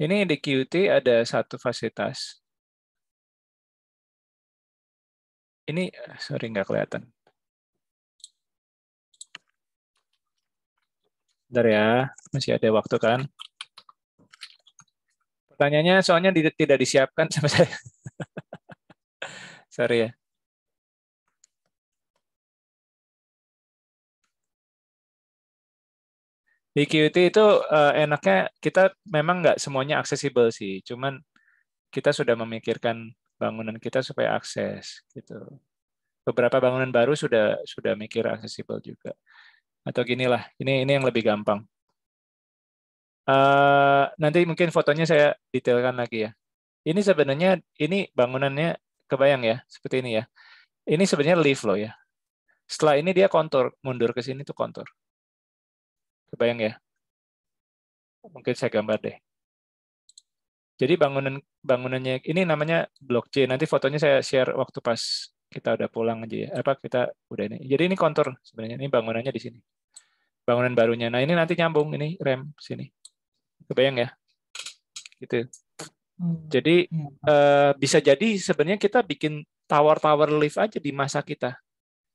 Ini di QT ada satu fasilitas. Ini, sorry nggak kelihatan. Bentar ya, masih ada waktu kan. Pertanyaannya soalnya tidak disiapkan sama saya. sorry ya. di QT itu uh, enaknya kita memang nggak semuanya aksesibel sih, cuman kita sudah memikirkan bangunan kita supaya akses gitu. Beberapa bangunan baru sudah sudah mikir aksesibel juga. Atau ginilah, ini ini yang lebih gampang. Uh, nanti mungkin fotonya saya detailkan lagi ya. Ini sebenarnya ini bangunannya kebayang ya, seperti ini ya. Ini sebenarnya lift loh ya. Setelah ini dia kontur, mundur ke sini tuh kontur. Kebayang ya? Mungkin saya gambar deh. Jadi bangunan bangunannya ini namanya blockchain. Nanti fotonya saya share waktu pas kita udah pulang aja ya. Apa kita udah ini. Jadi ini kontur sebenarnya. Ini bangunannya di sini. Bangunan barunya. Nah, ini nanti nyambung ini rem sini. Kebayang ya? Gitu. Hmm. Jadi hmm. Eh, bisa jadi sebenarnya kita bikin tower-tower lift aja di masa kita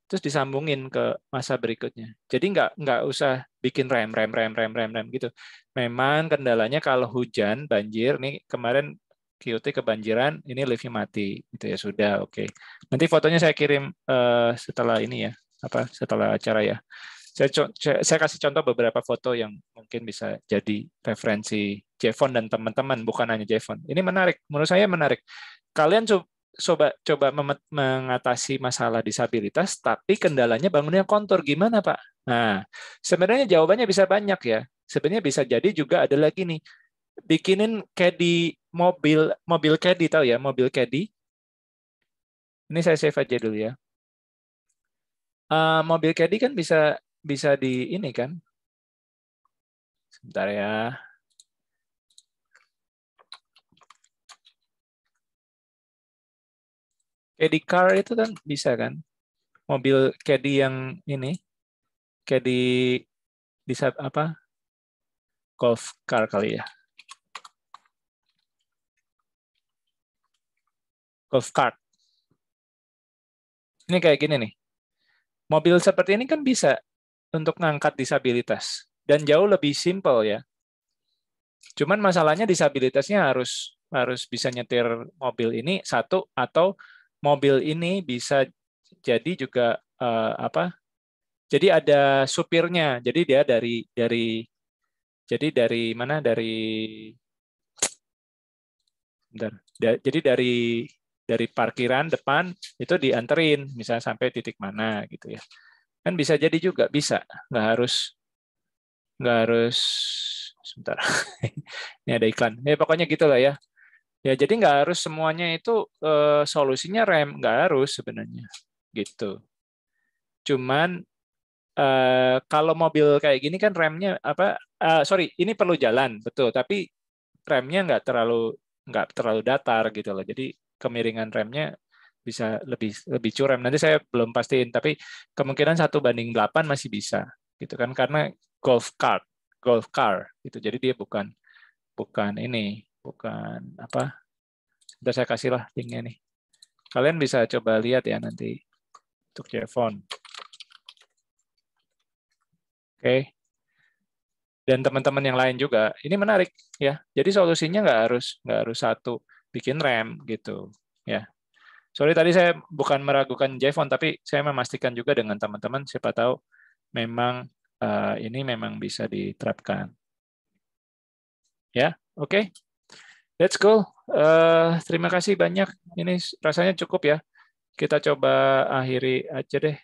terus disambungin ke masa berikutnya. Jadi nggak nggak usah bikin rem rem rem rem rem rem gitu. Memang kendalanya kalau hujan banjir nih kemarin QT kebanjiran, ini Livi mati gitu ya sudah oke. Okay. Nanti fotonya saya kirim uh, setelah ini ya apa setelah acara ya. Saya, saya kasih contoh beberapa foto yang mungkin bisa jadi referensi Jefon dan teman-teman bukan hanya Jefon. Ini menarik, menurut saya menarik. Kalian coba coba mengatasi masalah disabilitas, tapi kendalanya bangunnya kontur gimana Pak? Nah, sebenarnya jawabannya bisa banyak ya. Sebenarnya bisa jadi juga ada lagi nih, bikinin caddy mobil mobil caddy tahu ya mobil caddy. Ini saya save aja dulu ya. Uh, mobil caddy kan bisa bisa di ini kan. Sebentar ya. Caddy car itu kan bisa kan? Mobil caddy yang ini, caddy di saat apa? Golf car kali ya. Golf car. Ini kayak gini nih. Mobil seperti ini kan bisa untuk ngangkat disabilitas dan jauh lebih simple ya. Cuman masalahnya disabilitasnya harus harus bisa nyetir mobil ini satu atau mobil ini bisa jadi juga uh, apa? Jadi ada supirnya. Jadi dia dari dari jadi dari mana? Dari bentar. Da, jadi dari dari parkiran depan itu dianterin misalnya sampai titik mana gitu ya. Kan bisa jadi juga bisa. Nggak harus nggak harus sebentar. Ini ada iklan. Ya pokoknya gitulah ya. Ya jadi nggak harus semuanya itu uh, solusinya rem, nggak harus sebenarnya gitu. Cuman uh, kalau mobil kayak gini kan remnya apa? Eh, sorry, ini perlu jalan betul, tapi remnya nggak terlalu nggak terlalu datar gitu loh. Jadi kemiringan remnya bisa lebih lebih curam. Nanti saya belum pastiin, tapi kemungkinan satu banding 8 masih bisa gitu kan karena golf cart, golf car gitu. Jadi dia bukan bukan ini bukan apa sudah saya kasih lah linknya nih kalian bisa coba lihat ya nanti untuk telepon oke dan teman-teman yang lain juga ini menarik ya jadi solusinya nggak harus nggak harus satu bikin rem gitu ya sorry tadi saya bukan meragukan Jevon tapi saya memastikan juga dengan teman-teman siapa tahu memang uh, ini memang bisa diterapkan ya oke okay. Let's go. Uh, terima kasih banyak. Ini rasanya cukup ya. Kita coba akhiri aja deh.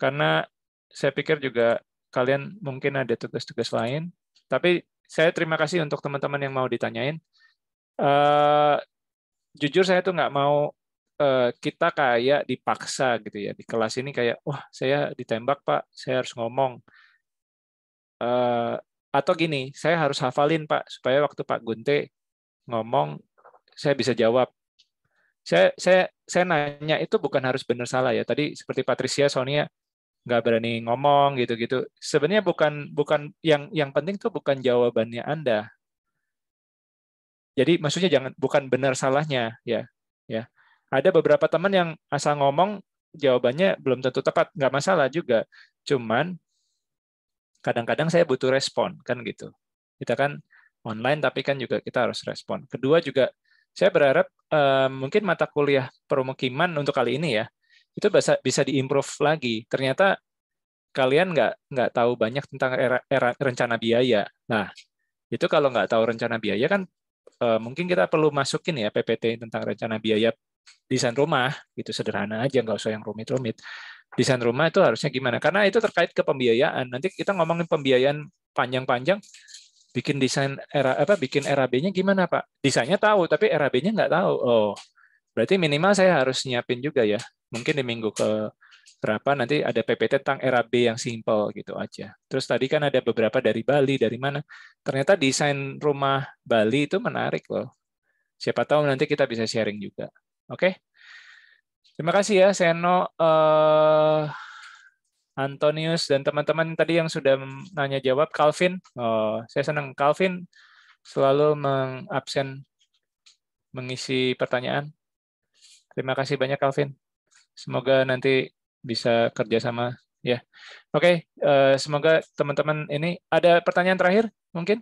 Karena saya pikir juga kalian mungkin ada tugas-tugas lain. Tapi saya terima kasih untuk teman-teman yang mau ditanyain. Uh, jujur saya tuh nggak mau uh, kita kayak dipaksa gitu ya. Di kelas ini kayak, wah saya ditembak Pak, saya harus ngomong. Uh, atau gini, saya harus hafalin Pak, supaya waktu Pak Gunte ngomong saya bisa jawab. Saya saya saya nanya itu bukan harus benar salah ya. Tadi seperti Patricia Sonia nggak berani ngomong gitu-gitu. Sebenarnya bukan bukan yang yang penting tuh bukan jawabannya Anda. Jadi maksudnya jangan bukan benar salahnya ya ya. Ada beberapa teman yang asal ngomong jawabannya belum tentu tepat, nggak masalah juga. Cuman kadang-kadang saya butuh respon kan gitu. Kita kan online, tapi kan juga kita harus respon. Kedua juga saya berharap um, mungkin mata kuliah permukiman untuk kali ini ya itu bisa bisa diimprove lagi. Ternyata kalian nggak nggak tahu banyak tentang era, era rencana biaya. Nah itu kalau nggak tahu rencana biaya kan uh, mungkin kita perlu masukin ya PPT tentang rencana biaya desain rumah gitu sederhana aja nggak usah yang rumit-rumit desain rumah itu harusnya gimana karena itu terkait ke pembiayaan nanti kita ngomongin pembiayaan panjang-panjang bikin desain era apa bikin RAB-nya gimana Pak? Desainnya tahu tapi RAB-nya nggak tahu. Oh, berarti minimal saya harus nyiapin juga ya. Mungkin di minggu ke berapa nanti ada PPT tentang RAB yang simple gitu aja. Terus tadi kan ada beberapa dari Bali dari mana. Ternyata desain rumah Bali itu menarik loh. Siapa tahu nanti kita bisa sharing juga. Oke. Okay? Terima kasih ya Seno. Uh, Antonius dan teman-teman tadi yang sudah nanya jawab Calvin. Oh, saya senang Calvin selalu mengabsen mengisi pertanyaan. Terima kasih banyak Calvin. Semoga nanti bisa kerjasama ya. Yeah. Oke, okay, uh, eh, semoga teman-teman ini ada pertanyaan terakhir mungkin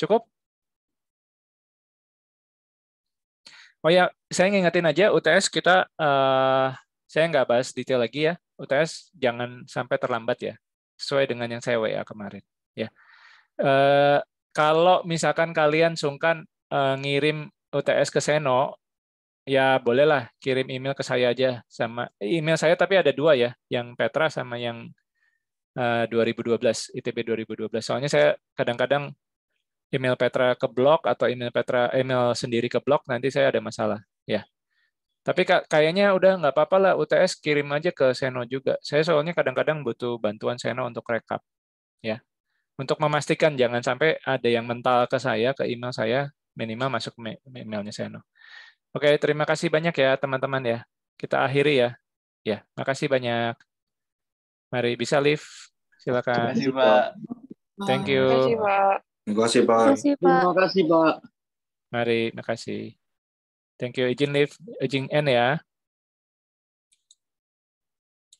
cukup. Oh ya, saya ngingetin aja UTS kita uh, saya nggak bahas detail lagi ya. UTS jangan sampai terlambat ya. Sesuai dengan yang saya WA kemarin. Ya. Eh, kalau misalkan kalian sungkan eh, ngirim UTS ke Seno, ya bolehlah kirim email ke saya aja sama eh, email saya tapi ada dua ya, yang Petra sama yang eh, 2012 ITB 2012. Soalnya saya kadang-kadang email Petra ke blog atau email Petra email sendiri ke blog nanti saya ada masalah ya tapi kayaknya udah nggak apa-apa lah UTS kirim aja ke Seno juga. Saya soalnya kadang-kadang butuh bantuan Seno untuk rekap, ya. Untuk memastikan jangan sampai ada yang mental ke saya, ke email saya, minimal masuk emailnya Seno. Oke, terima kasih banyak ya teman-teman ya. Kita akhiri ya. Ya, makasih banyak. Mari bisa live. Silakan. Terima kasih, Pak. Thank you. Terima kasih, Pak. Terima kasih, Pak. Terima kasih, Pak. Mari, terima kasih. Thank you. Izin live, izin end ya.